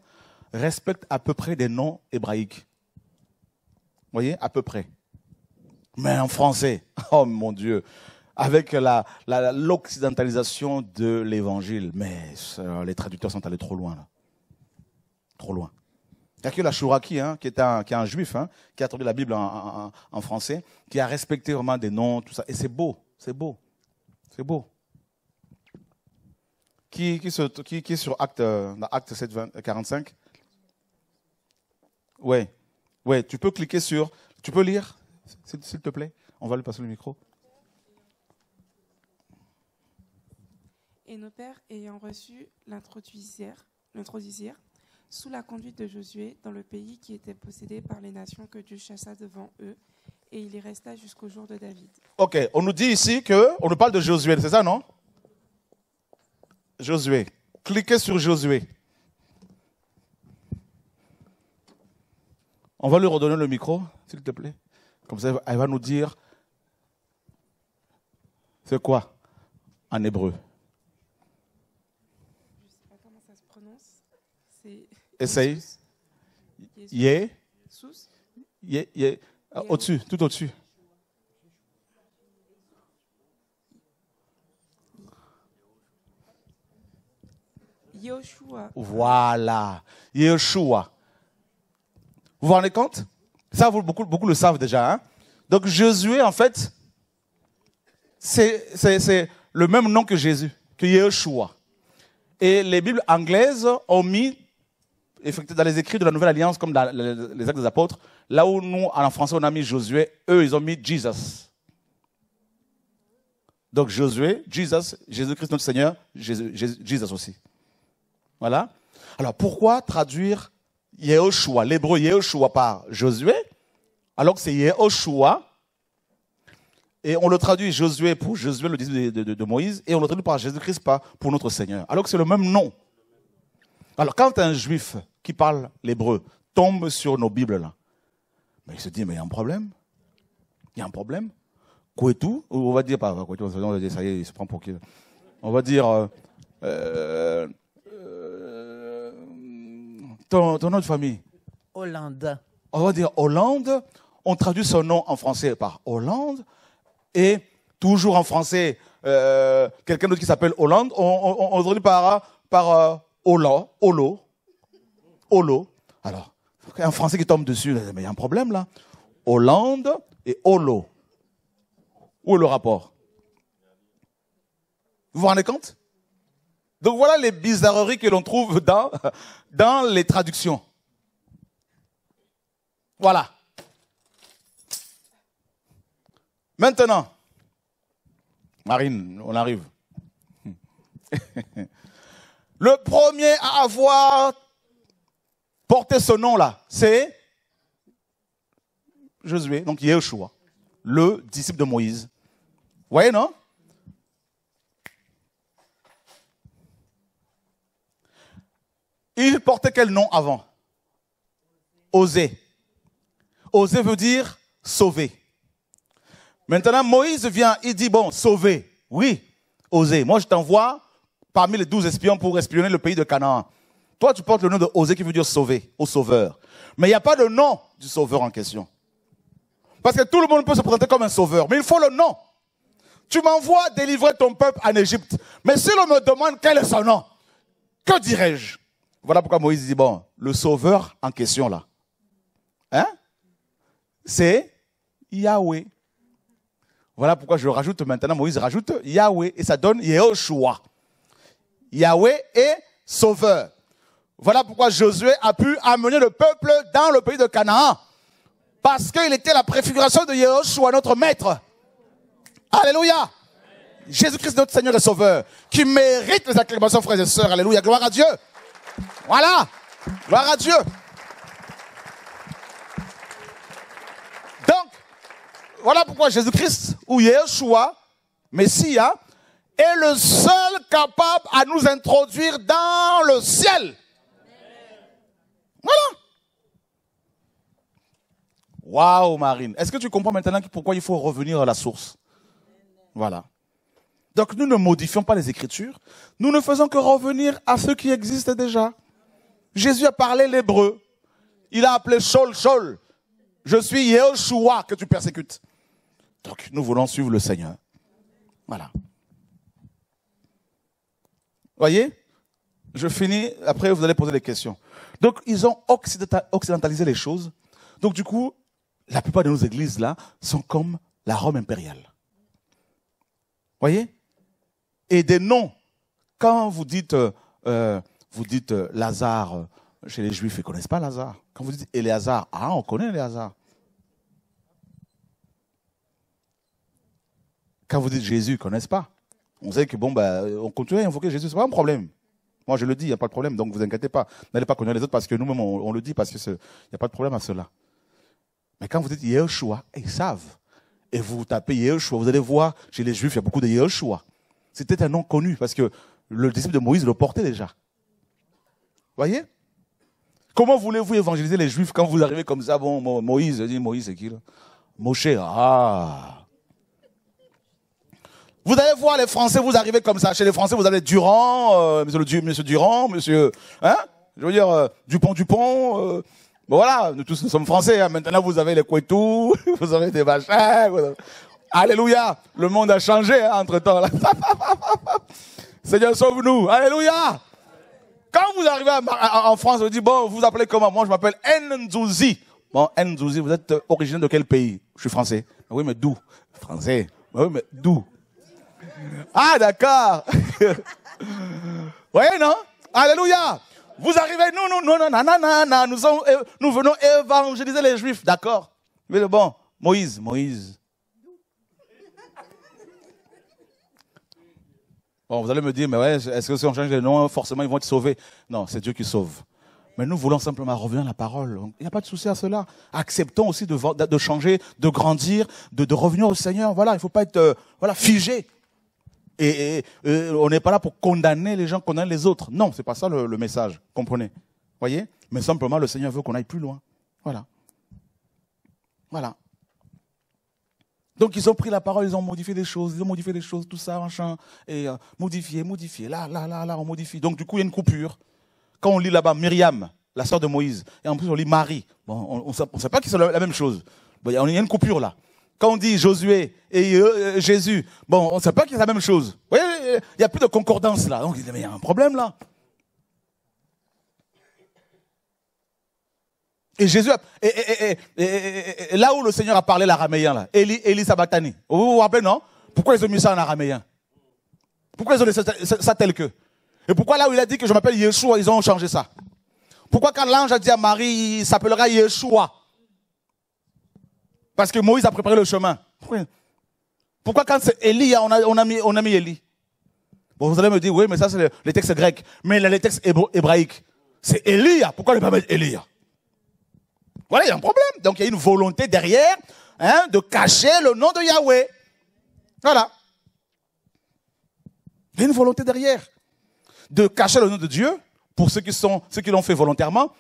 respectent à peu près des noms hébraïques. Vous voyez, à peu près mais en français. Oh mon Dieu. Avec la, l'occidentalisation de l'évangile. Mais euh, les traducteurs sont allés trop loin, là. Trop loin. Il n'y a que la Chouraki, hein, qui, est un, qui est un juif, hein, qui a traduit la Bible en, français, qui a respecté vraiment des noms, tout ça. Et c'est beau, c'est beau, c'est beau. Qui, qui, est sur acte, euh, acte 7, 45 Oui, ouais, tu peux cliquer sur. Tu peux lire s'il te plaît, on va lui passer le micro. Et nos pères ayant reçu l'introduisir sous la conduite de Josué dans le pays qui était possédé par les nations que Dieu chassa devant eux, et il y resta jusqu'au jour de David. Ok, on nous dit ici que on nous parle de Josué, c'est ça, non Josué. Cliquez sur Josué. On va lui redonner le micro, s'il te plaît. Comme ça, elle va nous dire, c'est quoi en hébreu Je ne sais pas comment ça se prononce. C'est... Essaye. Yé. Yé. Yé. Au-dessus, tout au-dessus. Yeshua. Voilà. Yeshua. Vous vous rendez compte ça, beaucoup, beaucoup le savent déjà. Hein. Donc Josué, en fait, c'est le même nom que Jésus, que Yeshua. Et les Bibles anglaises ont mis, dans les écrits de la Nouvelle Alliance, comme dans les actes des apôtres, là où nous, en français, on a mis Josué, eux, ils ont mis Jesus. Donc Josué, Jesus, Jésus-Christ notre Seigneur, Jésus, Jesus aussi. Voilà. Alors pourquoi traduire Yehoshua, l'hébreu Yehoshua par Josué, alors que c'est Yehoshua, et on le traduit Josué pour Josué, le disciple de, Moïse, et on le traduit par Jésus-Christ pour notre Seigneur, alors que c'est le même nom. Alors quand un juif qui parle l'hébreu tombe sur nos Bibles là, il se dit, mais il y a un problème. Il y a un problème. tout on va dire, on va dire, ça y est, il se prend pour qui On va dire, euh, euh, ton, nom de famille Hollande. On va dire Hollande. On traduit son nom en français par Hollande. Et toujours en français, euh, quelqu'un d'autre qui s'appelle Hollande, on, traduit par, par euh, Holo. Holo. Alors, un français qui tombe dessus, mais il y a un problème là. Hollande et Holo. Où est le rapport Vous vous rendez compte donc voilà les bizarreries que l'on trouve dans, dans les traductions. Voilà. Maintenant, Marine, on arrive. Le premier à avoir porté ce nom-là, c'est Josué, donc Yeshua, le disciple de Moïse. Vous voyez, non Il portait quel nom avant Osé. Osé veut dire sauver. Maintenant, Moïse vient, il dit, bon, sauver. Oui, Osé. Moi, je t'envoie parmi les douze espions pour espionner le pays de Canaan. Toi, tu portes le nom de Osé qui veut dire sauver, au sauveur. Mais il n'y a pas de nom du sauveur en question. Parce que tout le monde peut se présenter comme un sauveur, mais il faut le nom. Tu m'envoies délivrer ton peuple en Égypte. Mais si l'on me demande quel est son nom, que dirais-je voilà pourquoi Moïse dit, bon, le sauveur en question là, hein, c'est Yahweh. Voilà pourquoi je rajoute maintenant, Moïse rajoute Yahweh et ça donne Yehoshua. Yahweh est sauveur. Voilà pourquoi Josué a pu amener le peuple dans le pays de Canaan. Parce qu'il était la préfiguration de Yehoshua, notre maître. Alléluia. Jésus-Christ, notre Seigneur et Sauveur, qui mérite les acclamations, frères et sœurs. Alléluia. Gloire à Dieu. Voilà. Gloire à Dieu. Donc, voilà pourquoi Jésus-Christ ou Yeshua, Messia, hein, est le seul capable à nous introduire dans le ciel. Voilà. Waouh, Marine. Est-ce que tu comprends maintenant pourquoi il faut revenir à la source Voilà. Donc nous ne modifions pas les Écritures, nous ne faisons que revenir à ce qui existe déjà. Jésus a parlé l'hébreu. Il a appelé Shol Shol. Je suis Yehoshua que tu persécutes. Donc nous voulons suivre le Seigneur. Voilà. Voyez Je finis, après vous allez poser des questions. Donc ils ont occidentalisé les choses. Donc du coup, la plupart de nos églises là sont comme la Rome impériale. Voyez et des noms. Quand vous dites, euh, euh, vous dites euh, Lazare, chez les Juifs, ils ne connaissent pas Lazare. Quand vous dites Éléazar, ah, on connaît Éléazar. Quand vous dites Jésus, ils ne connaissent pas. On sait que, bon, ben, on continue à invoquer Jésus, ce n'est pas un problème. Moi, je le dis, il n'y a pas de problème, donc ne vous inquiétez pas. N'allez pas connaître les autres parce que nous-mêmes, on, le dit parce qu'il n'y a pas de problème à cela. Mais quand vous dites Yeshua, ils savent. Et vous tapez Yeshua, vous allez voir, chez les Juifs, il y a beaucoup de Yeshua. C'était un nom connu parce que le disciple de Moïse le portait déjà. Voyez Comment voulez-vous évangéliser les Juifs quand vous arrivez comme ça Bon, Moïse, dit Moïse, c'est qui là Moshe, ah Vous allez voir les Français, vous arrivez comme ça. Chez les Français, vous avez Durand, euh, monsieur, Durand, monsieur, hein Je veux dire, euh, Dupont, Dupont. Euh, voilà, nous tous nous sommes Français. Hein, maintenant, vous avez les Couetous, vous avez des machins. Alléluia. Le monde a changé hein, entre-temps. Seigneur, sauve-nous. Alléluia. Quand vous arrivez en France, vous dites, bon, vous vous appelez comment Moi, je m'appelle Nzouzi. Bon, Ndouzi, vous êtes originaire de quel pays Je suis français. Oui, mais d'où Français. Oui, mais d'où Ah, d'accord. Vous voyez, non Alléluia. Vous arrivez, nous, non, non, nous, nous, nous, euh, nous venons évangéliser les Juifs. D'accord. Mais bon, Moïse, Moïse. vous allez me dire, mais ouais, est-ce que si on change de nom, forcément ils vont être sauvés Non, c'est Dieu qui sauve. Mais nous voulons simplement revenir à la parole. Il n'y a pas de souci à cela. Acceptons aussi de, changer, de grandir, de, revenir au Seigneur. Voilà, il ne faut pas être euh, voilà figé. Et, euh, on n'est pas là pour condamner les gens, condamner les autres. Non, c'est pas ça le, message. Comprenez Voyez Mais simplement, le Seigneur veut qu'on aille plus loin. Voilà. Voilà. Donc ils ont pris la parole, ils ont modifié des choses, ils ont modifié des choses, tout ça, machin, et euh, modifié, modifié, là, là, là, là, on modifie. Donc du coup, il y a une coupure. Quand on lit là-bas Myriam, la sœur de Moïse, et en plus on lit Marie, bon, on ne sait pas qu'ils sont la, même chose. Il y, a une coupure là. Quand on dit Josué et euh, euh, Jésus, bon, on ne sait pas qu'ils sont la même chose. il n'y a plus de concordance là. Donc il y a un problème là. Et Jésus, a, et, là où le Seigneur a parlé l'araméen, là, Eli, Eli Sabatani. Vous vous rappelez, non Pourquoi ils ont mis ça en araméen Pourquoi ils ont laissé ça tel que Et pourquoi là où il a dit que je m'appelle Yeshua, ils ont changé ça Pourquoi quand l'ange a dit à Marie, il s'appellera Yeshua Parce que Moïse a préparé le chemin. Pourquoi quand c'est Elia, hein, on a, mis, on vous allez me dire, oui, mais ça c'est les textes grecs. Mais les textes hébraïques, c'est Elia. Hein. Pourquoi ne pas mettre Elia voilà, il y a un problème. Donc il y a une volonté derrière hein, de cacher le nom de Yahweh. Voilà. Il y a une volonté derrière de cacher le nom de Dieu pour ceux qui sont ceux qui l'ont fait volontairement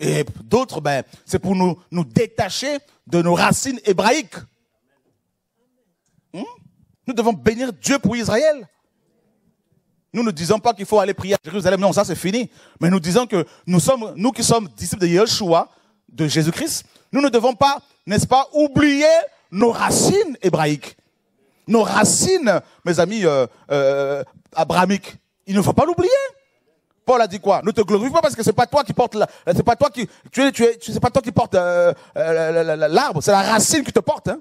et d'autres ben c'est pour nous nous détacher de nos racines hébraïques. Hmm? nous devons bénir Dieu pour Israël. Nous ne disons pas qu'il faut aller prier à Jérusalem, non, ça c'est fini. Mais nous disons que nous sommes, nous qui sommes disciples de Yeshua, de Jésus-Christ, nous ne devons pas, n'est-ce pas, oublier nos racines hébraïques, nos racines, mes amis, euh, euh, abrahamiques. Il ne faut pas l'oublier. Paul a dit quoi Ne te glorifie pas parce que c'est pas toi qui porte la, c'est pas toi qui, tu es, tu es, c'est pas toi qui porte euh, euh, l'arbre, c'est la racine qui te porte. Hein.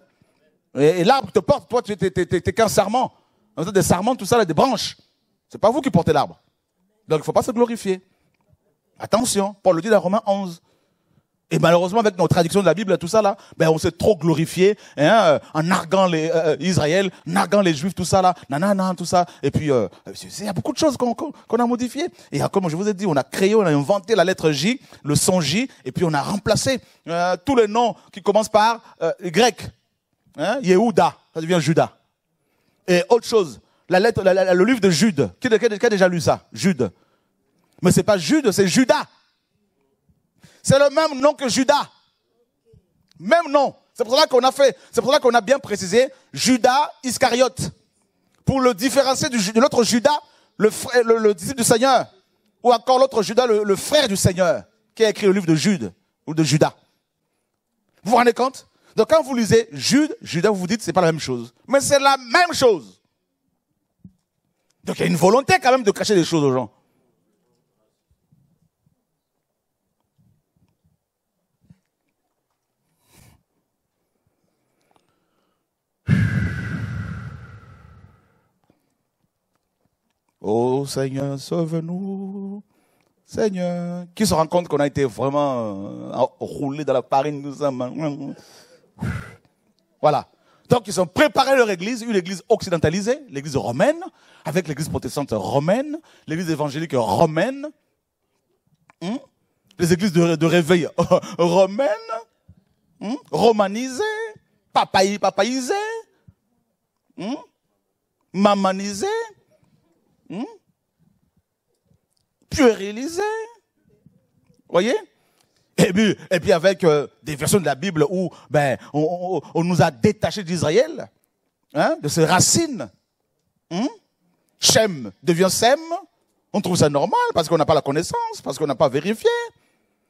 Et, l'arbre te porte, toi, tu n'es qu'un sarment, des sarments, tout ça, des branches. C'est pas vous qui portez l'arbre. Donc il ne faut pas se glorifier. Attention, Paul le dit dans Romains 11. Et malheureusement, avec nos traductions de la Bible, tout ça là, ben on s'est trop glorifié hein, euh, en narguant les euh, euh, Israël, narguant les Juifs, tout ça là, nanana, tout ça. Et puis, il y a beaucoup de choses qu'on a modifiées. Et comme je vous ai dit, on a créé, on a inventé la lettre J, le son J, et puis on a remplacé tous les noms qui commencent par grec. Hein, Yehuda, ça devient Judas. Et autre chose, la lettre, le livre de Jude. Qui, qui a déjà lu ça Jude. Mais c'est pas Jude, c'est Judas. C'est le même nom que Judas. Même nom. C'est pour ça qu'on a fait, c'est pour ça qu'on a bien précisé Judas Iscariote. Pour le différencier de l'autre Judas, le, frère, le, disciple du Seigneur. Ou encore l'autre Judas, le, le, frère du Seigneur, qui a écrit le livre de Jude ou de Judas. Vous vous rendez compte? Donc quand vous lisez Jude, Judas, vous vous dites c'est pas la même chose. Mais c'est la même chose. Donc il y a une volonté quand même de cacher des choses aux gens. Oh Seigneur, sauve-nous. Seigneur, qui se rend compte qu'on a été vraiment euh, roulé dans la parine, nous sommes. Hein. Voilà. Donc ils ont préparé leur église, une église occidentalisée, l'église romaine, avec l'église protestante romaine, l'église évangélique romaine, hein, les églises de, réveil euh, romaines, hein, romanisées, papaï, papaïsées, mamanisées. Hmm? Puérilisé. Voyez et puis, avec euh, des versions de la Bible où ben, on, nous a détachés d'Israël, hein, de ses racines. Hmm? Shem devient Sem. On trouve ça normal parce qu'on n'a pas la connaissance, parce qu'on n'a pas vérifié.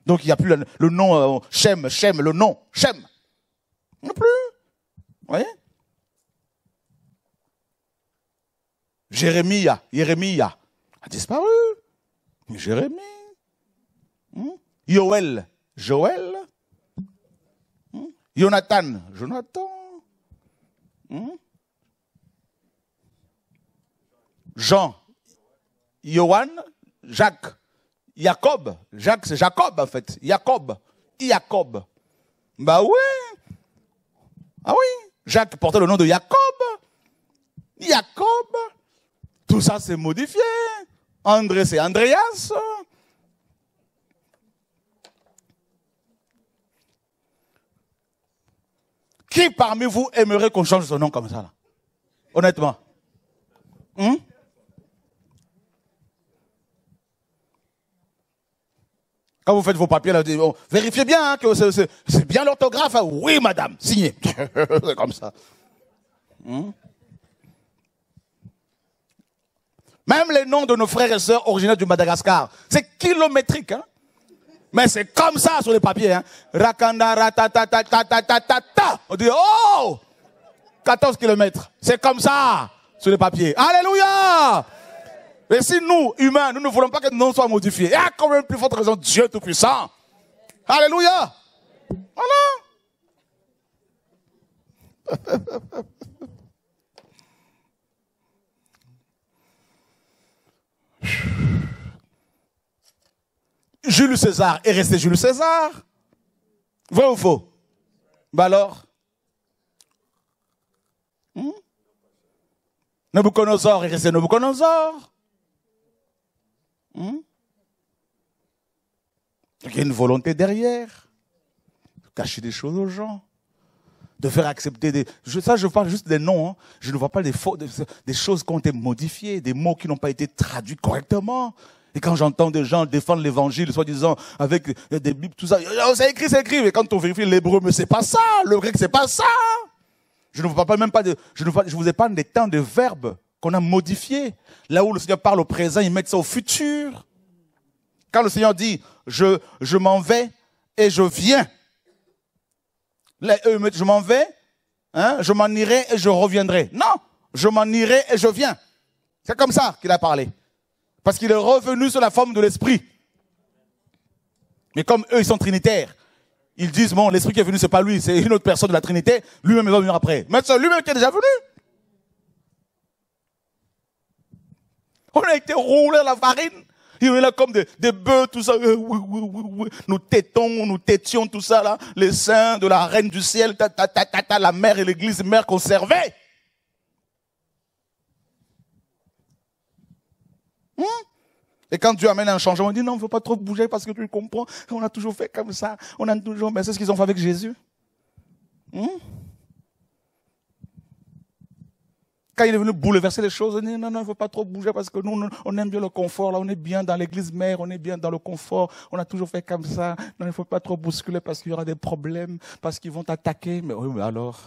Donc il n'y a plus le, nom euh, Shem, Shem, le nom Shem. Non plus. Vous voyez Jérémie, Jérémie a disparu. Jérémie. Hmm? Joël, Joël. Hmm? Jonathan, Jonathan. Hmm? Jean, Johan, Jacques, Jacob. Jacques, c'est Jacob en fait. Jacob, Jacob. Bah oui. Ah oui. Jacques portait le nom de Jacob. Jacob. Tout ça s'est modifié. André, c'est Andreas. Qui parmi vous aimerait qu'on change son nom comme ça, là Honnêtement. Hum? Quand vous faites vos papiers, là, oh, vérifiez bien hein, que c'est, bien l'orthographe. Hein. Oui, madame, signez. c'est comme ça. Hum? Même les noms de nos frères et sœurs originaires du Madagascar, c'est kilométrique. Hein. Mais c'est comme ça sur les papiers. Hein. Rakanda, tata. On dit, oh 14 kilomètres. C'est comme ça sur les papiers. Alléluia Mais si nous, humains, nous ne voulons pas que nos noms soient modifiés, il y a quand même plus forte raison, Dieu Tout-Puissant. Alléluia Voilà Jules César est resté Jules César. Vrai ou faux ben alors hmm Nabucodonosor est resté Nabucodonosor. Hmm? Il y a une volonté derrière. De cacher des choses aux gens. De faire accepter des... Je, ça, je parle juste des noms. Hein. Je ne vois pas des, fautes, des choses qui ont été modifiées, des mots qui n'ont pas été traduits correctement. Et quand j'entends des gens défendre l'évangile, soi-disant, avec des bibles, tout ça, c'est écrit, c'est écrit. Mais quand on vérifie l'hébreu, mais c'est pas ça, le grec, c'est pas ça. Je ne vous parle même pas de, je ne je vous épargne des temps de verbes qu'on a modifiés. Là où le Seigneur parle au présent, il met ça au futur. Quand le Seigneur dit, je, je m'en vais et je viens. Là, eux mettent, je m'en vais, hein, je m'en irai et je reviendrai. Non, je m'en irai et je viens. C'est comme ça qu'il a parlé. Parce qu'il est revenu sur la forme de l'esprit. Mais comme eux, ils sont trinitaires, ils disent, bon, l'esprit qui est venu, c'est pas lui, c'est une autre personne de la Trinité, lui-même, va venir après. Mais c'est lui-même qui est déjà venu. On a été roulé à la farine. Il est là comme des, bœufs, tout ça. Euh, nous têtons, nous tétions, tout ça là. Les saints de la reine du ciel, ta, ta, ta, ta, la mère et l'église, mère conservée. Hein? et quand Dieu amène un changement, on dit non, il ne faut pas trop bouger parce que tu comprends. On a toujours fait comme ça. On a toujours. Mais c'est ce qu'ils ont fait avec Jésus. Hein? Quand il est venu bouleverser les choses, on dit non, non, il ne faut pas trop bouger parce que nous, on aime bien le confort. Là, on est bien dans l'église mère, on est bien dans le confort. On a toujours fait comme ça. Non, il ne faut pas trop bousculer parce qu'il y aura des problèmes, parce qu'ils vont t'attaquer. Mais oui, mais alors.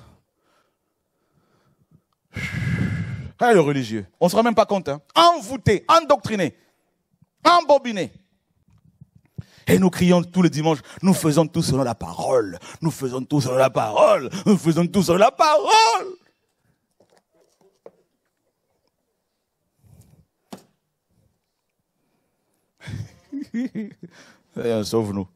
Ah, le religieux. On ne se rend même pas compte. Hein. Envoûté, endoctriné, embobiné. Et nous crions tous les dimanches, nous faisons tout selon la parole. Nous faisons tout selon la parole. Nous faisons tout selon la parole. Eh, sauve-nous.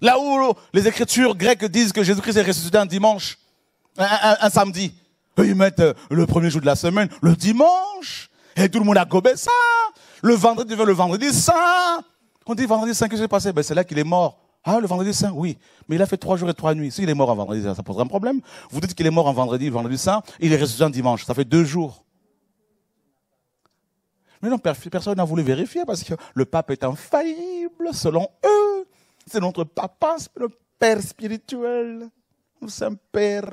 Là où les écritures grecques disent que Jésus-Christ est ressuscité un dimanche, un, samedi. Eux ils mettent euh, le premier jour de la semaine, le dimanche. Et tout le monde a gobé ça. Le vendredi le vendredi saint. On dit vendredi saint, qu'est-ce qui s'est passé ben, C'est là qu'il est mort. Ah, le vendredi saint, oui. Mais il a fait trois jours et trois nuits. S'il est mort en vendredi saint, ça posera un problème. Vous dites qu'il est mort en vendredi, vendredi saint, il est ressuscité un dimanche. Ça fait deux jours. Mais non, personne n'a voulu vérifier parce que le pape est infaillible selon eux. C'est notre papa, c'est notre père spirituel. Nous sommes père.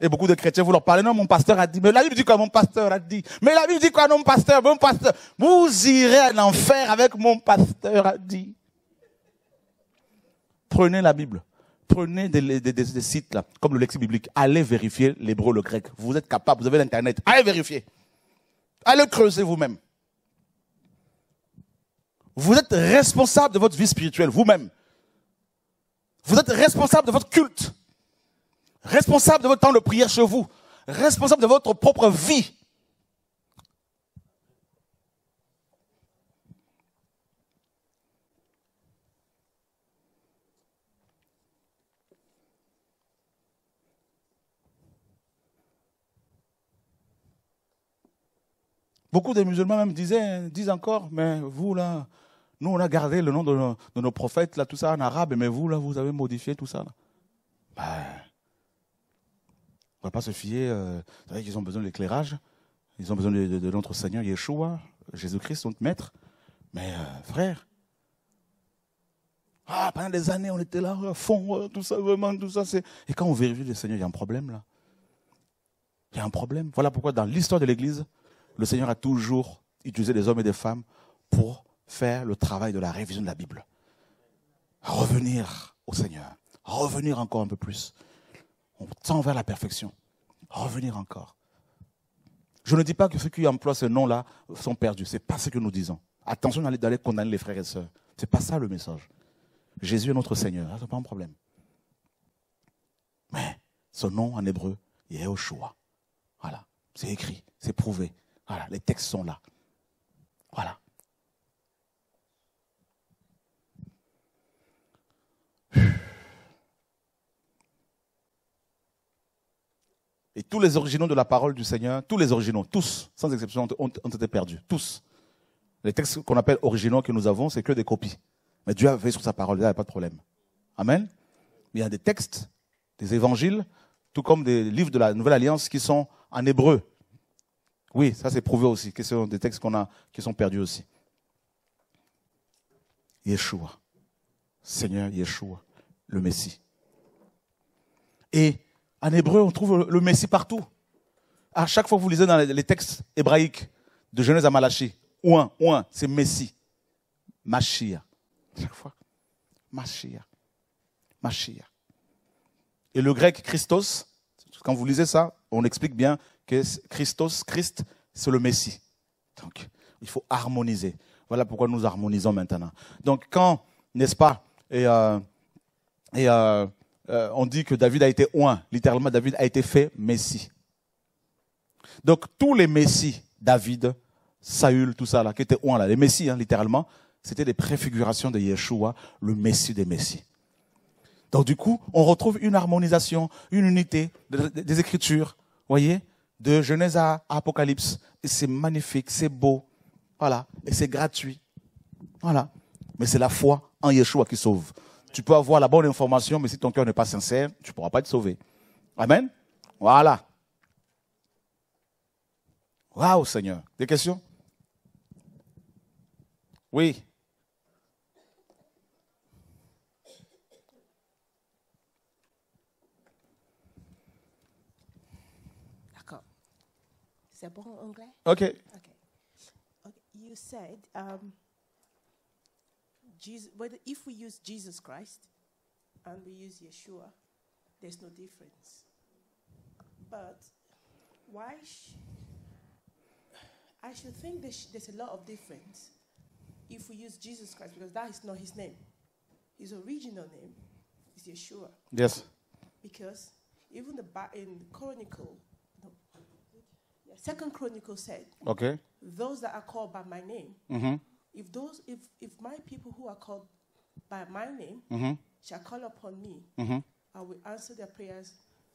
Et beaucoup de chrétiens, vous leur parlez, non, mon pasteur a dit, mais la Bible dit quoi, mon pasteur a dit, mais la Bible dit quoi, non, pasteur, mon pasteur, vous irez à l'enfer avec mon pasteur a dit. Prenez la Bible, prenez des, sites là, comme le lexique biblique, allez vérifier l'hébreu, le grec, vous êtes capable, vous avez l'internet, allez vérifier, allez creuser vous-même. Vous êtes responsable de votre vie spirituelle, vous-même. Vous êtes responsable de votre culte, responsable de votre temps de prière chez vous, responsable de votre propre vie. Beaucoup de musulmans même disaient, disent encore, mais vous là, nous, on a gardé le nom de nos, prophètes, là, tout ça en arabe, mais vous, là, vous avez modifié tout ça. Là. Ben, on ne va pas se fier. Euh, vous savez qu'ils ont besoin de l'éclairage. Ils ont besoin de, notre Seigneur Yeshua, Jésus-Christ, notre maître. Mais euh, frère, ah, pendant des années, on était là, à fond, euh, tout ça, vraiment, tout ça. Et quand on vérifie le Seigneur, il y a un problème là. Il y a un problème. Voilà pourquoi dans l'histoire de l'Église, le Seigneur a toujours utilisé des hommes et des femmes pour faire le travail de la révision de la Bible. Revenir au Seigneur. Revenir encore un peu plus. On tend vers la perfection. Revenir encore. Je ne dis pas que ceux qui emploient ce nom-là sont perdus. Ce n'est pas ce que nous disons. Attention d'aller condamner les frères et sœurs. Ce n'est pas ça le message. Jésus est notre Seigneur. Ce n'est pas un problème. Mais son nom en hébreu, est choix. Voilà. C'est écrit. C'est prouvé. Voilà. Les textes sont là. Voilà. Et tous les originaux de la parole du Seigneur, tous les originaux, tous, sans exception, ont, été perdus, tous. Les textes qu'on appelle originaux que nous avons, c'est que des copies. Mais Dieu avait sur sa parole, là, il n'y a pas de problème. Amen. Il y a des textes, des évangiles, tout comme des livres de la Nouvelle Alliance qui sont en hébreu. Oui, ça c'est prouvé aussi, que ce sont des textes qu'on a, qui sont perdus aussi. Yeshua. Seigneur Yeshua, le Messie. Et en hébreu, on trouve le Messie partout. À chaque fois que vous lisez dans les textes hébraïques de Genèse à Malachie, ouin, ouin, c'est Messie. Machia. Chaque fois. Machia. Machia. Et le grec Christos, quand vous lisez ça, on explique bien que Christos, Christ, c'est le Messie. Donc, il faut harmoniser. Voilà pourquoi nous harmonisons maintenant. Donc, quand, n'est-ce pas, et, euh, et euh, euh, on dit que David a été oint. Littéralement, David a été fait Messie. Donc tous les Messies, David, Saül, tout ça qui étaient oints là, les Messies, hein, littéralement, c'était des préfigurations de Yeshua, le Messie des Messies. Donc du coup, on retrouve une harmonisation, une unité des Écritures, voyez, de Genèse à Apocalypse. Et c'est magnifique, c'est beau, voilà, et c'est gratuit, voilà. Mais c'est la foi en Yeshua qui sauve. Tu peux avoir la bonne information, mais si ton cœur n'est pas sincère, tu ne pourras pas être sauvé. Amen. Voilà. Waouh, Seigneur. Des questions Oui. D'accord. C'est bon anglais? Ok. You um, Jesus, whether if we use Jesus Christ and we use Yeshua, there's no difference. But why? Sh- I should think there's, there's a lot of difference if we use Jesus Christ because that is not his name. His original name is Yeshua. Yes. Because even the ba- in Chronicle, no, Second Chronicle said, okay, those that are called by my name. Mm-hmm if those if if my people who are called by my name mm-hmm. shall call upon me, mm-hmm. I will answer their prayers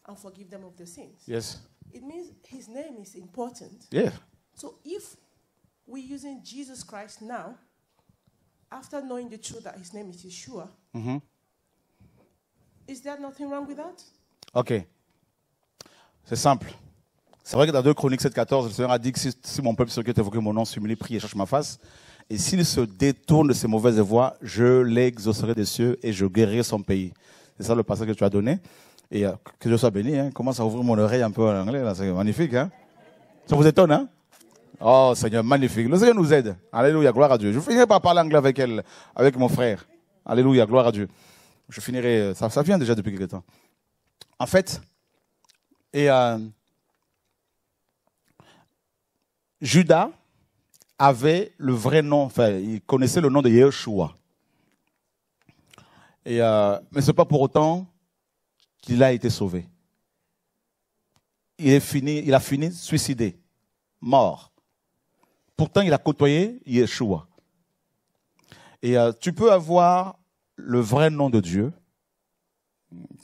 and forgive them of their sins. Yes. It means his name is important. Yeah. So if we're using Jesus Christ now, after knowing the truth that his name is Yeshua, mm-hmm. is there nothing wrong with that? okay C'est simple. C'est vrai que dans 2 Chroniques 7, 14, le Seigneur a dit que si, si mon peuple sur qui tu évoqué mon nom s'humilie, prie et cherche ma face, et s'il se détourne de ses mauvaises voies, je l'exaucerai des cieux et je guérirai son pays. C'est ça le passage que tu as donné. Et euh, que Dieu soit béni. Hein. Commence à ouvrir mon oreille un peu en anglais. C'est magnifique. Hein. Ça vous étonne, hein Oh Seigneur, magnifique. Le Seigneur nous aide. Alléluia, gloire à Dieu. Je finirai par parler anglais avec elle, avec mon frère. Alléluia, gloire à Dieu. Je finirai. Euh, ça, ça vient déjà depuis quelque temps. En fait, et euh, Judas, avait le vrai nom, enfin, il connaissait le nom de Yeshua. Et, euh, mais ce n'est pas pour autant qu'il a été sauvé. Il, est fini, il a fini suicidé, mort. Pourtant, il a côtoyé Yeshua. Et euh, tu peux avoir le vrai nom de Dieu,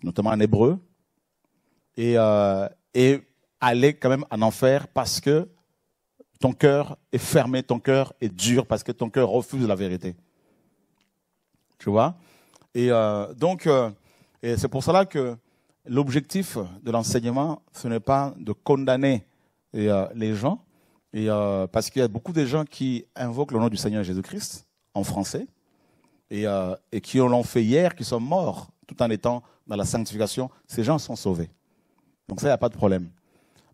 notamment en hébreu, et, euh, et aller quand même en enfer parce que ton cœur est fermé, ton cœur est dur parce que ton cœur refuse la vérité. Tu vois Et euh, donc, euh, c'est pour cela que l'objectif de l'enseignement, ce n'est pas de condamner euh, les gens, et, parce qu'il y a beaucoup de gens qui invoquent le nom du Seigneur Jésus-Christ en français, et, et qui l'ont fait hier, qui sont morts tout en étant dans la sanctification. Ces gens sont sauvés. Donc ça, il n'y a pas de problème.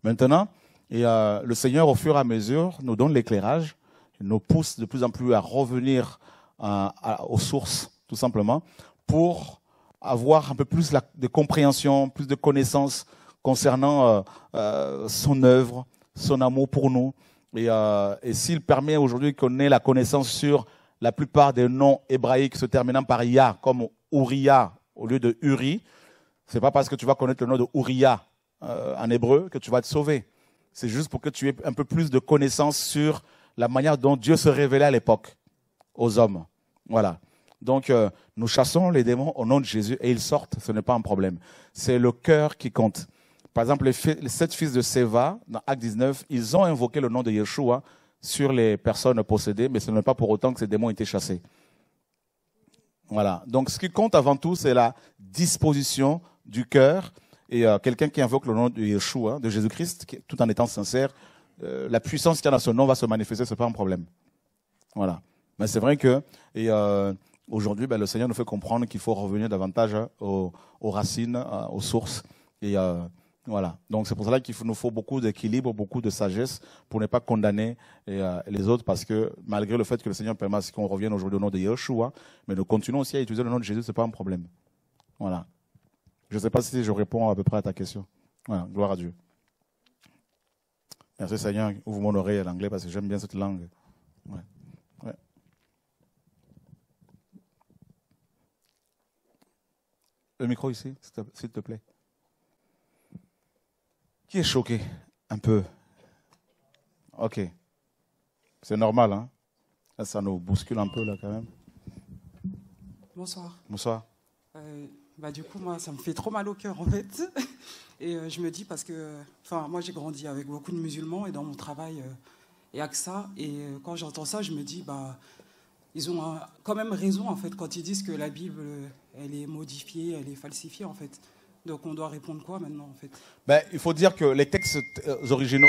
Maintenant, et euh, le Seigneur, au fur et à mesure, nous donne l'éclairage, nous pousse de plus en plus à revenir euh, aux sources, tout simplement, pour avoir un peu plus de compréhension, plus de connaissances concernant euh, son œuvre, son amour pour nous. Et, et s'il permet aujourd'hui qu'on ait la connaissance sur la plupart des noms hébraïques se terminant par Ya, comme Uriah au lieu de Uri, c'est pas parce que tu vas connaître le nom de Uriah en hébreu que tu vas te sauver. C'est juste pour que tu aies un peu plus de connaissances sur la manière dont Dieu se révélait à l'époque aux hommes. Voilà. Donc, euh, nous chassons les démons au nom de Jésus et ils sortent. Ce n'est pas un problème. C'est le cœur qui compte. Par exemple, les, sept fils de Séva, dans Acte 19, ils ont invoqué le nom de Yeshua sur les personnes possédées, mais ce n'est pas pour autant que ces démons étaient chassés. Voilà. Donc, ce qui compte avant tout, c'est la disposition du cœur et euh, quelqu'un qui invoque le nom de Yeshua, de Jésus-Christ, tout en étant sincère, euh, la puissance qu'il y a dans ce nom va se manifester, ce n'est pas un problème. Voilà. Mais c'est vrai que euh, aujourd'hui, ben, le Seigneur nous fait comprendre qu'il faut revenir davantage hein, aux, aux racines, aux sources. Et voilà. Donc c'est pour cela qu'il nous faut beaucoup d'équilibre, beaucoup de sagesse pour ne pas condamner les autres parce que malgré le fait que le Seigneur permet qu'on revienne aujourd'hui au nom de Yeshua, mais nous continuons aussi à utiliser le nom de Jésus, ce n'est pas un problème. Voilà. Je ne sais pas si je réponds à peu près à ta question. Voilà, gloire à Dieu. Merci Seigneur, ouvre mon oreille à l'anglais parce que j'aime bien cette langue. Le micro ici, s'il te plaît. Qui est choqué un peu Ok. C'est normal, hein ça nous bouscule un peu, là, quand même. Bonsoir. Bonsoir. Euh, bah, du coup, moi, ça me fait trop mal au cœur, en fait. Et euh, je me dis, parce que, enfin, moi, j'ai grandi avec beaucoup de musulmans et dans mon travail, il euh, n'y a que ça. Et euh, quand j'entends ça, je me dis, bah, ils ont quand même raison, en fait, quand ils disent que la Bible, elle est modifiée, elle est falsifiée, en fait. Donc, on doit répondre quoi maintenant, en fait ben, Il faut dire que les textes originaux,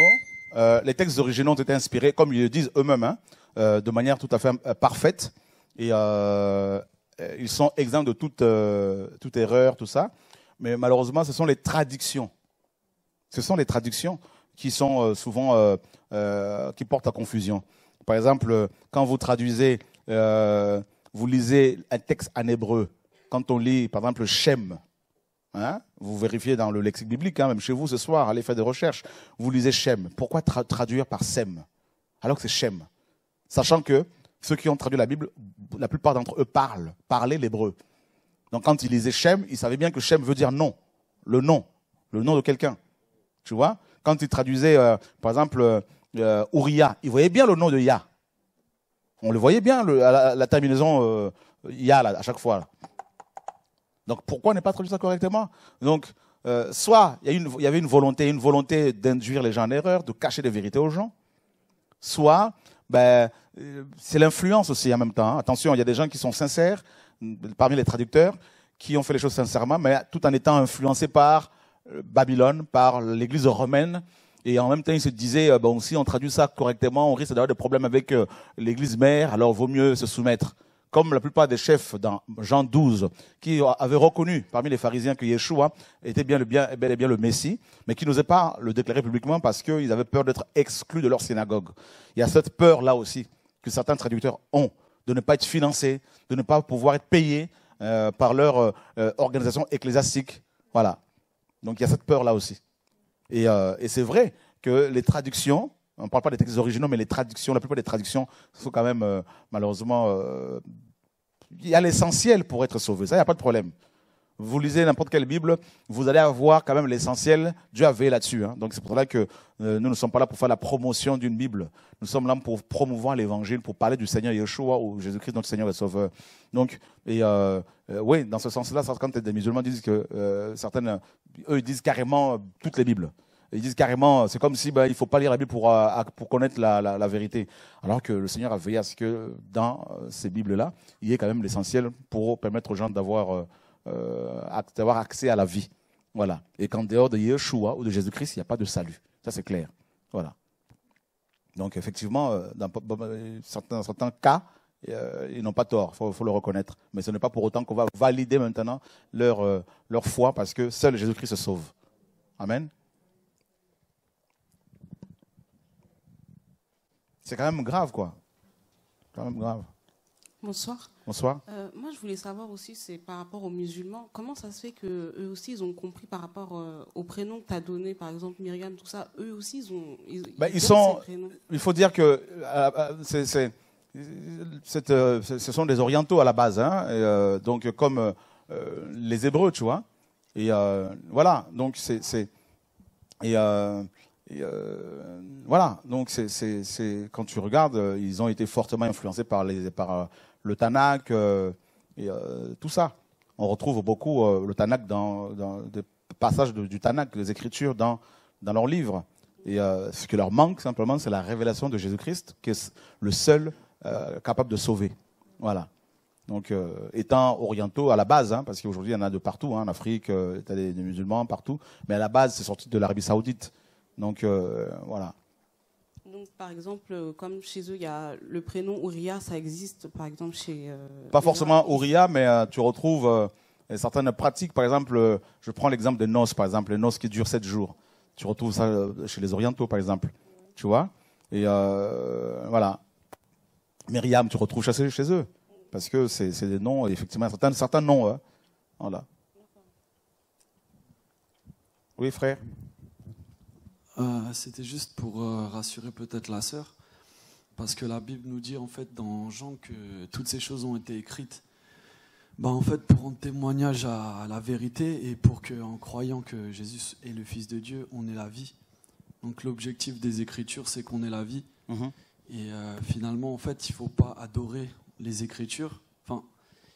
les textes originaux ont été inspirés, comme ils le disent eux-mêmes, hein, de manière tout à fait parfaite. Et euh, ils sont exempts de toute, euh, toute erreur, tout ça. Mais malheureusement, ce sont les traductions. Ce sont les traductions qui sont euh, souvent qui portent à confusion. Par exemple, quand vous traduisez, vous lisez un texte en hébreu. Quand on lit, par exemple, Shem, hein, vous vérifiez dans le lexique biblique, hein, même chez vous ce soir, allez faire des recherches. Vous lisez Shem. Pourquoi traduire par Sem alors que c'est Shem, sachant que ceux qui ont traduit la Bible, la plupart d'entre eux parlent, parlaient l'hébreu. Donc quand ils lisaient Shem, ils savaient bien que Shem veut dire nom, le nom, le nom de quelqu'un. Tu vois Quand ils traduisaient, euh, par exemple, euh, euh, Uriah, ils voyaient bien le nom de Yah. On le voyait bien, la, terminaison euh, Yah, à chaque fois. Donc pourquoi on n'est pas traduit ça correctement Donc, soit il y, y, avait une volonté, une volonté d'induire les gens en erreur, de cacher des vérités aux gens, soit ben, euh, c'est l'influence aussi en même temps. Hein. Attention, il y a des gens qui sont sincères euh, parmi les traducteurs qui ont fait les choses sincèrement, mais tout en étant influencés par euh, Babylone, par l'Église romaine. Et en même temps, ils se disaient, bon, si on traduit ça correctement, on risque d'avoir des problèmes avec l'Église mère, alors vaut mieux se soumettre. Comme la plupart des chefs dans Jean 12, qui avaient reconnu parmi les pharisiens que Yeshua était bien, le bien, eh bel et bien le Messie, mais qui n'osaient pas le déclarer publiquement parce qu'ils avaient peur d'être exclus de leur synagogue. Il y a cette peur là aussi que certains traducteurs ont, de ne pas être financés, de ne pas pouvoir être payés euh, par leur euh, euh, organisation ecclésiastique. Voilà. Donc il y a cette peur-là aussi. Et, c'est vrai que les traductions, on ne parle pas des textes originaux, mais les traductions, la plupart des traductions sont quand même, malheureusement, il y a l'essentiel pour être sauvé. Ça, il n'y a pas de problème vous lisez n'importe quelle Bible, vous allez avoir quand même l'essentiel. Dieu a là-dessus. Hein. Donc c'est pour cela que euh, nous ne sommes pas là pour faire la promotion d'une Bible. Nous sommes là pour promouvoir l'Évangile, pour parler du Seigneur Yeshua ou Jésus-Christ, notre Seigneur et Sauveur. Donc, et euh, euh, oui, dans ce sens-là, quand des musulmans disent que certaines, eux, ils disent carrément toutes les Bibles. Ils disent carrément, c'est comme si ben, il ne faut pas lire la Bible pour, connaître la, la, vérité. Alors que le Seigneur a veillé à ce que dans ces Bibles-là, il y ait quand même l'essentiel pour permettre aux gens d'avoir d'avoir euh, accès à la vie. Voilà. Et qu'en dehors de Yeshua ou de Jésus-Christ, il n'y a pas de salut. Ça, c'est clair. Voilà. Donc, effectivement, euh, euh, dans certains, cas, ils n'ont pas tort, il faut, le reconnaître. Mais ce n'est pas pour autant qu'on va valider maintenant leur, leur foi, parce que seul Jésus-Christ se sauve. Amen. C'est quand même grave, quoi. Quand même grave. Bonsoir. Bonsoir. Euh, moi, je voulais savoir aussi, c'est par rapport aux musulmans, comment ça se fait que eux aussi, ils ont compris par rapport euh, aux au prénom que tu as donné, par exemple Myriam, tout ça, eux aussi, ils ont. ils, bah, sont. Il faut dire que euh, c'est, c'est, ce sont des orientaux à la base, hein, donc comme les Hébreux, tu vois. Et voilà, donc c'est. Et, et voilà, donc c'est, c'est, c'est, quand tu regardes, ils ont été fortement influencés par les, par, le Tanakh, euh, et, euh, tout ça. On retrouve beaucoup euh, le Tanakh dans, des passages du Tanakh, des Écritures dans, leurs livres. Et ce qui leur manque simplement, c'est la révélation de Jésus-Christ, qui est le seul capable de sauver. Voilà. Donc, étant orientaux à la base, hein, parce qu'aujourd'hui, il y en a de partout, hein, en Afrique, il des, musulmans partout, mais à la base, c'est sorti de l'Arabie Saoudite. Donc, voilà. Donc, par exemple, euh, comme chez eux, il y a le prénom Ouria, ça existe, par exemple, chez. Euh, Pas forcément Ouria, mais euh, tu retrouves certaines pratiques. Par exemple, je prends l'exemple des noces, par exemple, les noces qui durent 7 jours. Tu retrouves ça chez les orientaux, par exemple. Tu vois Et voilà. Myriam, tu retrouves ça chez eux. Parce que c'est des noms, effectivement, certains, certains noms. Hein. Voilà. Oui, frère euh, c'était juste pour euh, rassurer peut-être la sœur, parce que la Bible nous dit en fait dans Jean que toutes ces choses ont été écrites. Bah, en fait, pour rendre témoignage à la vérité et pour que, en croyant que Jésus est le Fils de Dieu, on ait la vie. Donc l'objectif des Écritures, c'est qu'on ait la vie. Mm-hmm. Et euh, finalement, en fait, il faut pas adorer les Écritures. Enfin,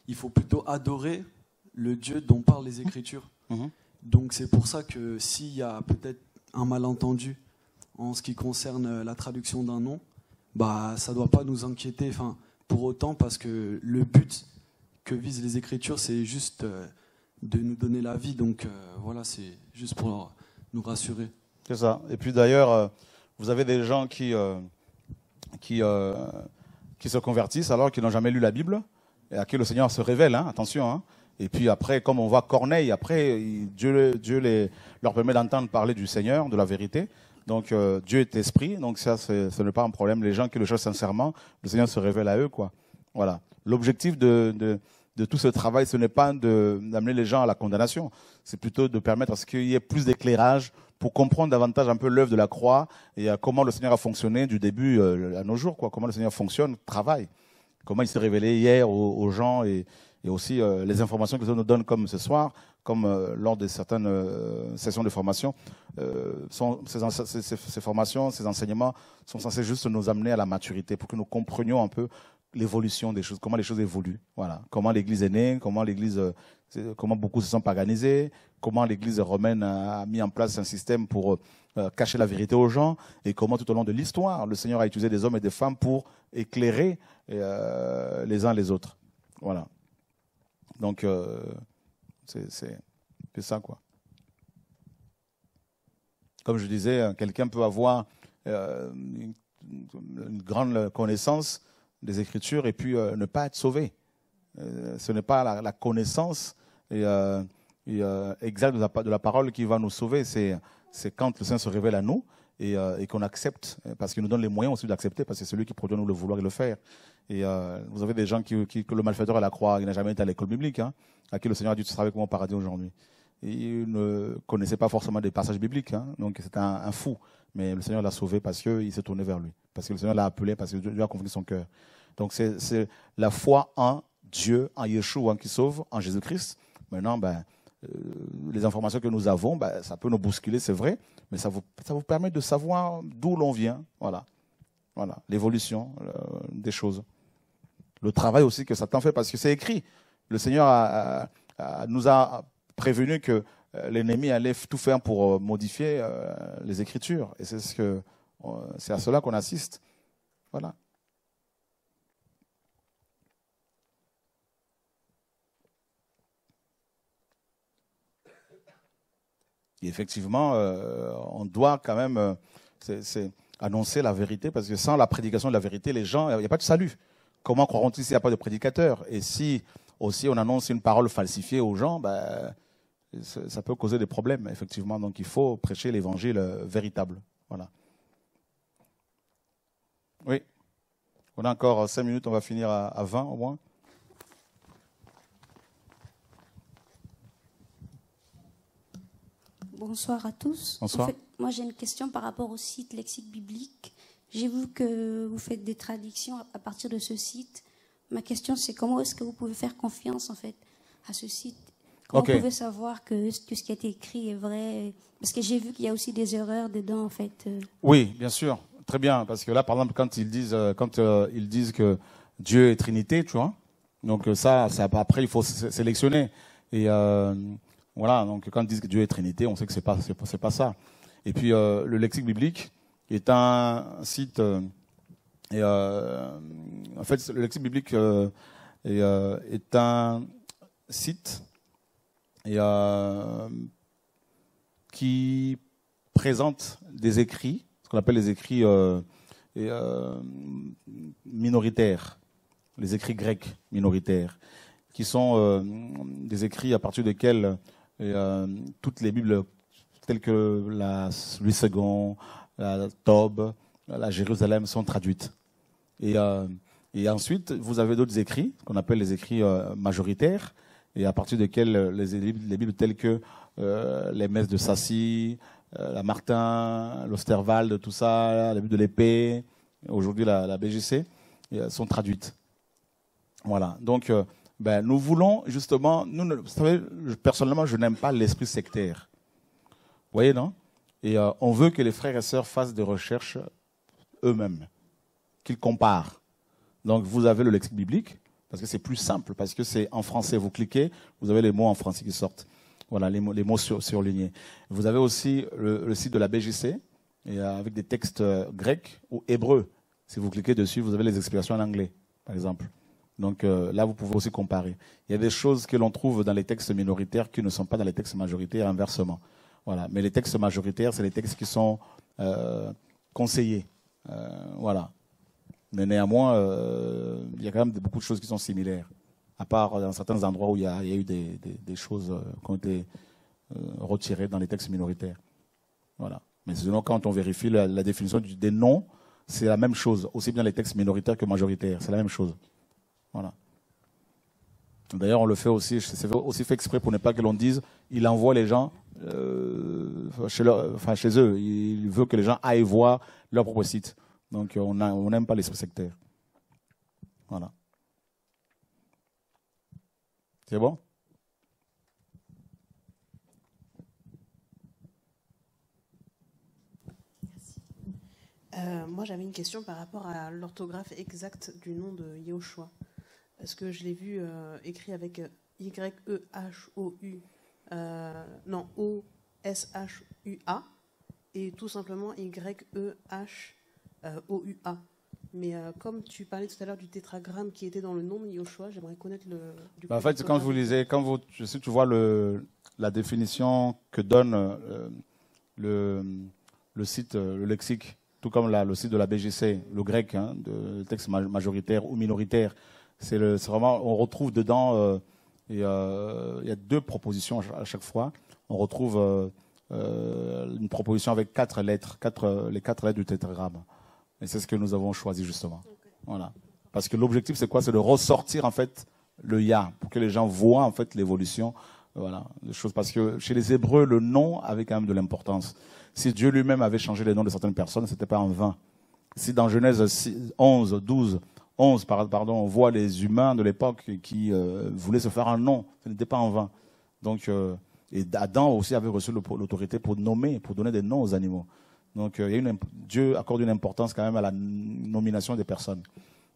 il faut plutôt adorer le Dieu dont parlent les Écritures. Mm-hmm. Donc c'est pour ça que s'il y a peut-être un malentendu en ce qui concerne euh, la traduction d'un nom, bah, ça ne doit pas nous inquiéter enfin, pour autant parce que le but que visent les Écritures, c'est juste euh, de nous donner la vie. Donc euh, voilà, c'est juste pour nous rassurer. C'est ça. Et puis d'ailleurs, vous avez des gens qui, qui, qui se convertissent alors qu'ils n'ont jamais lu la Bible et à qui le Seigneur se révèle. Hein. attention, hein, et puis après, comme on voit Corneille, après, Dieu, Dieu les, leur permet d'entendre parler du Seigneur, de la vérité. Donc euh, Dieu est esprit, donc ça, ce n'est pas un problème. Les gens qui le cherchent sincèrement, le Seigneur se révèle à eux, quoi. Voilà. L'objectif de, de, de, tout ce travail, ce n'est pas d'amener les gens à la condamnation, c'est plutôt de permettre à ce qu'il y ait plus d'éclairage pour comprendre davantage un peu l'œuvre de la croix et comment le Seigneur a fonctionné du début euh, à nos jours, quoi. Comment le Seigneur fonctionne, travaille, comment il s'est révélé hier aux gens et et aussi euh, les informations que Dieu nous donne comme ce soir, comme euh, lors de certaines euh, sessions de formation. ces, formations, ces enseignements sont censés juste nous amener à la maturité pour que nous comprenions un peu l'évolution des choses, comment les choses évoluent, voilà, comment l'Église est née, comment l'Église, comment beaucoup se sont paganisés, comment l'Église romaine a mis en place un système pour cacher la vérité aux gens, et comment tout au long de l'histoire, le Seigneur a utilisé des hommes et des femmes pour éclairer les uns les autres. Voilà. Donc, euh, c'est ça, quoi. Comme je disais, quelqu'un peut avoir euh, une, grande connaissance des Écritures et puis euh, ne pas être sauvé. ce n'est pas la, connaissance et, exacte de la, de la, parole qui va nous sauver, c'est quand le Saint se révèle à nous et, euh, et qu'on accepte, parce qu'il nous donne les moyens aussi d'accepter, parce que c'est celui qui produit nous le vouloir et le faire. Et euh, vous avez des gens qui, qui, que le malfaiteur à la croix, il n'a jamais été à l'école biblique, hein, à qui le Seigneur a dit tu seras avec moi au paradis aujourd'hui. Il ne connaissait pas forcément des passages bibliques, hein, donc c'était un, un, fou. Mais le Seigneur l'a sauvé parce qu'il s'est tourné vers lui, parce que le Seigneur l'a appelé, parce que Dieu a convaincu son cœur. Donc c'est la foi en Dieu, en Yeshua, hein, qui sauve, en Jésus-Christ. Maintenant, ben, euh, les informations que nous avons, ben, ça peut nous bousculer, c'est vrai, mais ça vous, permet de savoir d'où l'on vient. Voilà. Voilà, l'évolution euh, des choses. Le travail aussi que Satan fait, parce que c'est écrit. Le Seigneur a, nous a prévenu que euh, l'ennemi allait tout faire pour modifier les Écritures. Et c'est ce que, à cela qu'on assiste. Voilà. Et effectivement, euh, on doit quand même euh, annoncer la vérité, parce que sans la prédication de la vérité, les gens, il n'y a pas de salut. Comment croiront-ils s'il n'y a pas de prédicateur Et si aussi on annonce une parole falsifiée aux gens, ben, ça peut causer des problèmes, effectivement. Donc il faut prêcher l'évangile euh, véritable. Voilà. Oui. On a encore cinq minutes, on va finir à 20 au moins. Bonsoir à tous. moi, j'ai une question par rapport au site Lexique Biblique. J'ai vu que vous faites des traductions à partir de ce site. Ma question, c'est comment est-ce que vous pouvez faire confiance, en fait, à ce site Comment pouvez vous savoir que tout ce qui a été écrit est vrai Parce que j'ai vu qu'il y a aussi des erreurs dedans, en fait. Euh. Oui, bien sûr. Très bien. Parce que là, par exemple, quand ils disent, euh, quand, euh, ils disent que Dieu est Trinité, tu vois, donc ça, ça, après, il faut sélectionner. Et... Voilà, donc quand ils disent Dieu est Trinité, on sait que c'est pas, pas ça. Et puis euh, le lexique biblique est un site. Euh, euh, en fait, le lexique biblique est, un site qui présente des écrits, ce qu'on appelle les écrits minoritaires, les écrits grecs minoritaires, qui sont des écrits à partir desquels et, euh, toutes les Bibles telles que la Louis II, la Tob, la Jérusalem sont traduites. Euh, et, ensuite, vous avez d'autres écrits qu'on appelle les écrits euh, majoritaires, et à partir desquels les, Bibles telles que les messes de Sassy, la Martin, l'Osterwald, tout ça, la Bible de l'épée, aujourd'hui la, la, BGC, sont traduites. Voilà. Donc, ben, nous voulons justement, vous savez, personnellement, je n'aime pas l'esprit sectaire. Vous voyez, non Et euh, on veut que les frères et sœurs fassent des recherches eux-mêmes, qu'ils comparent. Donc, vous avez le lexique biblique, parce que c'est plus simple, parce que c'est en français. Vous cliquez, vous avez les mots en français qui sortent. Voilà, les mots, surlignés. Vous avez aussi le, site de la BGC, et euh, avec des textes euh, grecs ou hébreux. Si vous cliquez dessus, vous avez les explications en anglais, par exemple. Donc euh, là, vous pouvez aussi comparer. Il y a des choses que l'on trouve dans les textes minoritaires qui ne sont pas dans les textes majoritaires, inversement. Voilà. Mais les textes majoritaires, c'est les textes qui sont euh, conseillés. Euh, voilà. Mais néanmoins, il y a quand même beaucoup de choses qui sont similaires, à part dans certains endroits où il y a, eu des, choses qui ont été retirées dans les textes minoritaires. Voilà. Mais sinon, quand on vérifie la définition des noms, c'est la même chose, aussi bien les textes minoritaires que majoritaires, c'est la même chose. Voilà. D'ailleurs, on le fait aussi, c'est aussi fait exprès pour ne pas que l'on dise, il envoie les gens euh, chez, eux. Il veut que les gens aillent voir leur propre site. Donc, euh, on n'aime pas les sectaires. Voilà. C'est bon euh, moi, j'avais une question par rapport à l'orthographe exacte du nom de Yehoshua parce que je l'ai vu euh, écrit avec euh, Y-E-H-O-U, euh, non, O-S-H-U-A, et tout simplement Y-E-H-O-U-A. Mais comme tu parlais tout à l'heure du tétragramme qui était dans le nom de Yoshua, j'aimerais connaître le. Bah, en fait, quand vous lisez, quand vous, si tu vois la définition que donne le, site, le lexique, tout comme le site de la BGC, le grec, hein, de texte majoritaire ou minoritaire, c'est vraiment, on retrouve dedans, euh, il y a deux propositions à chaque fois. On retrouve euh, euh, une proposition avec quatre lettres, quatre, les quatre lettres du tétragramme. Et c'est ce que nous avons choisi justement. Voilà. Parce que l'objectif, c'est quoi C'est de ressortir en fait le ya, pour que les gens voient en fait l'évolution. Voilà, choses. Parce que chez les Hébreux, le nom avait quand même de l'importance. Si Dieu lui-même avait changé les noms de certaines personnes, ce n'était pas en vain. Si dans Genèse 11, 12, 11, pardon, on voit les humains de l'époque qui euh, voulaient se faire un nom. Ce n'était pas en vain. Donc, euh, et Adam aussi avait reçu l'autorité pour nommer, pour donner des noms aux animaux. Donc, euh, Dieu accorde une importance quand même à la nomination des personnes.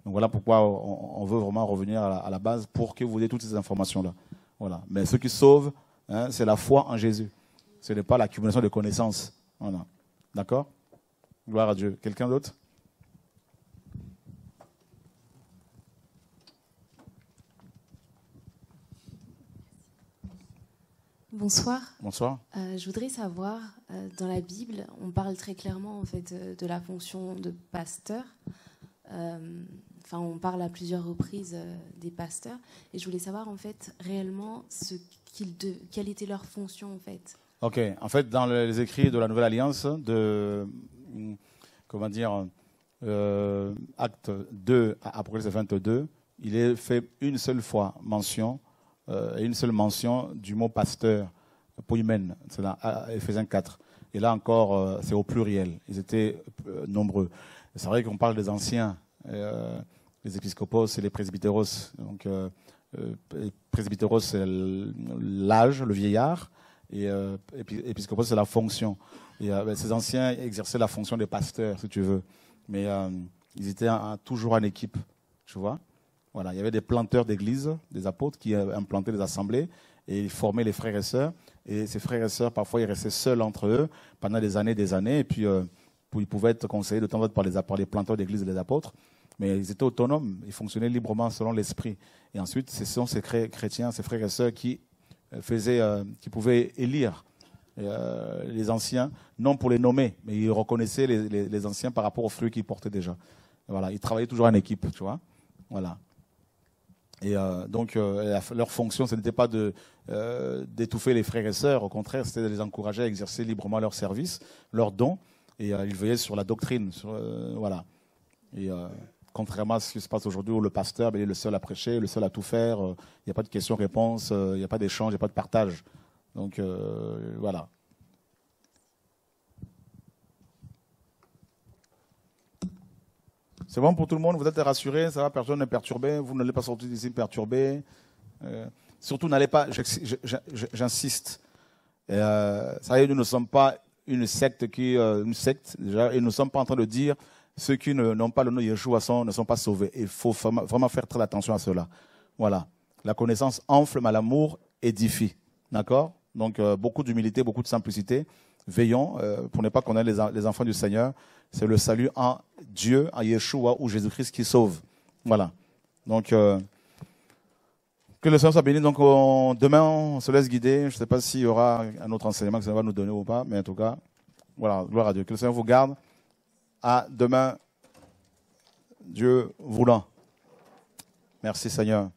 Donc voilà pourquoi on, veut vraiment revenir à la, base pour que vous ayez toutes ces informations-là. Voilà. Mais ce qui sauve, hein, c'est la foi en Jésus. Ce n'est pas l'accumulation de connaissances. Voilà. D'accord Gloire à Dieu. Quelqu'un d'autre Bonsoir. Bonsoir. Euh, je voudrais savoir, euh, dans la Bible, on parle très clairement en fait euh, de la fonction de pasteur. Enfin, on parle à plusieurs reprises des pasteurs, et je voulais savoir en fait réellement ce de... quelle était leur fonction en fait. Ok. En fait, dans les écrits de la Nouvelle Alliance, de comment dire, Acte 2 à Apocalypse 22, il est fait une seule fois mention euh, et une seule mention du mot pasteur, poimen, c'est là, Ephésiens 4. Et là encore, euh, c'est au pluriel. Ils étaient euh, nombreux. C'est vrai qu'on parle des anciens, les épiscopos et les presbytéros. Donc, presbytéros, c'est l'âge, le vieillard, et épiscopos, c'est la fonction. Ben, ces anciens exerçaient la fonction des pasteurs, si tu veux. Mais ils étaient toujours en équipe, tu vois. Voilà, il y avait des planteurs d'église, des apôtres qui euh, implantaient des assemblées et ils formaient les frères et sœurs. Et ces frères et sœurs, parfois, ils restaient seuls entre eux pendant des années et des années. Et puis, euh, ils pouvaient être conseillés de temps en temps par les, planteurs d'église et les apôtres. Mais ils étaient autonomes, ils fonctionnaient librement selon l'esprit. Et ensuite, ce sont ces chrétiens, ces frères et sœurs qui, euh, qui pouvaient élire les anciens, non pour les nommer, mais ils reconnaissaient les, anciens par rapport aux fruits qu'ils portaient déjà. voilà, ils travaillaient toujours en équipe, tu vois. Voilà. Et euh, donc, euh, leur fonction, ce n'était pas de, euh, d'étouffer les frères et sœurs, au contraire, c'était de les encourager à exercer librement leur service, leur don, et ils veillaient sur la doctrine. voilà. Et contrairement à ce qui se passe aujourd'hui où le pasteur ben, est le seul à prêcher, le seul à tout faire, il n'y a pas de questions-réponses, il n'y a pas d'échange, il n'y a pas de partage. Donc, voilà. C'est bon pour tout le monde, vous êtes rassurés, ça va, personne n'est perturbé, vous n'allez pas sortir d'ici perturbé. Euh, surtout, n'allez pas, j'insiste, euh, ça nous ne sommes pas une secte qui, euh, une secte, et nous ne sommes pas en train de dire ceux qui n'ont pas le nom Yeshua sont, ne sont pas sauvés. Il faut vraiment faire très attention à cela. Voilà. La connaissance enfle, à l'amour édifie. D'accord Donc, beaucoup d'humilité, beaucoup de simplicité. Veillons pour ne pas qu'on ait les enfants du Seigneur c'est le salut en Dieu, en Yeshua ou Jésus-Christ qui sauve. Voilà. Donc, euh, que le Seigneur soit béni. Donc, demain, on se laisse guider. Je ne sais pas s'il y aura un autre enseignement que ça va nous donner ou pas, mais en tout cas, voilà, gloire à Dieu. Que le Seigneur vous garde. À demain, Dieu voulant. Merci Seigneur.